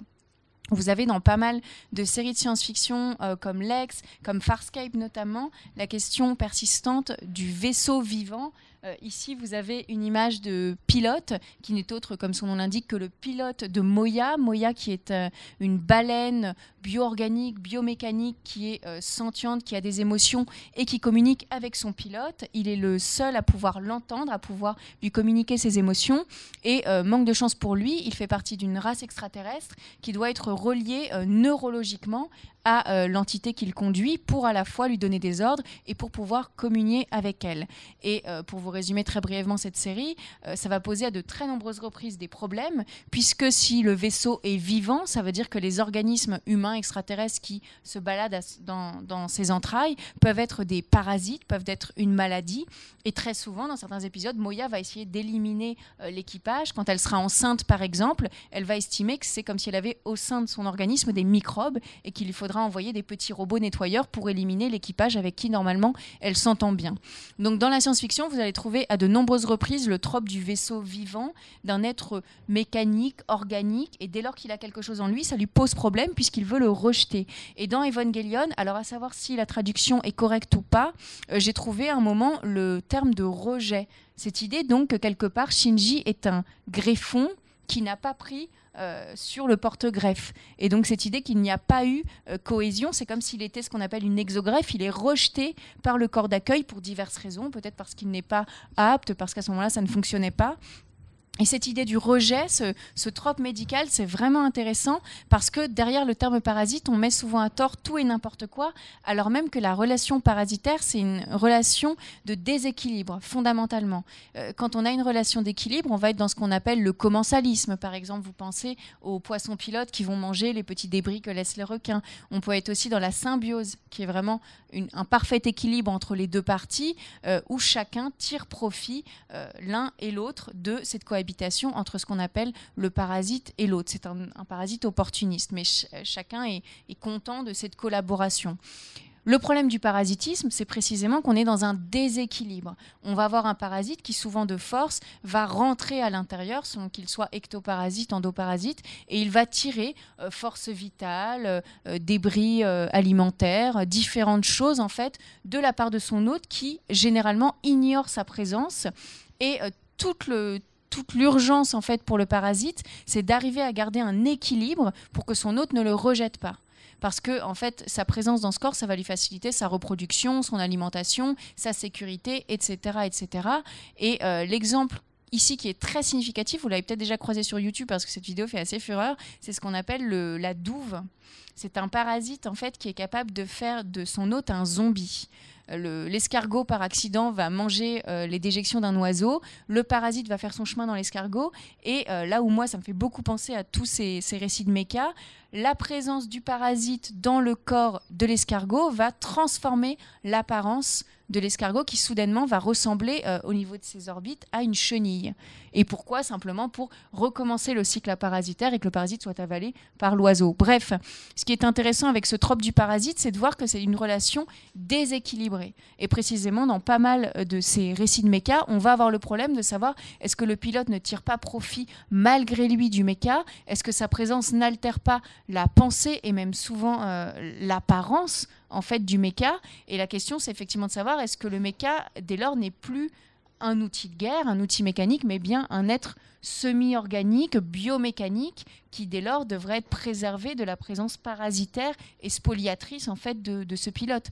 Vous avez dans pas mal de séries de science-fiction euh, comme Lex, comme Farscape notamment, la question persistante du vaisseau vivant. Euh, ici, vous avez une image de pilote qui n'est autre, comme son nom l'indique, que le pilote de Moya. Moya qui est euh, une baleine bio-organique, biomécanique, qui est euh, sentiante, qui a des émotions et qui communique avec son pilote. Il est le seul à pouvoir l'entendre, à pouvoir lui communiquer ses émotions. Et euh, manque de chance pour lui, il fait partie d'une race extraterrestre qui doit être reliée euh, neurologiquement à l'entité qu'il conduit pour à la fois lui donner des ordres et pour pouvoir communier avec elle. Et pour vous résumer très brièvement cette série, ça va poser à de très nombreuses reprises des problèmes, puisque si le vaisseau est vivant, ça veut dire que les organismes humains extraterrestres qui se baladent dans, ses entrailles peuvent être des parasites, peuvent être une maladie. Et très souvent, dans certains épisodes, Moya va essayer d'éliminer euh, l'équipage. Quand elle sera enceinte, par exemple, elle va estimer que c'est comme si elle avait au sein de son organisme des microbes et qu'il faudra envoyer des petits robots nettoyeurs pour éliminer l'équipage avec qui, normalement, elle s'entend bien. Donc, dans la science-fiction, vous allez trouver à de nombreuses reprises le trope du vaisseau vivant, d'un être mécanique, organique, et dès lors qu'il a quelque chose en lui, ça lui pose problème puisqu'il veut le rejeté rejeter. Et dans Evangelion, alors à savoir si la traduction est correcte ou pas, euh, j'ai trouvé un moment le terme de rejet. Cette idée donc que quelque part Shinji est un greffon qui n'a pas pris euh, sur le porte-greffe. Et donc cette idée qu'il n'y a pas eu euh, cohésion, c'est comme s'il était ce qu'on appelle une exogreffe, il est rejeté par le corps d'accueil pour diverses raisons, peut-être parce qu'il n'est pas apte, parce qu'à ce moment-là ça ne fonctionnait pas. Et cette idée du rejet, ce, trope médical, c'est vraiment intéressant parce que derrière le terme parasite, on met souvent à tort tout et n'importe quoi, alors même que la relation parasitaire, c'est une relation de déséquilibre, fondamentalement. Euh, quand on a une relation d'équilibre, on va être dans ce qu'on appelle le commensalisme. Par exemple, vous pensez aux poissons pilotes qui vont manger les petits débris que laissent les requins. On peut être aussi dans la symbiose, qui est vraiment un parfait équilibre entre les deux parties, euh, où chacun tire profit euh, l'un et l'autre de cette cohabitation entre ce qu'on appelle le parasite et l'autre. C'est un, parasite opportuniste, mais euh, chacun est, content de cette collaboration. Le problème du parasitisme, c'est précisément qu'on est dans un déséquilibre. On va avoir un parasite qui, souvent de force, va rentrer à l'intérieur, selon qu'il soit ectoparasite, endoparasite, et il va tirer euh, force vitale, euh, débris alimentaires, différentes choses, en fait, de la part de son hôte qui, généralement, ignore sa présence et toute le toute l'urgence en fait pour le parasite, c'est d'arriver à garder un équilibre pour que son hôte ne le rejette pas parce que en fait sa présence dans ce corps ça va lui faciliter sa reproduction son alimentation sa sécurité etc etc et euh, l'exemple ici qui est très significatif vous l'avez peut-être déjà croisé sur YouTube parce que cette vidéo fait assez fureur c'est ce qu'on appelle la douve c'est un parasite en fait qui est capable de faire de son hôte un zombie l'escargot par accident va manger euh, les déjections d'un oiseau, le parasite va faire son chemin dans l'escargot, et euh, là où moi ça me fait beaucoup penser à tous ces, récits de méca, la présence du parasite dans le corps de l'escargot va transformer l'apparence de l'escargot qui soudainement va ressembler euh, au niveau de ses orbites à une chenille. Et pourquoi Simplement pour recommencer le cycle parasitaire et que le parasite soit avalé par l'oiseau. Bref, ce qui est intéressant avec ce trope du parasite, c'est de voir que c'est une relation déséquilibrée. Et précisément, dans pas mal de ces récits de méca, on va avoir le problème de savoir est-ce que le pilote ne tire pas profit malgré lui du méca Est-ce que sa présence n'altère pas la pensée et même souvent euh, l'apparence en fait du méca Et la question, c'est effectivement de savoir est-ce que le méca, dès lors, n'est plus un outil de guerre, un outil mécanique, mais bien un être semi-organique, biomécanique, qui dès lors devrait être préservé de la présence parasitaire et spoliatrice en fait de, de ce pilote.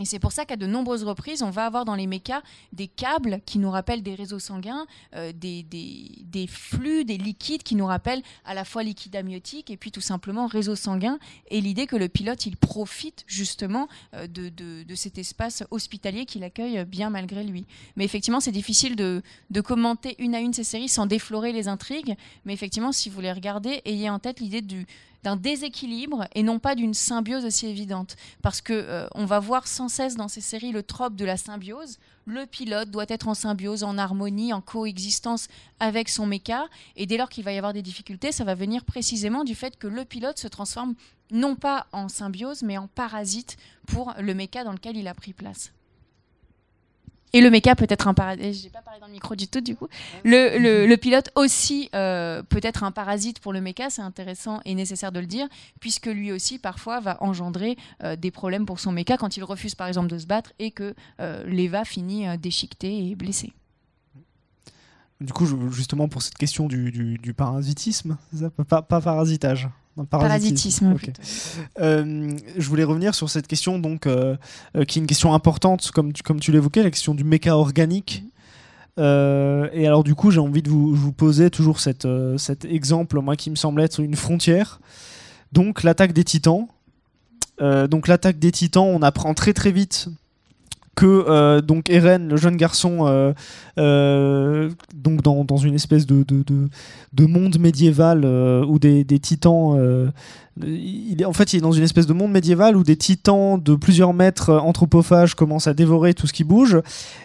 Et c'est pour ça qu'à de nombreuses reprises, on va avoir dans les mécas des câbles qui nous rappellent des réseaux sanguins, euh, des, flux, des liquides qui nous rappellent à la fois liquide amniotique et puis tout simplement réseau sanguin. Et l'idée que le pilote, il profite justement euh, de, cet espace hospitalier qu'il accueille bien malgré lui. Mais effectivement, c'est difficile de, de, commenter une à une ces séries sans déflorer les intrigues. Mais effectivement, si vous les regardez, ayez en tête l'idée du, d'un déséquilibre et non pas d'une symbiose aussi évidente. Parce qu'on euh, va voir sans cesse dans ces séries le trope de la symbiose. Le pilote doit être en symbiose, en harmonie, en coexistence avec son méca. Et dès lors qu'il va y avoir des difficultés, ça va venir précisément du fait que le pilote se transforme non pas en symbiose, mais en parasite pour le méca dans lequel il a pris place. Et le méca peut être un parasite. J'ai pas parlé dans le micro du tout, du coup. Le, pilote aussi euh, peut être un parasite pour le méca, c'est intéressant et nécessaire de le dire, puisque lui aussi, parfois, va engendrer euh, des problèmes pour son méca quand il refuse, par exemple, de se battre et que euh, l'Eva finit déchiquetée et blessée. Du coup, justement, pour cette question du, parasitisme, pas, pas parasitage. Euh, je voulais revenir sur cette question, donc, euh, euh, qui est une question importante, comme tu, comme tu l'évoquais, la question du méca organique. Mm. et alors, du coup, j'ai envie de vous, poser toujours cette, cet exemple, moi, qui me semble être une frontière. Donc, l'attaque des titans. donc, l'attaque des titans, on apprend très très vite que euh, donc Eren, le jeune garçon, euh, euh, donc dans, une espèce de, de, monde médiéval où des, titans. il en fait, il est dans une espèce de monde médiéval où des titans de plusieurs mètres anthropophages commencent à dévorer tout ce qui bouge.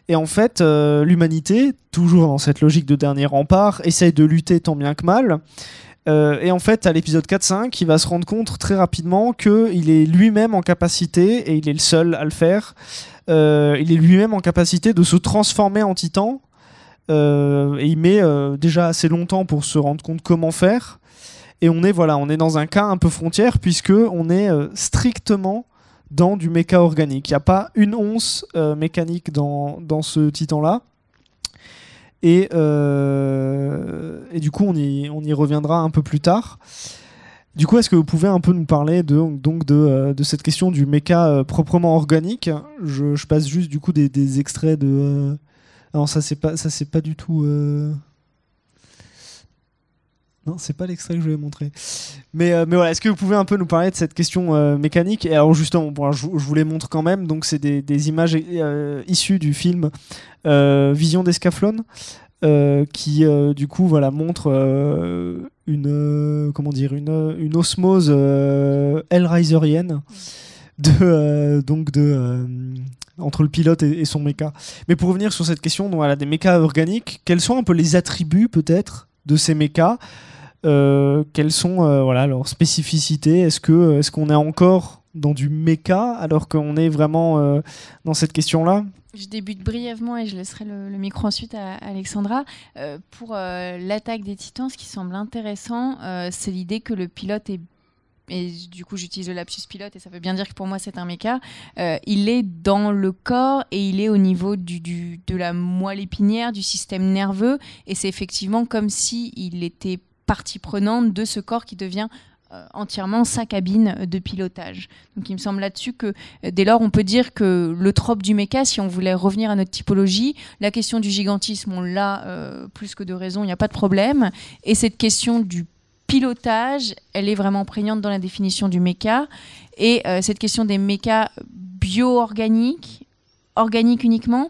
Et en fait, l'humanité, toujours dans cette logique de dernier rempart, essaye de lutter tant bien que mal. Euh, et en fait, à l'épisode 4-5, il va se rendre compte très rapidement qu'il est lui-même en capacité, et il est le seul à le faire, euh, il est lui-même en capacité de se transformer en titan. Euh, et il met déjà assez longtemps pour se rendre compte comment faire. Et on est, voilà, on est dans un cas un peu frontière, puisque on est strictement dans du méca organique. Il n'y a pas une once mécanique dans, dans ce titan-là. Et, euh, et du coup, on y, on y reviendra un peu plus tard. Du coup, est-ce que vous pouvez un peu nous parler de, donc de, euh, cette question du méca euh, proprement organique je, passe juste du coup des, extraits de. Non, ça c'est pas ça c'est pas du tout. Non, c'est pas l'extrait que je voulais montrer. Mais, euh, mais voilà, est-ce que vous pouvez un peu nous parler de cette question euh, mécanique Et alors justement, je, vous les montre quand même. Donc c'est des, images euh, issues du film Vision d'Escaflon, qui du coup voilà montre une comment dire une, une osmose Hellraiserienne de donc de entre le pilote et, son méca. Mais pour revenir sur cette question, donc, voilà, des mécas organiques, quels sont un peu les attributs peut-être de ces mécas euh, quelles sont euh, voilà, leurs spécificités Est-ce qu'on euh, est, qu'on est, encore dans du méca alors qu'on est vraiment dans cette question-là Je débute brièvement et je laisserai le, micro ensuite à, Alexandra. pour l'attaque des titans, ce qui semble intéressant, c'est l'idée que le pilote est et du coup j'utilise le lapsus pilote et ça veut bien dire que pour moi c'est un méca, il est dans le corps et il est au niveau du, du de la moelle épinière, du système nerveux, et c'est effectivement comme si il était partie prenante de ce corps qui devient euh, entièrement sa cabine de pilotage. Donc il me semble là-dessus que euh, dès lors on peut dire que le trope du méca, si on voulait revenir à notre typologie, la question du gigantisme, on l'a euh, plus que de raison, il n'y a pas de problème. Et cette question du pilotage, elle est vraiment prégnante dans la définition du méca. Et cette question des mécas bio-organiques, organique uniquement,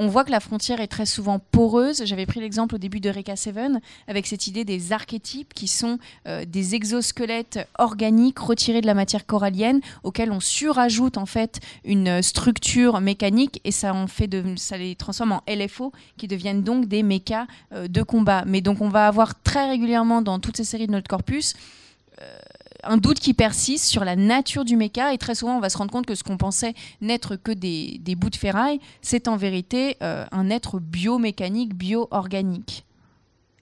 on voit que la frontière est très souvent poreuse. J'avais pris l'exemple au début de Reka Seven avec cette idée des archétypes qui sont euh, des exosquelettes organiques retirés de la matière corallienne auxquels on surajoute en fait une structure mécanique et ça en fait de, ça les transforme en LFO qui deviennent donc des mécas euh, de combat. Mais donc on va avoir très régulièrement dans toutes ces séries de notre corpus euh, un doute qui persiste sur la nature du méca et très souvent on va se rendre compte que ce qu'on pensait n'être que des, bouts de ferraille, c'est en vérité euh, un être biomécanique, bio-organique.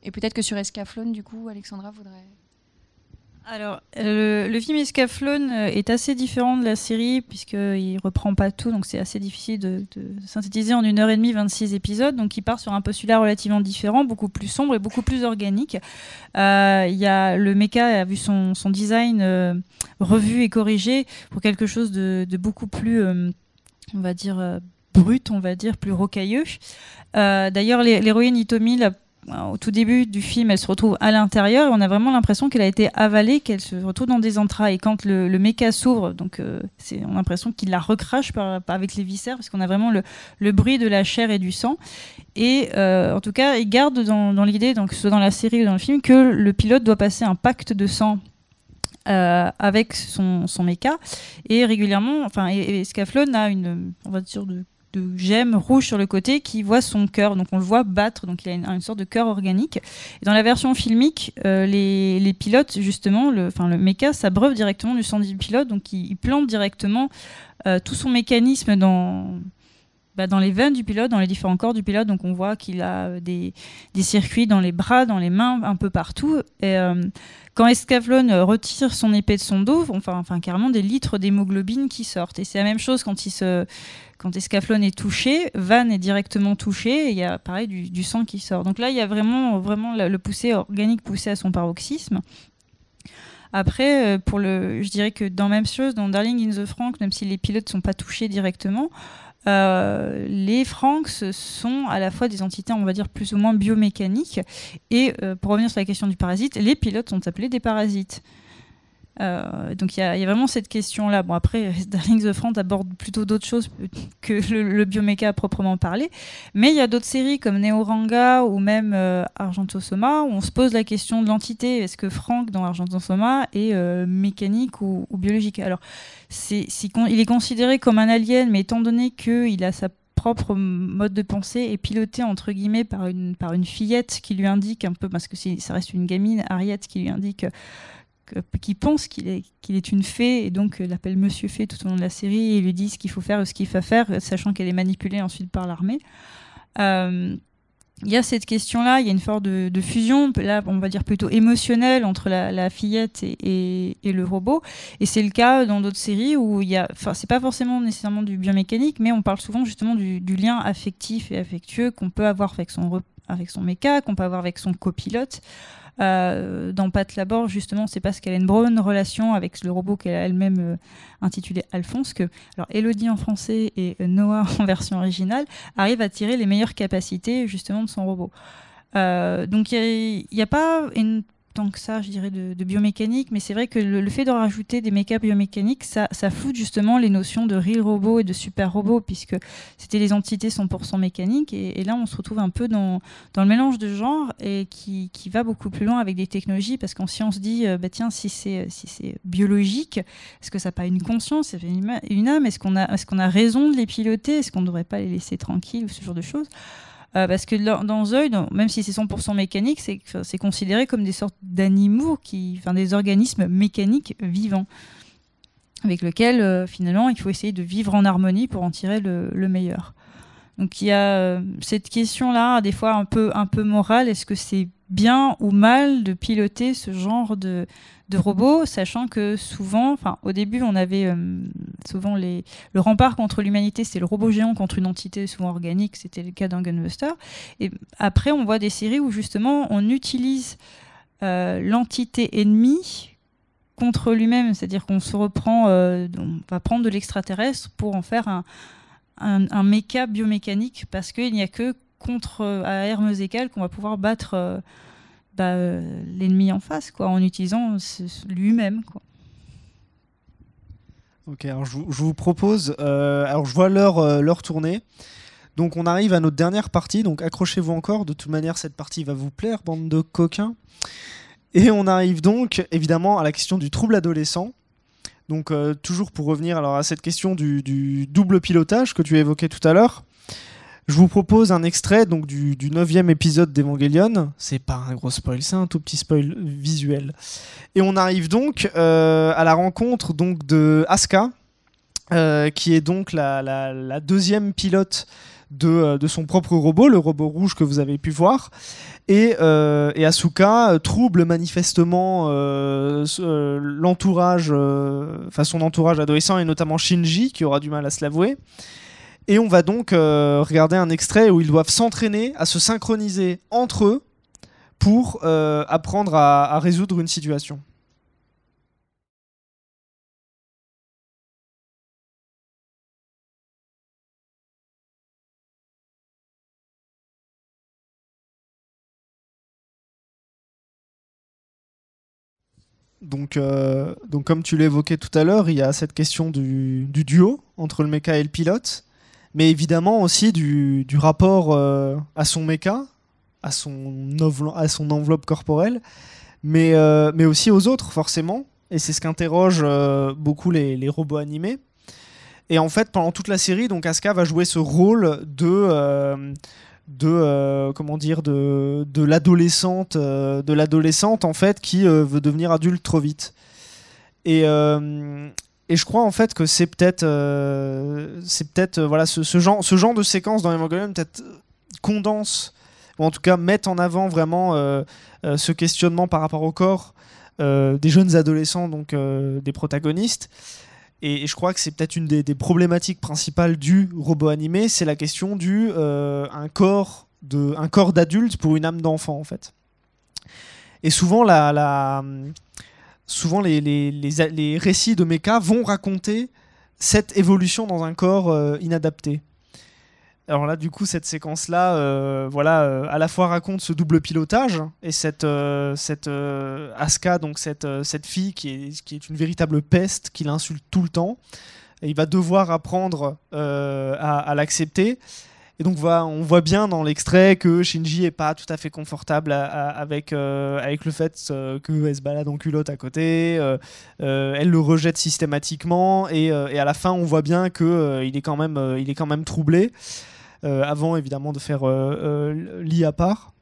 Et peut-être que sur Escaflowne, du coup, Alexandra voudrait... Alors, le film Escaflowne euh, est assez différent de la série, puisqu'il reprend pas tout, donc c'est assez difficile de, synthétiser en une heure et demie 26 épisodes. Donc, il part sur un postulat relativement différent, beaucoup plus sombre et beaucoup plus organique. Euh, y a, le mecha a vu son, design euh, revu et corrigé pour quelque chose de, beaucoup plus, euh, on va dire, brut, on va dire, plus rocailleux. D'ailleurs, l'héroïne Itomi, la au tout début du film, elle se retrouve à l'intérieur et on a vraiment l'impression qu'elle a été avalée, qu'elle se retrouve dans des entrailles. Et quand le, méca s'ouvre, donc euh, on a l'impression qu'il la recrache avec les viscères parce qu'on a vraiment le, bruit de la chair et du sang. Et euh, en tout cas, il garde dans, l'idée, donc que ce soit dans la série ou dans le film, que le pilote doit passer un pacte de sang euh, avec son, son méca. Et régulièrement, enfin, et, a une, on va dire, de de rouge sur le côté qui voit son cœur. Donc on le voit battre, donc il a une, sorte de cœur organique. Et dans la version filmique, euh, les, pilotes, justement, le, enfin, le mecha s'abreuve directement du sang du pilote, donc il, plante directement euh, tout son mécanisme dans, bah, dans les veines du pilote, dans les différents corps du pilote. Donc on voit qu'il a euh, des, circuits dans les bras, dans les mains, un peu partout. Et euh, quand Escaflone euh, retire son épée de son dos, enfin enfin carrément des litres d'hémoglobine qui sortent. Et c'est la même chose quand il se quand Escaflone est touché, Van est directement touché et il y a pareil du, sang qui sort. Donc là, il y a vraiment, vraiment le poussé organique poussé à son paroxysme. Après, pour le, je dirais que dans même chose, dans Darling in the Frank, même si les pilotes ne sont pas touchés directement, euh, les Franks sont à la fois des entités, on va dire, plus ou moins biomécaniques. Et euh, pour revenir sur la question du parasite, les pilotes sont appelés des parasites. Euh, donc il y, a vraiment cette question-là. Bon, après, <laughs> Darling the Front aborde plutôt d'autres choses que le, bioméca à proprement parler. Mais il y a d'autres séries comme Neoranga ou même euh, Argento Soma où on se pose la question de l'entité. Est-ce que Frank dans Argento Soma est euh, mécanique ou, biologique Alors, c'est, il est considéré comme un alien, mais étant donné qu'il a sa propre mode de pensée est piloté entre guillemets par une, par une fillette qui lui indique un peu, parce que ça reste une gamine, Ariette, qui lui indique qui pense qu'il est, est une fée et donc euh, l'appelle Monsieur Fée tout au long de la série et lui dit ce qu'il faut faire, ce qu'il faut faire, sachant qu'elle est manipulée ensuite par l'armée. Euh, il y a cette question-là, il y a une forme de, fusion, là on va dire plutôt émotionnelle entre la, fillette et, le robot. Et c'est le cas dans d'autres séries où il y a, enfin c'est pas forcément nécessairement du biomécanique, mais on parle souvent justement du, du lien affectif et affectueux qu'on peut avoir avec son, avec son méca, qu'on peut avoir avec son copilote. Euh, dans Pat Labor, justement, c'est parce qu'elle a une bonne relation avec le robot qu'elle a elle-même euh, intitulé Alphonse que alors Elodie en français et euh, Noah <laughs> en version originale arrivent à tirer les meilleures capacités justement de son robot. donc il n'y a, pas une que ça, je dirais, de, biomécanique, mais c'est vrai que le, fait d'en rajouter des mécas biomécaniques, ça, ça fout justement les notions de real robot et de super robot, puisque c'était les entités 100% mécaniques, et, et, là on se retrouve un peu dans, dans le mélange de genres et qui, qui, va beaucoup plus loin avec des technologies, parce qu'en science, on se dit, euh, bah tiens, si c'est si c'est biologique, est-ce que ça n'a pas une conscience, une âme, est-ce qu'on a, est qu'on a raison de les piloter, est-ce qu'on ne devrait pas les laisser tranquilles, ou ce genre de choses euh, parce que dans Zoid, même si c'est 100% mécanique, c'est considéré comme des sortes d'animaux, enfin des organismes mécaniques vivants, avec lesquels euh, finalement il faut essayer de vivre en harmonie pour en tirer le, meilleur. Donc il y a euh, cette question-là, des fois un peu, un peu morale, est-ce que c'est bien ou mal de piloter ce genre de, de robots, sachant que souvent, enfin, au début, on avait euh, souvent les, le rempart contre l'humanité, c'est le robot géant contre une entité souvent organique, c'était le cas d'un Gunbuster. Et après, on voit des séries où justement on utilise euh, l'entité ennemie contre lui-même, c'est-à-dire qu'on se reprend, euh, on va prendre de l'extraterrestre pour en faire un, un, un méca biomécanique parce qu'il n'y a que contre euh, à Hermes et qu'on va pouvoir battre euh, bah, euh, l'ennemi en face, quoi, en utilisant lui-même, quoi. Ok, alors je, vous propose, alors je vois l'heure leur tournée. Donc on arrive à notre dernière partie, donc accrochez-vous encore, de toute manière cette partie va vous plaire, bande de coquins. Et on arrive donc évidemment à la question du trouble adolescent. Donc toujours pour revenir alors à cette question du, du double pilotage que tu évoquais tout à l'heure. Je vous propose un extrait donc du, neuvième 9e épisode d'Evangelion. C'est pas un gros spoil, c'est un tout petit spoil visuel. Et on arrive donc euh, à la rencontre donc de Asuka, euh, qui est donc la, deuxième pilote euh, de, son propre robot, le robot rouge que vous avez pu voir. Et, Asuka trouble manifestement l'entourage, enfin son entourage adolescent et notamment Shinji, qui aura du mal à se l'avouer. Et on va donc euh, regarder un extrait où ils doivent s'entraîner à se synchroniser entre eux pour euh, apprendre à, résoudre une situation. Donc, euh, donc comme tu l'évoquais tout à l'heure, il y a cette question du, du duo entre le mecha et le pilote mais évidemment aussi du, du rapport euh, à son méca, à son, à son enveloppe corporelle, mais, euh, mais aussi aux autres, forcément. Et c'est ce qu'interrogent euh, beaucoup les, les, robots animés. Et en fait, pendant toute la série, donc Asuka va jouer ce rôle de de comment dire de de l'adolescente de l'adolescente en fait qui veut devenir adulte trop vite et, et je crois en fait que c'est peut-être euh, c'est peut-être euh, voilà ce, genre ce genre de séquence dans Evangelion peut-être euh, condense ou en tout cas met en avant vraiment ce questionnement par rapport au corps des jeunes adolescents donc des protagonistes et, je crois que c'est peut-être une des, problématiques principales du robot animé c'est la question du un corps de un corps d'adulte pour une âme d'enfant en fait et souvent la souvent les, récits de mecha vont raconter cette évolution dans un corps euh, inadapté. Alors là, du coup, cette séquence-là, euh, voilà, euh, à la fois raconte ce double pilotage et cette, cette Asuka, donc cette, fille qui est, une véritable peste, qui l'insulte tout le temps. Et il va devoir apprendre à l'accepter. Et donc on voit bien dans l'extrait que Shinji est pas tout à fait confortable avec, euh, avec le fait euh, qu'elle se balade en culotte à côté, euh, elle le rejette systématiquement et, à la fin on voit bien qu'il est quand même est quand même troublé avant évidemment de faire l'iapar. à part.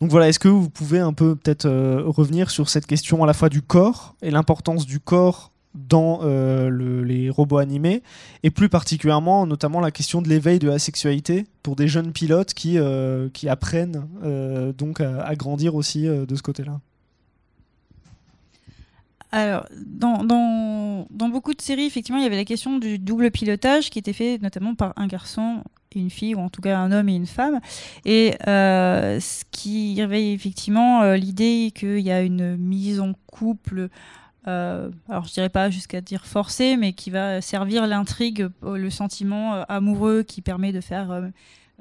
Donc voilà, est-ce que vous pouvez un peu peut-être revenir sur cette question à la fois du corps et l'importance du corps dans euh, le, les robots animés, et plus particulièrement notamment la question de l'éveil de la sexualité pour des jeunes pilotes qui, euh, qui apprennent euh, donc à, grandir aussi de ce côté-là. Alors, dans, dans, dans, beaucoup de séries, effectivement, il y avait la question du double pilotage qui était fait notamment par un garçon et une fille, ou en tout cas un homme et une femme. Et ce qui réveille effectivement l'idée qu'il y a une mise en couple euh, alors je dirais pas jusqu'à dire forcé, mais qui va servir l'intrigue, le sentiment euh, amoureux qui permet de faire euh,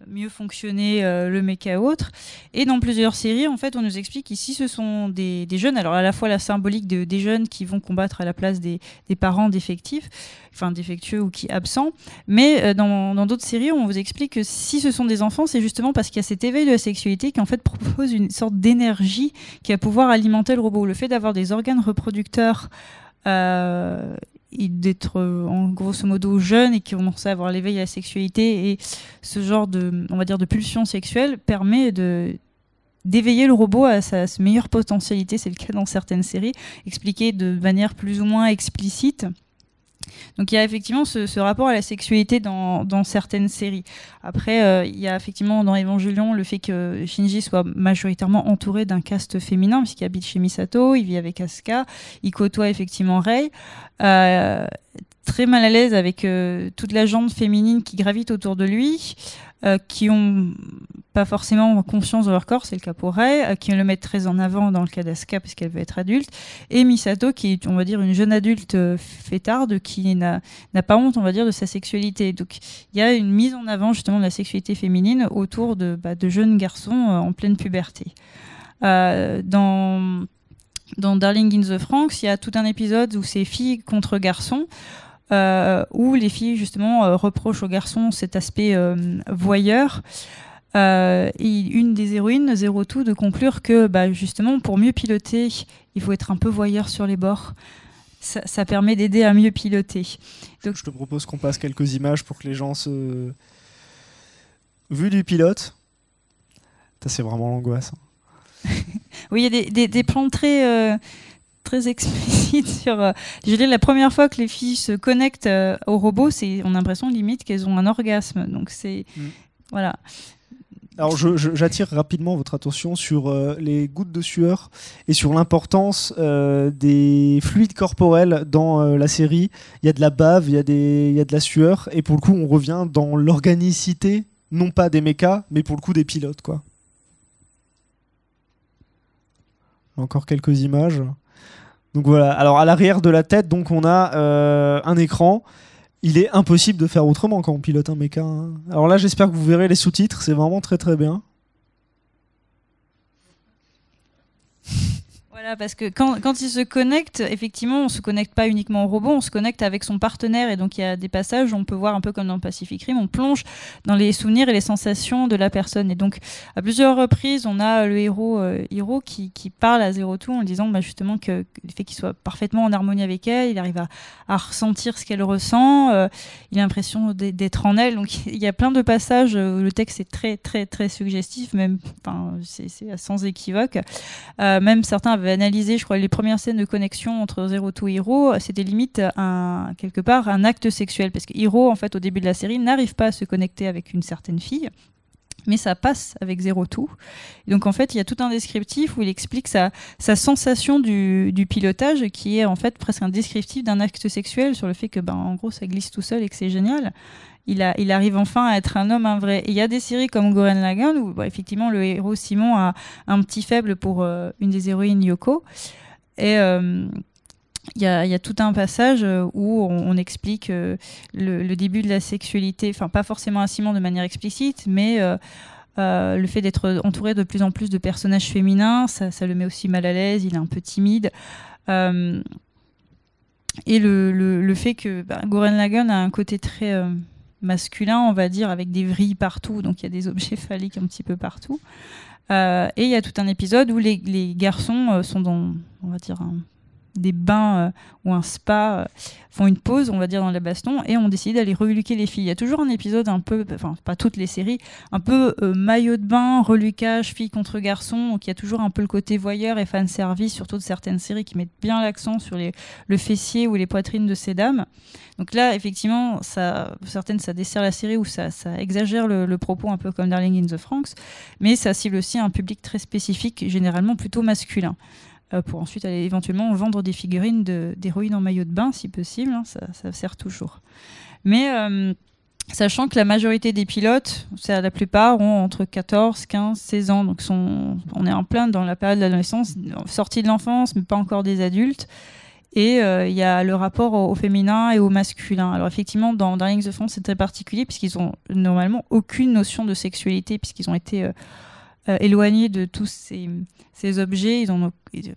mieux fonctionner euh, le mec à autre. Et dans plusieurs séries, en fait, on nous explique ici, ce sont des, jeunes, alors à la fois la symbolique des jeunes qui vont combattre à la place des, des parents défectifs, enfin défectueux ou qui absents, mais euh, dans d'autres séries, on vous explique que si ce sont des enfants, c'est justement parce qu'il y a cet éveil de la sexualité qui en fait propose une sorte d'énergie qui va pouvoir alimenter le robot. Le fait d'avoir des organes reproducteurs euh, d'être euh, en grosso modo jeune et qui ont commencé à avoir l'éveil à la sexualité et ce genre de on va dire de pulsion sexuelle permet de d'éveiller le robot à sa meilleure potentialité, c'est le cas dans certaines séries, expliquées de manière plus ou moins explicite. Donc il y a effectivement ce, rapport à la sexualité dans, certaines séries. Après, euh, il y a effectivement dans Evangelion le fait que Shinji soit majoritairement entouré d'un caste féminin, puisqu'il habite chez Misato, il vit avec Asuka, il côtoie effectivement Rei. Euh, très mal à l'aise avec euh, toute la gente féminine qui gravite autour de lui. Euh, qui ont pas forcément conscience de leur corps, c'est le cas pour Ray, euh, qui le mettent très en avant dans le cas d'Asuka parce qu'elle veut être adulte, et Misato qui est, on va dire, une jeune adulte euh, fêtarde qui n'a pas honte, on va dire, de sa sexualité. Donc il y a une mise en avant justement de la sexualité féminine autour de, bah, jeunes garçons en pleine puberté. dans Darling in the Franxx, il y a tout un épisode où c'est filles contre garçons. Euh, où les filles justement euh, reprochent aux garçons cet aspect euh, voyeur. et une des héroïnes, Zero tout, de conclure que bah, justement pour mieux piloter, il faut être un peu voyeur sur les bords. Ça, permet d'aider à mieux piloter. Donc... Je te propose qu'on passe quelques images pour que les gens se. Vu du pilote, c'est vraiment l'angoisse. Hein. <laughs> oui, il y a des, des, des plans très très explicite <laughs> sur. Euh, je veux dire, la première fois que les filles se connectent euh, au robot, c'est on a l'impression limite qu'elles ont un orgasme. Donc c'est mm. voilà. Alors j'attire rapidement votre attention sur euh, les gouttes de sueur et sur l'importance des fluides corporels dans la série. Il y a de la bave, il y, a des, il y a de la sueur, et pour le coup on revient dans l'organicité, non pas des mécas, mais pour le coup des pilotes. Quoi. Encore quelques images. Donc voilà. Alors à l'arrière de la tête, donc on a euh, un écran. Il est impossible de faire autrement quand on pilote un mecha. Hein. Alors là, j'espère que vous verrez les sous-titres. C'est vraiment très très bien. parce que quand, il se connecte effectivement, on se connecte pas uniquement au robot, on se connecte avec son partenaire. Et donc, il y a des passages, on peut voir un peu comme dans Pacific Rim, on plonge dans les souvenirs et les sensations de la personne. Et donc, à plusieurs reprises, on a le héros euh, Hiro qui, qui, parle à zéro tout en disant bah, justement que le fait qu'il soit parfaitement en harmonie avec elle, il arrive à, ressentir ce qu'elle ressent, euh, il a l'impression d'être en elle. Donc, il y a plein de passages où le texte est très, très, très suggestif, même, c'est sans équivoque. Euh, même certains avaient analyser je crois, les premières scènes de connexion entre Zero et Hiro, c'était limite un, quelque part un acte sexuel. Parce que Hiro, en fait, au début de la série, n'arrive pas à se connecter avec une certaine fille mais ça passe avec Zero Two. donc en fait, il y a tout un descriptif où il explique sa, sensation du, du, pilotage, qui est en fait presque un descriptif d'un acte sexuel sur le fait que, ben, en gros, ça glisse tout seul et que c'est génial il, arrive enfin à être un homme, un vrai. Il y a des séries comme Goren Lagan où bah, effectivement le héros Simon a un petit faible pour euh, une des héroïnes Yoko. Et euh, il y, a, tout un passage euh, où on, explique le, début de la sexualité, enfin pas forcément à Simon de manière explicite, mais... le fait d'être entouré de plus en plus de personnages féminins, ça, le met aussi mal à l'aise, il est un peu timide. et le, fait que bah, Goren Lagan a un côté très, masculin, on va dire, avec des vrilles partout, donc il y a des objets <laughs> phalliques un petit peu partout. Euh, et il y a tout un épisode où les garçons euh, sont dans, on va dire, un des bains euh, ou un spa, euh, font une pause, on va dire, dans la baston, et on décide d'aller reluquer les filles. Il y a toujours un épisode un peu, enfin, pas toutes les séries, un peu euh, maillot de bain, reluquage, filles contre garçons. Donc il y a toujours un peu le côté voyeur et fan service, surtout de certaines séries qui mettent bien l'accent sur le fessier ou les poitrines de ces dames. Donc là, effectivement, ça, certaines, ça dessert la série ou ça, exagère le, propos, un peu comme Darling in the Franks, mais ça cible aussi un public très spécifique, généralement plutôt masculin. Euh, pour ensuite aller éventuellement vendre des figurines d'héroïnes en maillot de bain, si possible. Hein, ça, sert toujours. Mais euh, sachant que la majorité des pilotes, c'est la plupart, ont entre 14, 15, 16 ans. Donc on est en plein dans la période de l'adolescence, sortie de l'enfance, mais pas encore des adultes. Et euh, il y a le rapport au, féminin et au masculin. Alors effectivement, dans Darling the France, c'est très particulier puisqu'ils ont normalement aucune notion de sexualité puisqu'ils ont été euh, éloigné éloignés de tous ces, objets. Ils ont,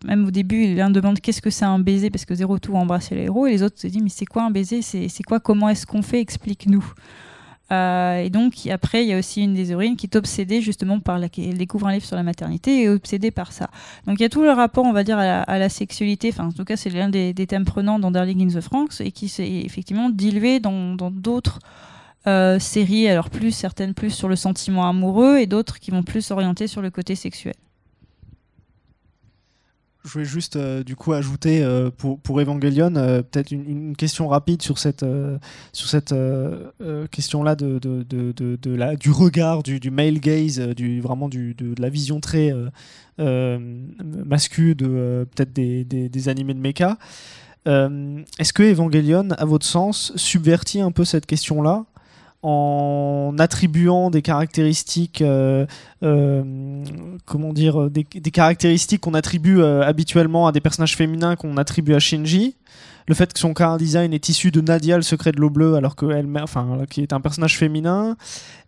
même au début, l'un demande qu'est-ce que c'est un baiser parce que Zéro tout embrassait les héros et les autres se disent mais c'est quoi un baiser C'est quoi Comment est-ce qu'on fait Explique-nous. Euh, et donc après, il y a aussi une des héroïnes qui est obsédée justement par la, elle découvre un livre sur la maternité et est obsédée par ça. Donc il y a tout le rapport, on va dire, à la, sexualité. Enfin, en tout cas, c'est l'un des, thèmes prenants dans Darling in the Franxx et qui s'est effectivement dilué dans d'autres. Euh, séries, alors plus certaines plus sur le sentiment amoureux et d'autres qui vont plus s'orienter sur le côté sexuel. Je voulais juste euh, du coup ajouter euh, pour, pour, Evangelion peut-être une, question rapide sur cette, sur cette question-là de, de, de, de la, du regard, du, du, male gaze, du, vraiment du, de, la vision très masculine de peut-être des, des, des, animés de mecha. Est-ce que Evangelion, à votre sens, subvertit un peu cette question-là en attribuant des caractéristiques, euh, euh, comment dire, euh, des, des caractéristiques qu'on attribue habituellement à des personnages féminins qu'on attribue à Shinji le fait que son car design est issu de Nadia, le secret de l'eau bleue, alors que elle, enfin, qui est un personnage féminin,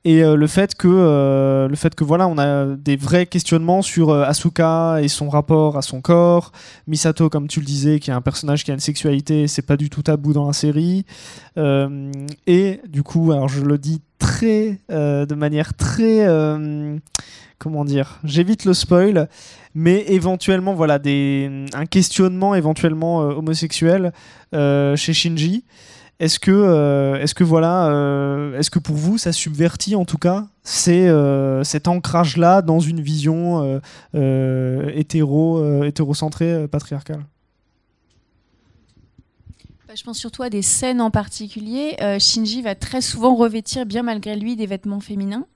et euh, le fait que, euh, le fait que voilà, on a des vrais questionnements sur euh, Asuka et son rapport à son corps, Misato, comme tu le disais, qui est un personnage qui a une sexualité, c'est pas du tout tabou dans la série, et du coup, alors je le dis très, de manière très comment dire, j'évite le spoil, mais éventuellement, voilà, des, un questionnement éventuellement euh, homosexuel euh, chez Shinji. Est-ce que, euh, est-ce que voilà, est-ce que pour vous, ça subvertit en tout cas cet ancrage-là dans une vision hétéro, hétérocentrée patriarcale bah, je pense surtout à des scènes en particulier. Shinji va très souvent revêtir, bien malgré lui, des vêtements féminins.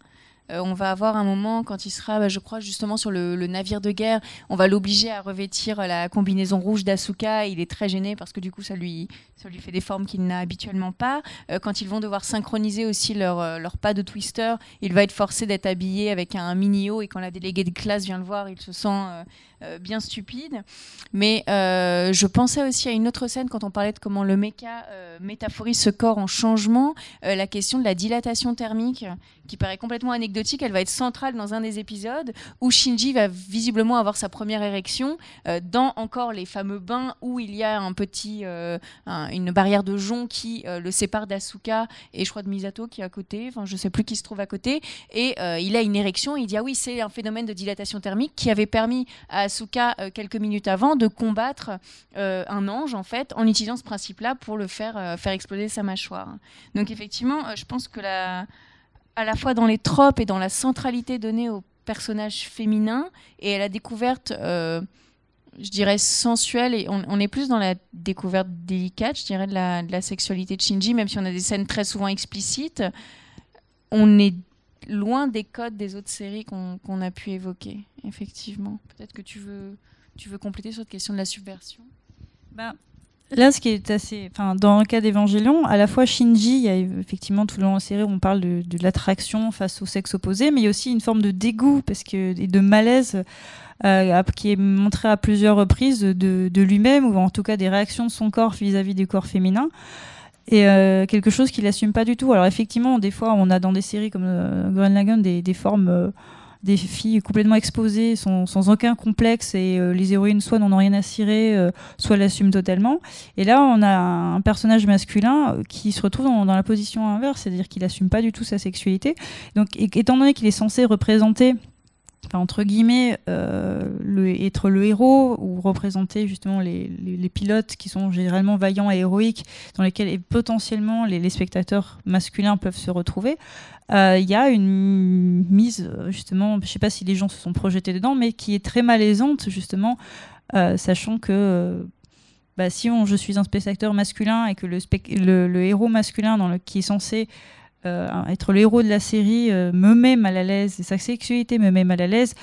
Euh, on va avoir un moment quand il sera, bah, je crois, justement sur le, navire de guerre. On va l'obliger à revêtir la combinaison rouge d'Asuka. Il est très gêné parce que du coup, ça lui, lui fait des formes qu'il n'a habituellement pas. Euh, quand ils vont devoir synchroniser aussi euh, leur, pas de twister, il va être forcé d'être habillé avec un mini-haut. Et quand la déléguée de classe vient le voir, il se sent euh, bien stupide. Mais euh, je pensais aussi à une autre scène quand on parlait de comment le méca euh, métaphorise ce corps en changement. la question de la dilatation thermique, qui paraît complètement anecdotique, elle va être centrale dans un des épisodes où Shinji va visiblement avoir sa première érection dans encore les fameux bains où il y a un petit, une barrière de jonc qui le sépare d'Asuka et je crois de Misato qui est à côté, enfin je sais plus qui se trouve à côté, et il a une érection, il dit ah oui c'est un phénomène de dilatation thermique qui avait permis à Asuka euh, quelques minutes avant de combattre euh, un ange en fait en utilisant ce principe-là pour le faire euh, faire exploser sa mâchoire. Donc effectivement, je pense que la, à la fois dans les tropes et dans la centralité donnée au personnage féminin et à la découverte je dirais, sensuelle. Et on, est plus dans la découverte délicate, je dirais, de la, sexualité de Shinji, même si on a des scènes très souvent explicites. On est loin des codes des autres séries qu'on a pu évoquer, effectivement. Peut-être que tu veux, compléter sur cette question de la subversion ben, Là, ce qui est assez. Enfin, dans le cas d'Evangélion, à la fois Shinji, il y a effectivement tout le long de la série, on parle de, l'attraction face au sexe opposé, mais il y a aussi une forme de dégoût parce que, et de malaise euh, qui est montré à plusieurs reprises de, lui-même, ou en tout cas des réactions de son corps vis-à-vis -vis du corps féminin et euh, quelque chose qu'il assume pas du tout. Alors effectivement, des fois, on a dans des séries comme euh, Grand des, des formes, euh, des filles complètement exposées, sans, sans aucun complexe, et euh, les héroïnes soit n'en ont rien à cirer, soit l'assument totalement. Et là, on a un personnage masculin qui se retrouve dans, la position inverse, c'est-à-dire qu'il assume pas du tout sa sexualité. Donc, étant donné qu'il est censé représenter entre guillemets, euh, le, être le héros ou représenter justement les, les, pilotes qui sont généralement vaillants et héroïques, dans lesquels potentiellement les, les spectateurs masculins peuvent se retrouver. Euh, il y a une mise, euh, justement, je ne sais pas si les gens se sont projetés dedans, mais qui est très malaisante, justement, sachant que bah, si on, je suis un spectateur masculin et que le, le, le héros masculin dans le, qui est censé euh, être le héros de la série euh, me met mal à l'aise, sa sexualité me met mal à l'aise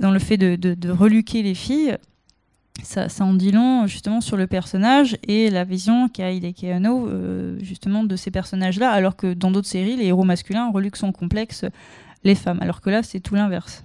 dans le fait de, reluquer les filles. Ça, ça, en dit long justement sur le personnage et la vision qu'a Hideki Anno euh, justement de ces personnages-là, alors que dans d'autres séries, les héros masculins reluquent son complexe les femmes, alors que là, c'est tout l'inverse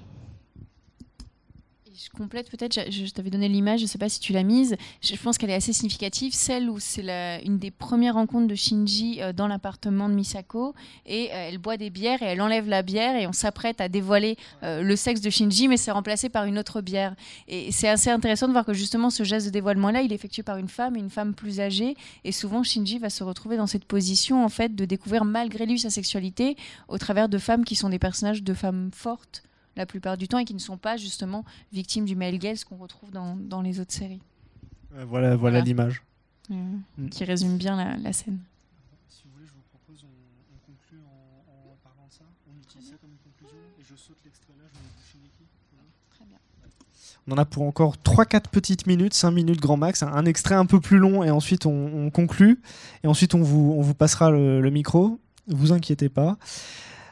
complète peut-être, je, t'avais donné l'image, je ne sais pas si tu l'as mise, je pense qu'elle est assez significative, celle où c'est une des premières rencontres de Shinji euh, dans l'appartement de Misako, et euh, elle boit des bières, et elle enlève la bière, et on s'apprête à dévoiler euh, le sexe de Shinji, mais c'est remplacé par une autre bière. Et c'est assez intéressant de voir que justement ce geste de dévoilement-là, il est effectué par une femme, une femme plus âgée, et souvent Shinji va se retrouver dans cette position en fait de découvrir malgré lui sa sexualité au travers de femmes qui sont des personnages de femmes fortes la plupart du temps et qui ne sont pas justement victimes du male gaze qu'on retrouve dans, dans, les autres séries. voilà l'image. Mm. Qui résume bien la, la, scène. Si vous voulez, je vous propose, on, on conclut en, en, parlant de ça. On utilise ça comme une conclusion et je saute l'extrait là, je vais boucher Très bien. On en a pour encore 3-4 petites minutes, 5 minutes grand max, un, extrait un peu plus long et ensuite on, on conclut. Et ensuite on vous, on vous passera le, le micro vous inquiétez pas.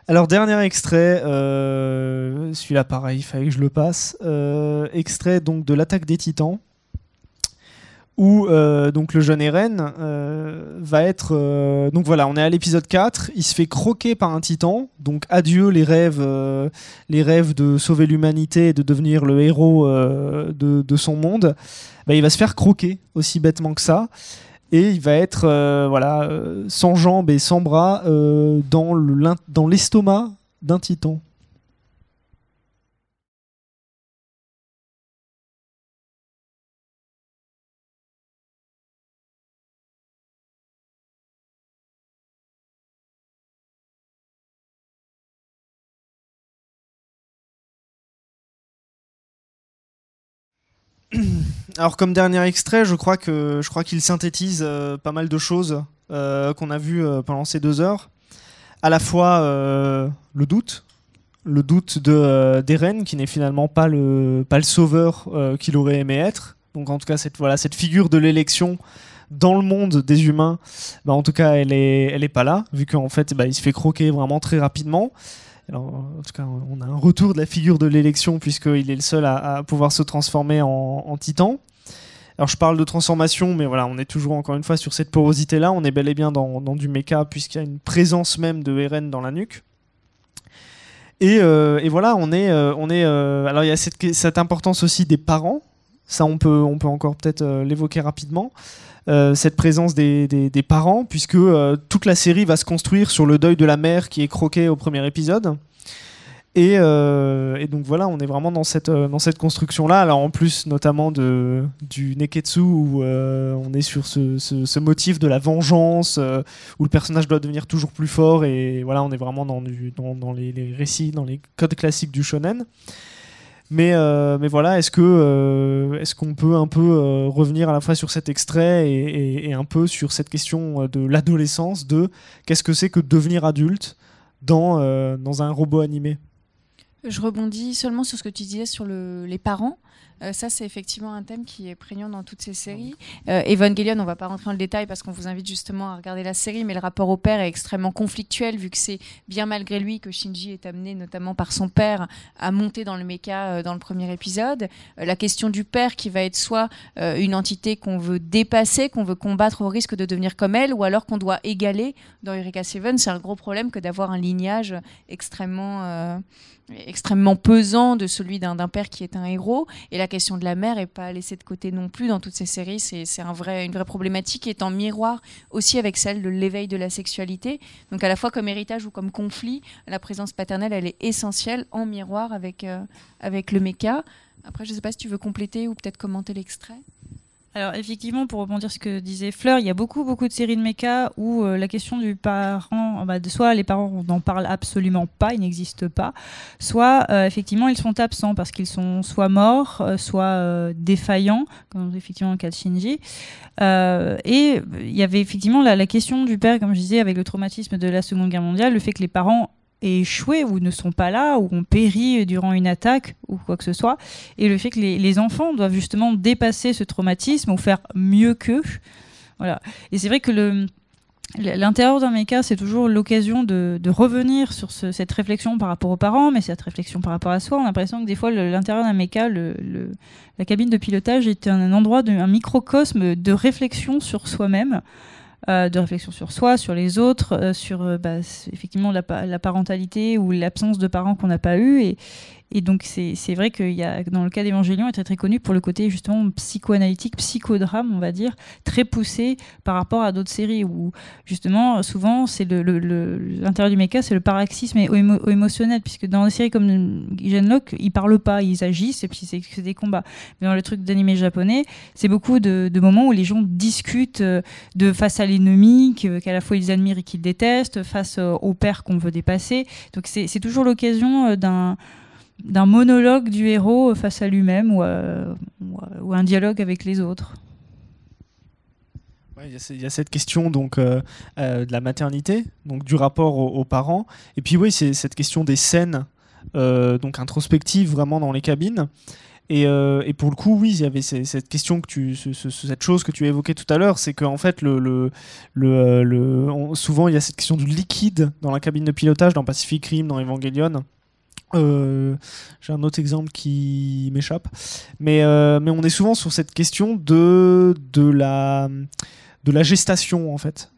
Alors, dernier extrait, euh, celui-là, pareil, il fallait que je le passe. Euh, extrait donc de l'attaque des titans, où euh, donc le jeune Eren va être. donc voilà, on est à l'épisode 4, il se fait croquer par un titan, donc adieu les rêves, les rêves de sauver l'humanité et de devenir le héros de, son monde. Bah, il va se faire croquer aussi bêtement que ça et il va être euh, voilà euh, sans jambes et sans bras euh, dans l'estomac d'un titan. alors comme dernier extrait, je crois je crois qu'il synthétise euh, pas mal de choses euh, qu'on a vues euh, pendant ces deux heures. À la fois le doute, le doute de d'Eren qui n'est finalement pas le pas le sauveur qu'il aurait aimé être. Donc en tout cas cette voilà cette figure de l'élection dans le monde des humains, bah, en tout cas elle est elle pas là vu qu'en fait bah, il se fait croquer vraiment très rapidement en tout cas, on a un retour de la figure de l'élection, puisqu'il est le seul à, pouvoir se transformer en, titan. Alors, je parle de transformation, mais voilà, on est toujours encore une fois sur cette porosité-là. On est bel et bien dans, du mecha, puisqu'il y a une présence même de RN dans la nuque. Et, euh, voilà, on est. Euh, on est euh, alors, il y a cette, cette importance aussi des parents. Ça, on peut, on peut encore peut-être l'évoquer rapidement. Euh, cette présence des, parents, puisque euh, toute la série va se construire sur le deuil de la mère qui est croquée au premier épisode. Et, euh, donc voilà, on est vraiment dans cette, construction-là. Alors en plus notamment de, du Neketsu, où on est sur ce, motif de la vengeance, où le personnage doit devenir toujours plus fort. Et voilà, on est vraiment dans, les, les, récits, dans les codes classiques du shonen. Mais, euh, mais voilà, est-ce que euh, est qu'on peut un peu euh, revenir à la fois sur cet extrait et, un peu sur cette question de l'adolescence, de qu'est-ce que c'est que devenir adulte dans, dans un robot animé Je rebondis seulement sur ce que tu disais sur les parents. Euh, ça, c'est effectivement un thème qui est prégnant dans toutes ces séries. Evan euh, Evangelion, on ne va pas rentrer dans le détail parce qu'on vous invite justement à regarder la série, mais le rapport au père est extrêmement conflictuel vu que c'est bien malgré lui que Shinji est amené, notamment par son père, à monter dans le mecha euh, dans le premier épisode. la question du père qui va être soit une entité qu'on veut dépasser, qu'on veut combattre au risque de devenir comme elle, ou alors qu'on doit égaler. Dans Eureka Seven, c'est un gros problème que d'avoir un lignage extrêmement extrêmement pesant de celui d'un père qui est un héros. Et la question de la mère n'est pas laissée de côté non plus dans toutes ces séries. C'est un vrai, une vraie problématique qui est en miroir aussi avec celle de l'éveil de la sexualité. Donc à la fois comme héritage ou comme conflit, la présence paternelle, elle est essentielle en miroir avec, euh, avec le méca. Après, je ne sais pas si tu veux compléter ou peut-être commenter l'extrait. Alors effectivement, pour rebondir ce que disait Fleur, il y a beaucoup beaucoup de séries de méca où euh, la question du parent, ah bah, de soit les parents n'en parlent absolument pas, ils n'existent pas, soit euh, effectivement ils sont absents parce qu'ils sont soit morts, euh, soit défaillants, comme effectivement le cas de Shinji. et il y avait effectivement la, la, question du père, comme je disais, avec le traumatisme de la Seconde Guerre mondiale, le fait que les parents échouer ou ne sont pas là ou ont péri durant une attaque ou quoi que ce soit. Et le fait que les, enfants doivent justement dépasser ce traumatisme ou faire mieux qu'eux. Voilà. Et c'est vrai que le, L'intérieur d'un méca, c'est toujours l'occasion de, revenir sur cette réflexion par rapport aux parents, mais cette réflexion par rapport à soi. On a l'impression que des fois, l'intérieur d'un méca, la cabine de pilotage est un, endroit, d'un un microcosme de réflexion sur soi-même. Euh, de réflexion sur soi, sur les autres, euh, sur euh, bah, effectivement la, la, parentalité ou l'absence de parents qu'on n'a pas eu. Et, et donc, c'est vrai que dans le cas d'Évangélion, est très très connu pour le côté justement psychoanalytique, psychodrame, on va dire, très poussé par rapport à d'autres séries où justement, souvent, c'est l'intérieur le, le, du méca, c'est le paroxysme et émotionnel, puisque dans des séries comme Genlock, ils parlent pas, ils agissent et puis c'est des combats. Mais dans le truc d'animé japonais, c'est beaucoup de, de, moments où les gens discutent euh, de face à l'ennemi, qu'à la fois ils admirent et qu'ils détestent, face euh, au père qu'on veut dépasser. Donc, c'est toujours l'occasion euh, d'un d'un monologue du héros face à lui-même ou, ou, un dialogue avec les autres. Il y, a cette question donc euh, euh, de la maternité, donc du rapport aux, parents, et puis oui, c'est cette question des scènes, euh, donc introspectives vraiment dans les cabines. Et, pour le coup, oui, il y avait cette question que tu, cette chose que tu évoquais tout à l'heure, c'est qu'en fait, le, le, souvent il y a cette question du liquide dans la cabine de pilotage, dans Pacific Rim, dans Evangelion, euh, j'ai un autre exemple qui m'échappe, mais, euh, mais on est souvent sur cette question de, de, la, de la gestation en fait.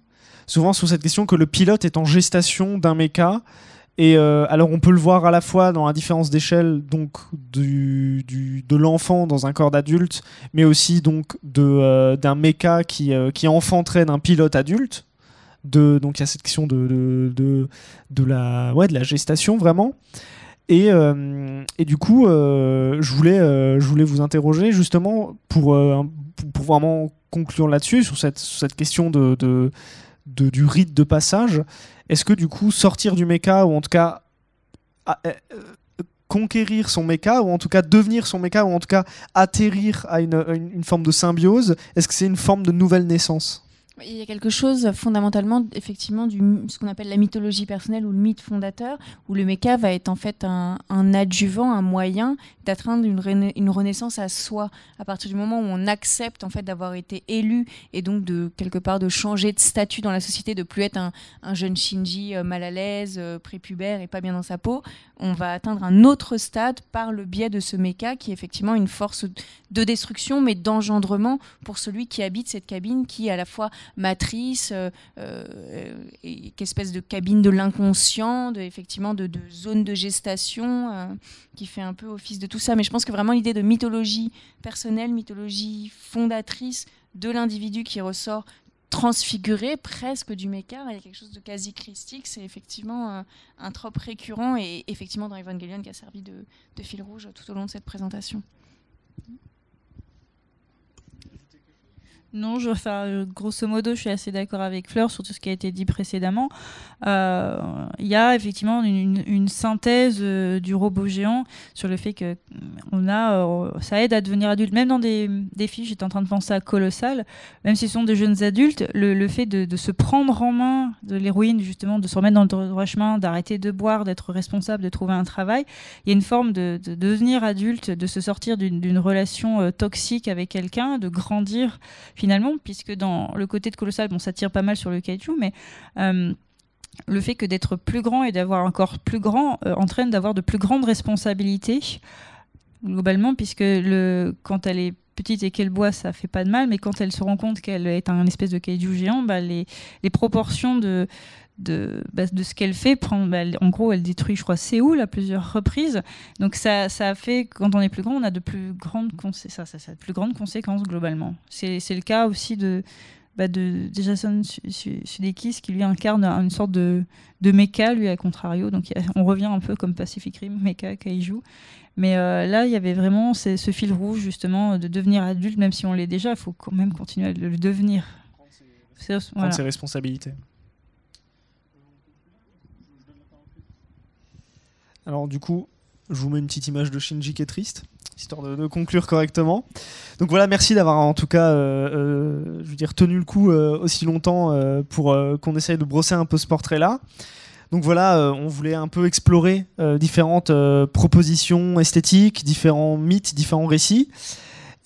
Souvent sur cette question que le pilote est en gestation d'un méca. Et euh, alors on peut le voir à la fois dans la différence d'échelle donc de l'enfant dans un corps d'adulte, mais aussi donc de d'un méca qui qui enfanterait d'un pilote adulte. De, donc il y a cette question de, de, de la ouais de la gestation vraiment. Euh, et, du coup, euh, je, voulais, euh, je voulais vous interroger justement pour, vraiment conclure là-dessus, sur cette, cette question de, de, du rite de passage. Est-ce que du coup, sortir du mecha, ou en tout cas conquérir son mecha, ou en tout cas devenir son mecha, ou en tout cas atterrir à une, une forme de symbiose, est-ce que c'est une forme de nouvelle naissance il y a quelque chose fondamentalement, effectivement, du, ce qu'on appelle la mythologie personnelle ou le mythe fondateur, où le méca va être en fait un, adjuvant, un moyen d'atteindre une, une, renaissance à soi. À partir du moment où on accepte en fait d'avoir été élu et donc de quelque part de changer de statut dans la société, de plus être un, jeune Shinji euh, mal à l'aise, euh, prépubère et pas bien dans sa peau, on va atteindre un autre stade par le biais de ce méca qui est effectivement une force de destruction mais d'engendrement pour celui qui habite cette cabine qui à la fois matrice, euh, euh, et qu'espèce de cabine de l'inconscient, de, effectivement de, zone de gestation euh, qui fait un peu office de tout ça. Mais je pense que vraiment l'idée de mythologie personnelle, mythologie fondatrice de l'individu qui ressort transfiguré presque du y a quelque chose de quasi christique, c'est effectivement un trope récurrent et effectivement dans Evangelion qui a servi de fil rouge tout au long de cette présentation. Non, je, faire euh, grosso modo, je suis assez d'accord avec Fleur sur tout ce qui a été dit précédemment. Euh, il y a effectivement une, synthèse euh, du robot géant sur le fait que euh, on a, ça aide à devenir adulte. Même dans des, des filles, j'étais en train de penser à Colossal, même si ce sont des jeunes adultes, le, fait de, se prendre en main de l'héroïne, justement, de se remettre dans le droit chemin, d'arrêter de boire, d'être responsable, de trouver un travail, il y a une forme de, devenir adulte, de se sortir d'une relation toxique avec quelqu'un, de grandir finalement, puisque dans le côté de Colossal, bon, ça tire pas mal sur le kaiju, mais le fait que d'être plus grand et d'avoir encore plus grand euh, entraîne d'avoir de plus grandes responsabilités globalement, puisque quand elle est petite et qu'elle boit, ça fait pas de mal, mais quand elle se rend compte qu'elle est un espèce de caillou géant, bah, les, proportions bah, de, ce qu'elle fait, prend, bah, en gros, elle détruit, je crois, Séoul à plusieurs reprises. Donc ça, ça fait, quand on est plus grand, on a de plus grandes, de plus grandes conséquences globalement. C'est le cas aussi de, bah, de, Jason Sudeikis qui lui incarne une sorte de, de mecha, lui, à contrario. Donc on revient un peu comme Pacific Rim, mecha, kaiju. Mais euh, là, il y avait vraiment ce, fil rouge, justement, de devenir adulte, même si on l'est déjà, il faut quand même continuer à le devenir. Prendre ses, ses responsabilités. Alors du coup, je vous mets une petite image de Shinji qui est triste histoire de, conclure correctement. Donc voilà, merci d'avoir en tout cas, euh, euh, je veux dire, tenu le coup euh, aussi longtemps pour qu'on essaye de brosser un peu ce portrait-là. Donc voilà, on voulait un peu explorer différentes propositions esthétiques, différents mythes, différents récits.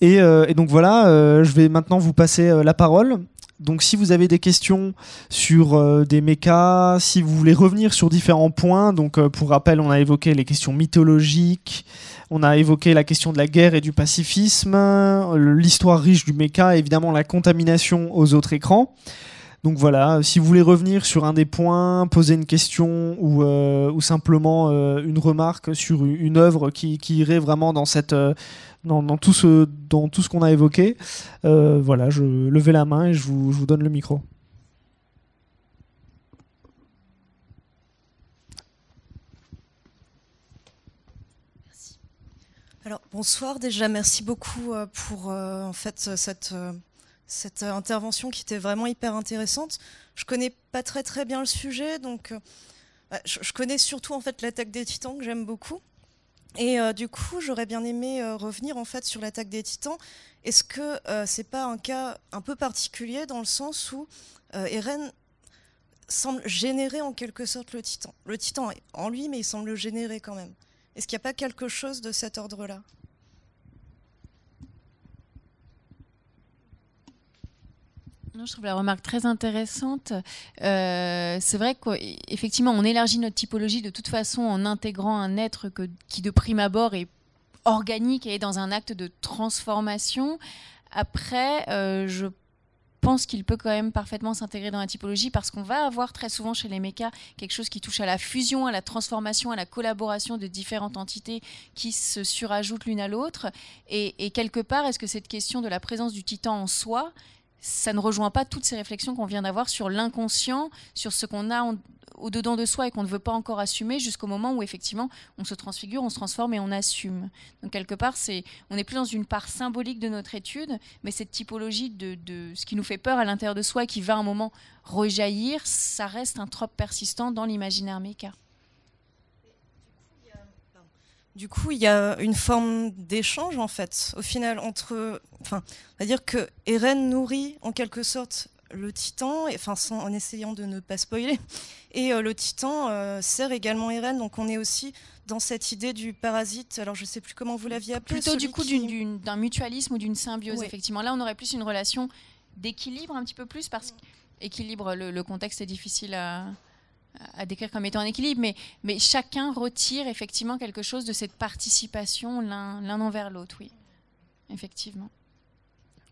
et donc voilà, je vais maintenant vous passer la parole donc si vous avez des questions sur euh, des mechas, si vous voulez revenir sur différents points, donc euh, pour rappel, on a évoqué les questions mythologiques, on a évoqué la question de la guerre et du pacifisme, euh, l'histoire riche du mecha, évidemment la contamination aux autres écrans. Donc voilà, si vous voulez revenir sur un des points, poser une question ou, simplement une remarque sur une œuvre qui, irait vraiment dans cette, dans, tout ce, dans tout ce qu'on a évoqué. Euh, voilà, je levais la main et je vous, donne le micro. Merci. Alors bonsoir déjà, merci beaucoup euh, pour euh, en fait cette cette intervention qui était vraiment hyper intéressante. Je connais pas très très bien le sujet, donc je, connais surtout en fait l'attaque des Titans que j'aime beaucoup. Et euh, du coup, j'aurais bien aimé euh, revenir en fait sur l'attaque des Titans. Est-ce que ce euh, c'est pas un cas un peu particulier dans le sens où Eren semble générer en quelque sorte le Titan Le Titan est en lui, mais il semble le générer quand même. Est-ce qu'il n'y a pas quelque chose de cet ordre-là je trouve la remarque très intéressante. Euh, c'est vrai qu'effectivement, on élargit notre typologie de toute façon en intégrant un être qui, de prime abord, est organique et est dans un acte de transformation. Après, euh, je pense qu'il peut quand même parfaitement s'intégrer dans la typologie parce qu'on va avoir très souvent chez les mechas quelque chose qui touche à la fusion, à la transformation, à la collaboration de différentes entités qui se surajoutent l'une à l'autre. Et, et, quelque part, est-ce que cette question de la présence du titan en soi, ça ne rejoint pas toutes ces réflexions qu'on vient d'avoir sur l'inconscient, sur ce qu'on a au-dedans de soi et qu'on ne veut pas encore assumer jusqu'au moment où effectivement on se transfigure, on se transforme et on assume. Donc quelque part, c'est, on n'est plus dans une part symbolique de notre étude, mais cette typologie de, ce qui nous fait peur à l'intérieur de soi et qui va un moment rejaillir, ça reste un trope persistant dans l'imaginaire méca du coup, il y a une forme d'échange, en fait, au final, entre. Enfin, va à dire que Eren nourrit, en quelque sorte, le titan, en essayant de ne pas spoiler. <laughs> Et euh, le titan euh, sert également Eren, donc on est aussi dans cette idée du parasite. Alors, je ne sais plus comment vous l'aviez appelé. Plutôt, du coup, d'un mutualisme ou d'une symbiose, effectivement. Là, on aurait plus une relation d'équilibre, un petit peu plus, parce qu'équilibre, le contexte est difficile à à décrire comme étant en équilibre, mais, chacun retire effectivement quelque chose de cette participation l'un envers l'autre, oui, effectivement.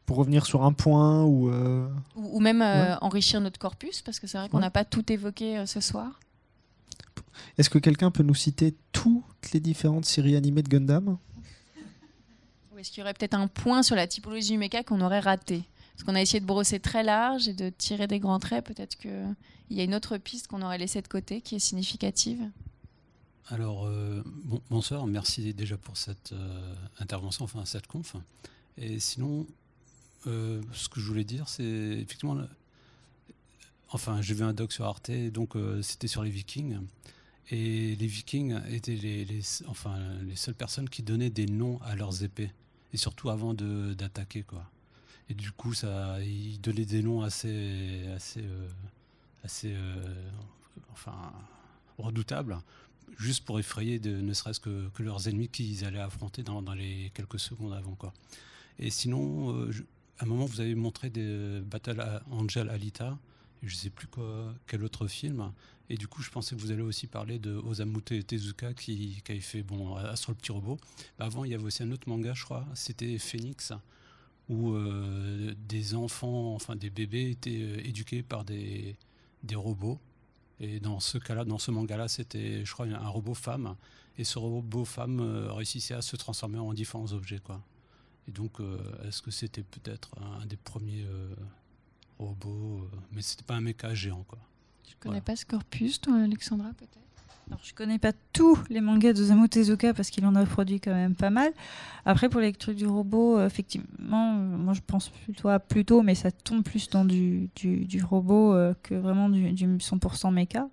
Pour revenir sur un point ou... Euh, ou, même euh, enrichir notre corpus, parce que c'est vrai qu'on n'a pas tout évoqué euh, ce soir. Est-ce que quelqu'un peut nous citer toutes les différentes séries animées de Gundam Ou est-ce qu'il y aurait peut-être un point sur la typologie du mecha qu'on aurait raté parce qu'on a essayé de brosser très large et de tirer des grands traits. Peut-être qu'il y a une autre piste qu'on aurait laissée de côté qui est significative. Alors, euh, bon, bonsoir. Merci déjà pour cette euh, intervention, enfin cette conf. Et sinon, euh, ce que je voulais dire, c'est effectivement. Enfin, j'ai vu un doc sur Arte, donc c'était sur les Vikings. Et les Vikings étaient les, enfin, les seules personnes qui donnaient des noms à leurs épées. Et surtout avant d'attaquer, quoi. Et du coup, ça, il donnait des noms assez, assez, euh, assez, euh, enfin, redoutables, juste pour effrayer, de, ne serait-ce que, que, leurs ennemis qu'ils allaient affronter dans, les quelques secondes avant, quoi. Et sinon, euh, à un moment, vous avez montré des Battle Angel Alita, Je je sais plus quoi, quel autre film. Et du coup, je pensais que vous allez aussi parler de Osamute Tezuka qui, qui avait fait bon, Astro le petit robot. Bah, avant, il y avait aussi un autre manga, je crois, c'était Phoenix où euh, des enfants, enfin des bébés étaient euh, éduqués par des, des robots. Et dans ce cas-là, dans ce manga-là, c'était, je crois, un robot femme. Et ce robot femme euh, réussissait à se transformer en différents objets, quoi. Et donc, est-ce que c'était peut-être un des premiers robots Mais c'était pas un méca géant, quoi. Tu connais pas ce toi, Alexandra, peut-être alors, je connais pas tous les mangas de Tezuka parce qu'il en a produit quand même pas mal. Après, pour les trucs du robot, euh, effectivement, euh, moi je pense plutôt à mais ça tombe plus dans du, robot euh, que vraiment du, 100% mecha.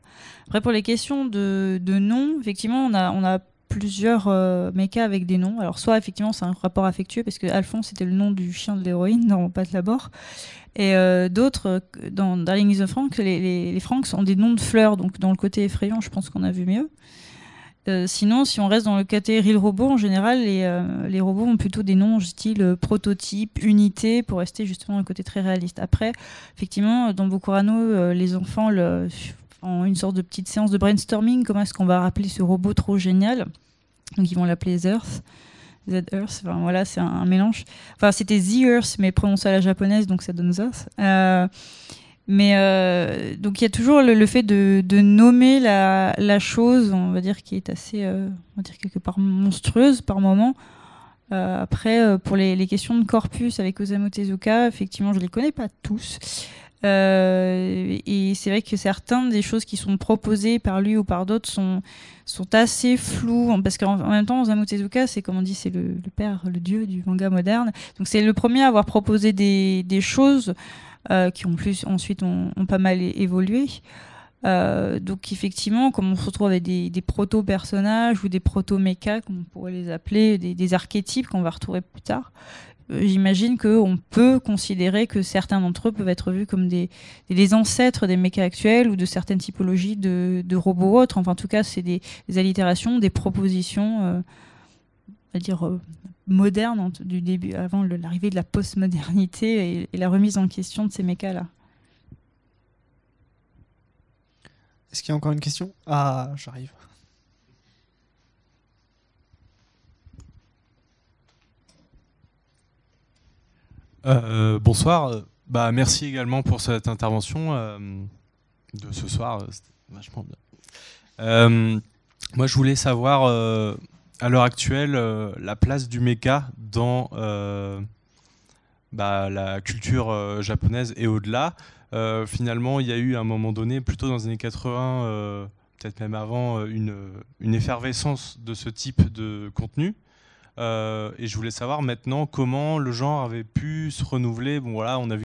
Après, pour les questions de, de noms, effectivement, on a, on a plusieurs euh, mechas avec des noms. Alors soit effectivement c'est un rapport affectueux parce que Alphonse c'était le nom du chien de l'héroïne dans Pas de la et euh, d'autres, dans Darling is a Frank, les, les, les Franks ont des noms de fleurs, donc dans le côté effrayant, je pense qu'on a vu mieux. Euh, sinon, si on reste dans le catégorie robot, en général, les, euh, les, robots ont plutôt des noms style prototype, unité, pour rester justement dans le côté très réaliste. Après, effectivement, dans Bokurano, les enfants ont une sorte de petite séance de brainstorming. Comment est-ce qu'on va rappeler ce robot trop génial Donc, ils vont l'appeler Earth. Z Earth. Enfin, voilà, c'est un, mélange. Enfin, c'était The Earth, mais prononcé à la japonaise, donc ça donne Earth. Euh, mais euh, donc il y a toujours le, fait de, nommer la, chose, on va dire, qui est assez, euh, on va dire quelque part monstrueuse par moment. après, pour les, les, questions de corpus avec Osamu Tezuka, effectivement, je les connais pas tous. Euh, et c'est vrai que certaines des choses qui sont proposées par lui ou par d'autres sont, sont assez floues. Parce qu'en même temps, Osamu Tezuka, c'est comme on dit, c'est le, père, le dieu du manga moderne. Donc c'est le premier à avoir proposé des, des choses euh, qui ont plus, ensuite ont, ont pas mal évolué. Euh, donc effectivement, comme on se retrouve avec des, des proto-personnages ou des proto-mécas, comme on pourrait les appeler, des, des archétypes qu'on va retrouver plus tard, euh, j'imagine qu'on peut considérer que certains d'entre eux peuvent être vus comme des, ancêtres des mécas actuels ou de certaines typologies de, robots autres. Enfin, en tout cas, c'est des, allitérations, des propositions, à euh, dire euh, modernes du début, avant l'arrivée de la postmodernité et, la remise en question de ces mécas là. Est-ce qu'il y a encore une question Ah, j'arrive. Euh, euh, bonsoir. Bah, merci également pour cette intervention euh, de ce soir. C'était vachement bien. moi, je voulais savoir, à l'heure actuelle, la place du méca dans bah, la culture japonaise et au-delà. finalement, il y a eu à un moment donné, plutôt dans les années 80, peut-être même avant, une, effervescence de ce type de contenu. Euh, et je voulais savoir maintenant comment le genre avait pu se renouveler. Bon voilà, on a vu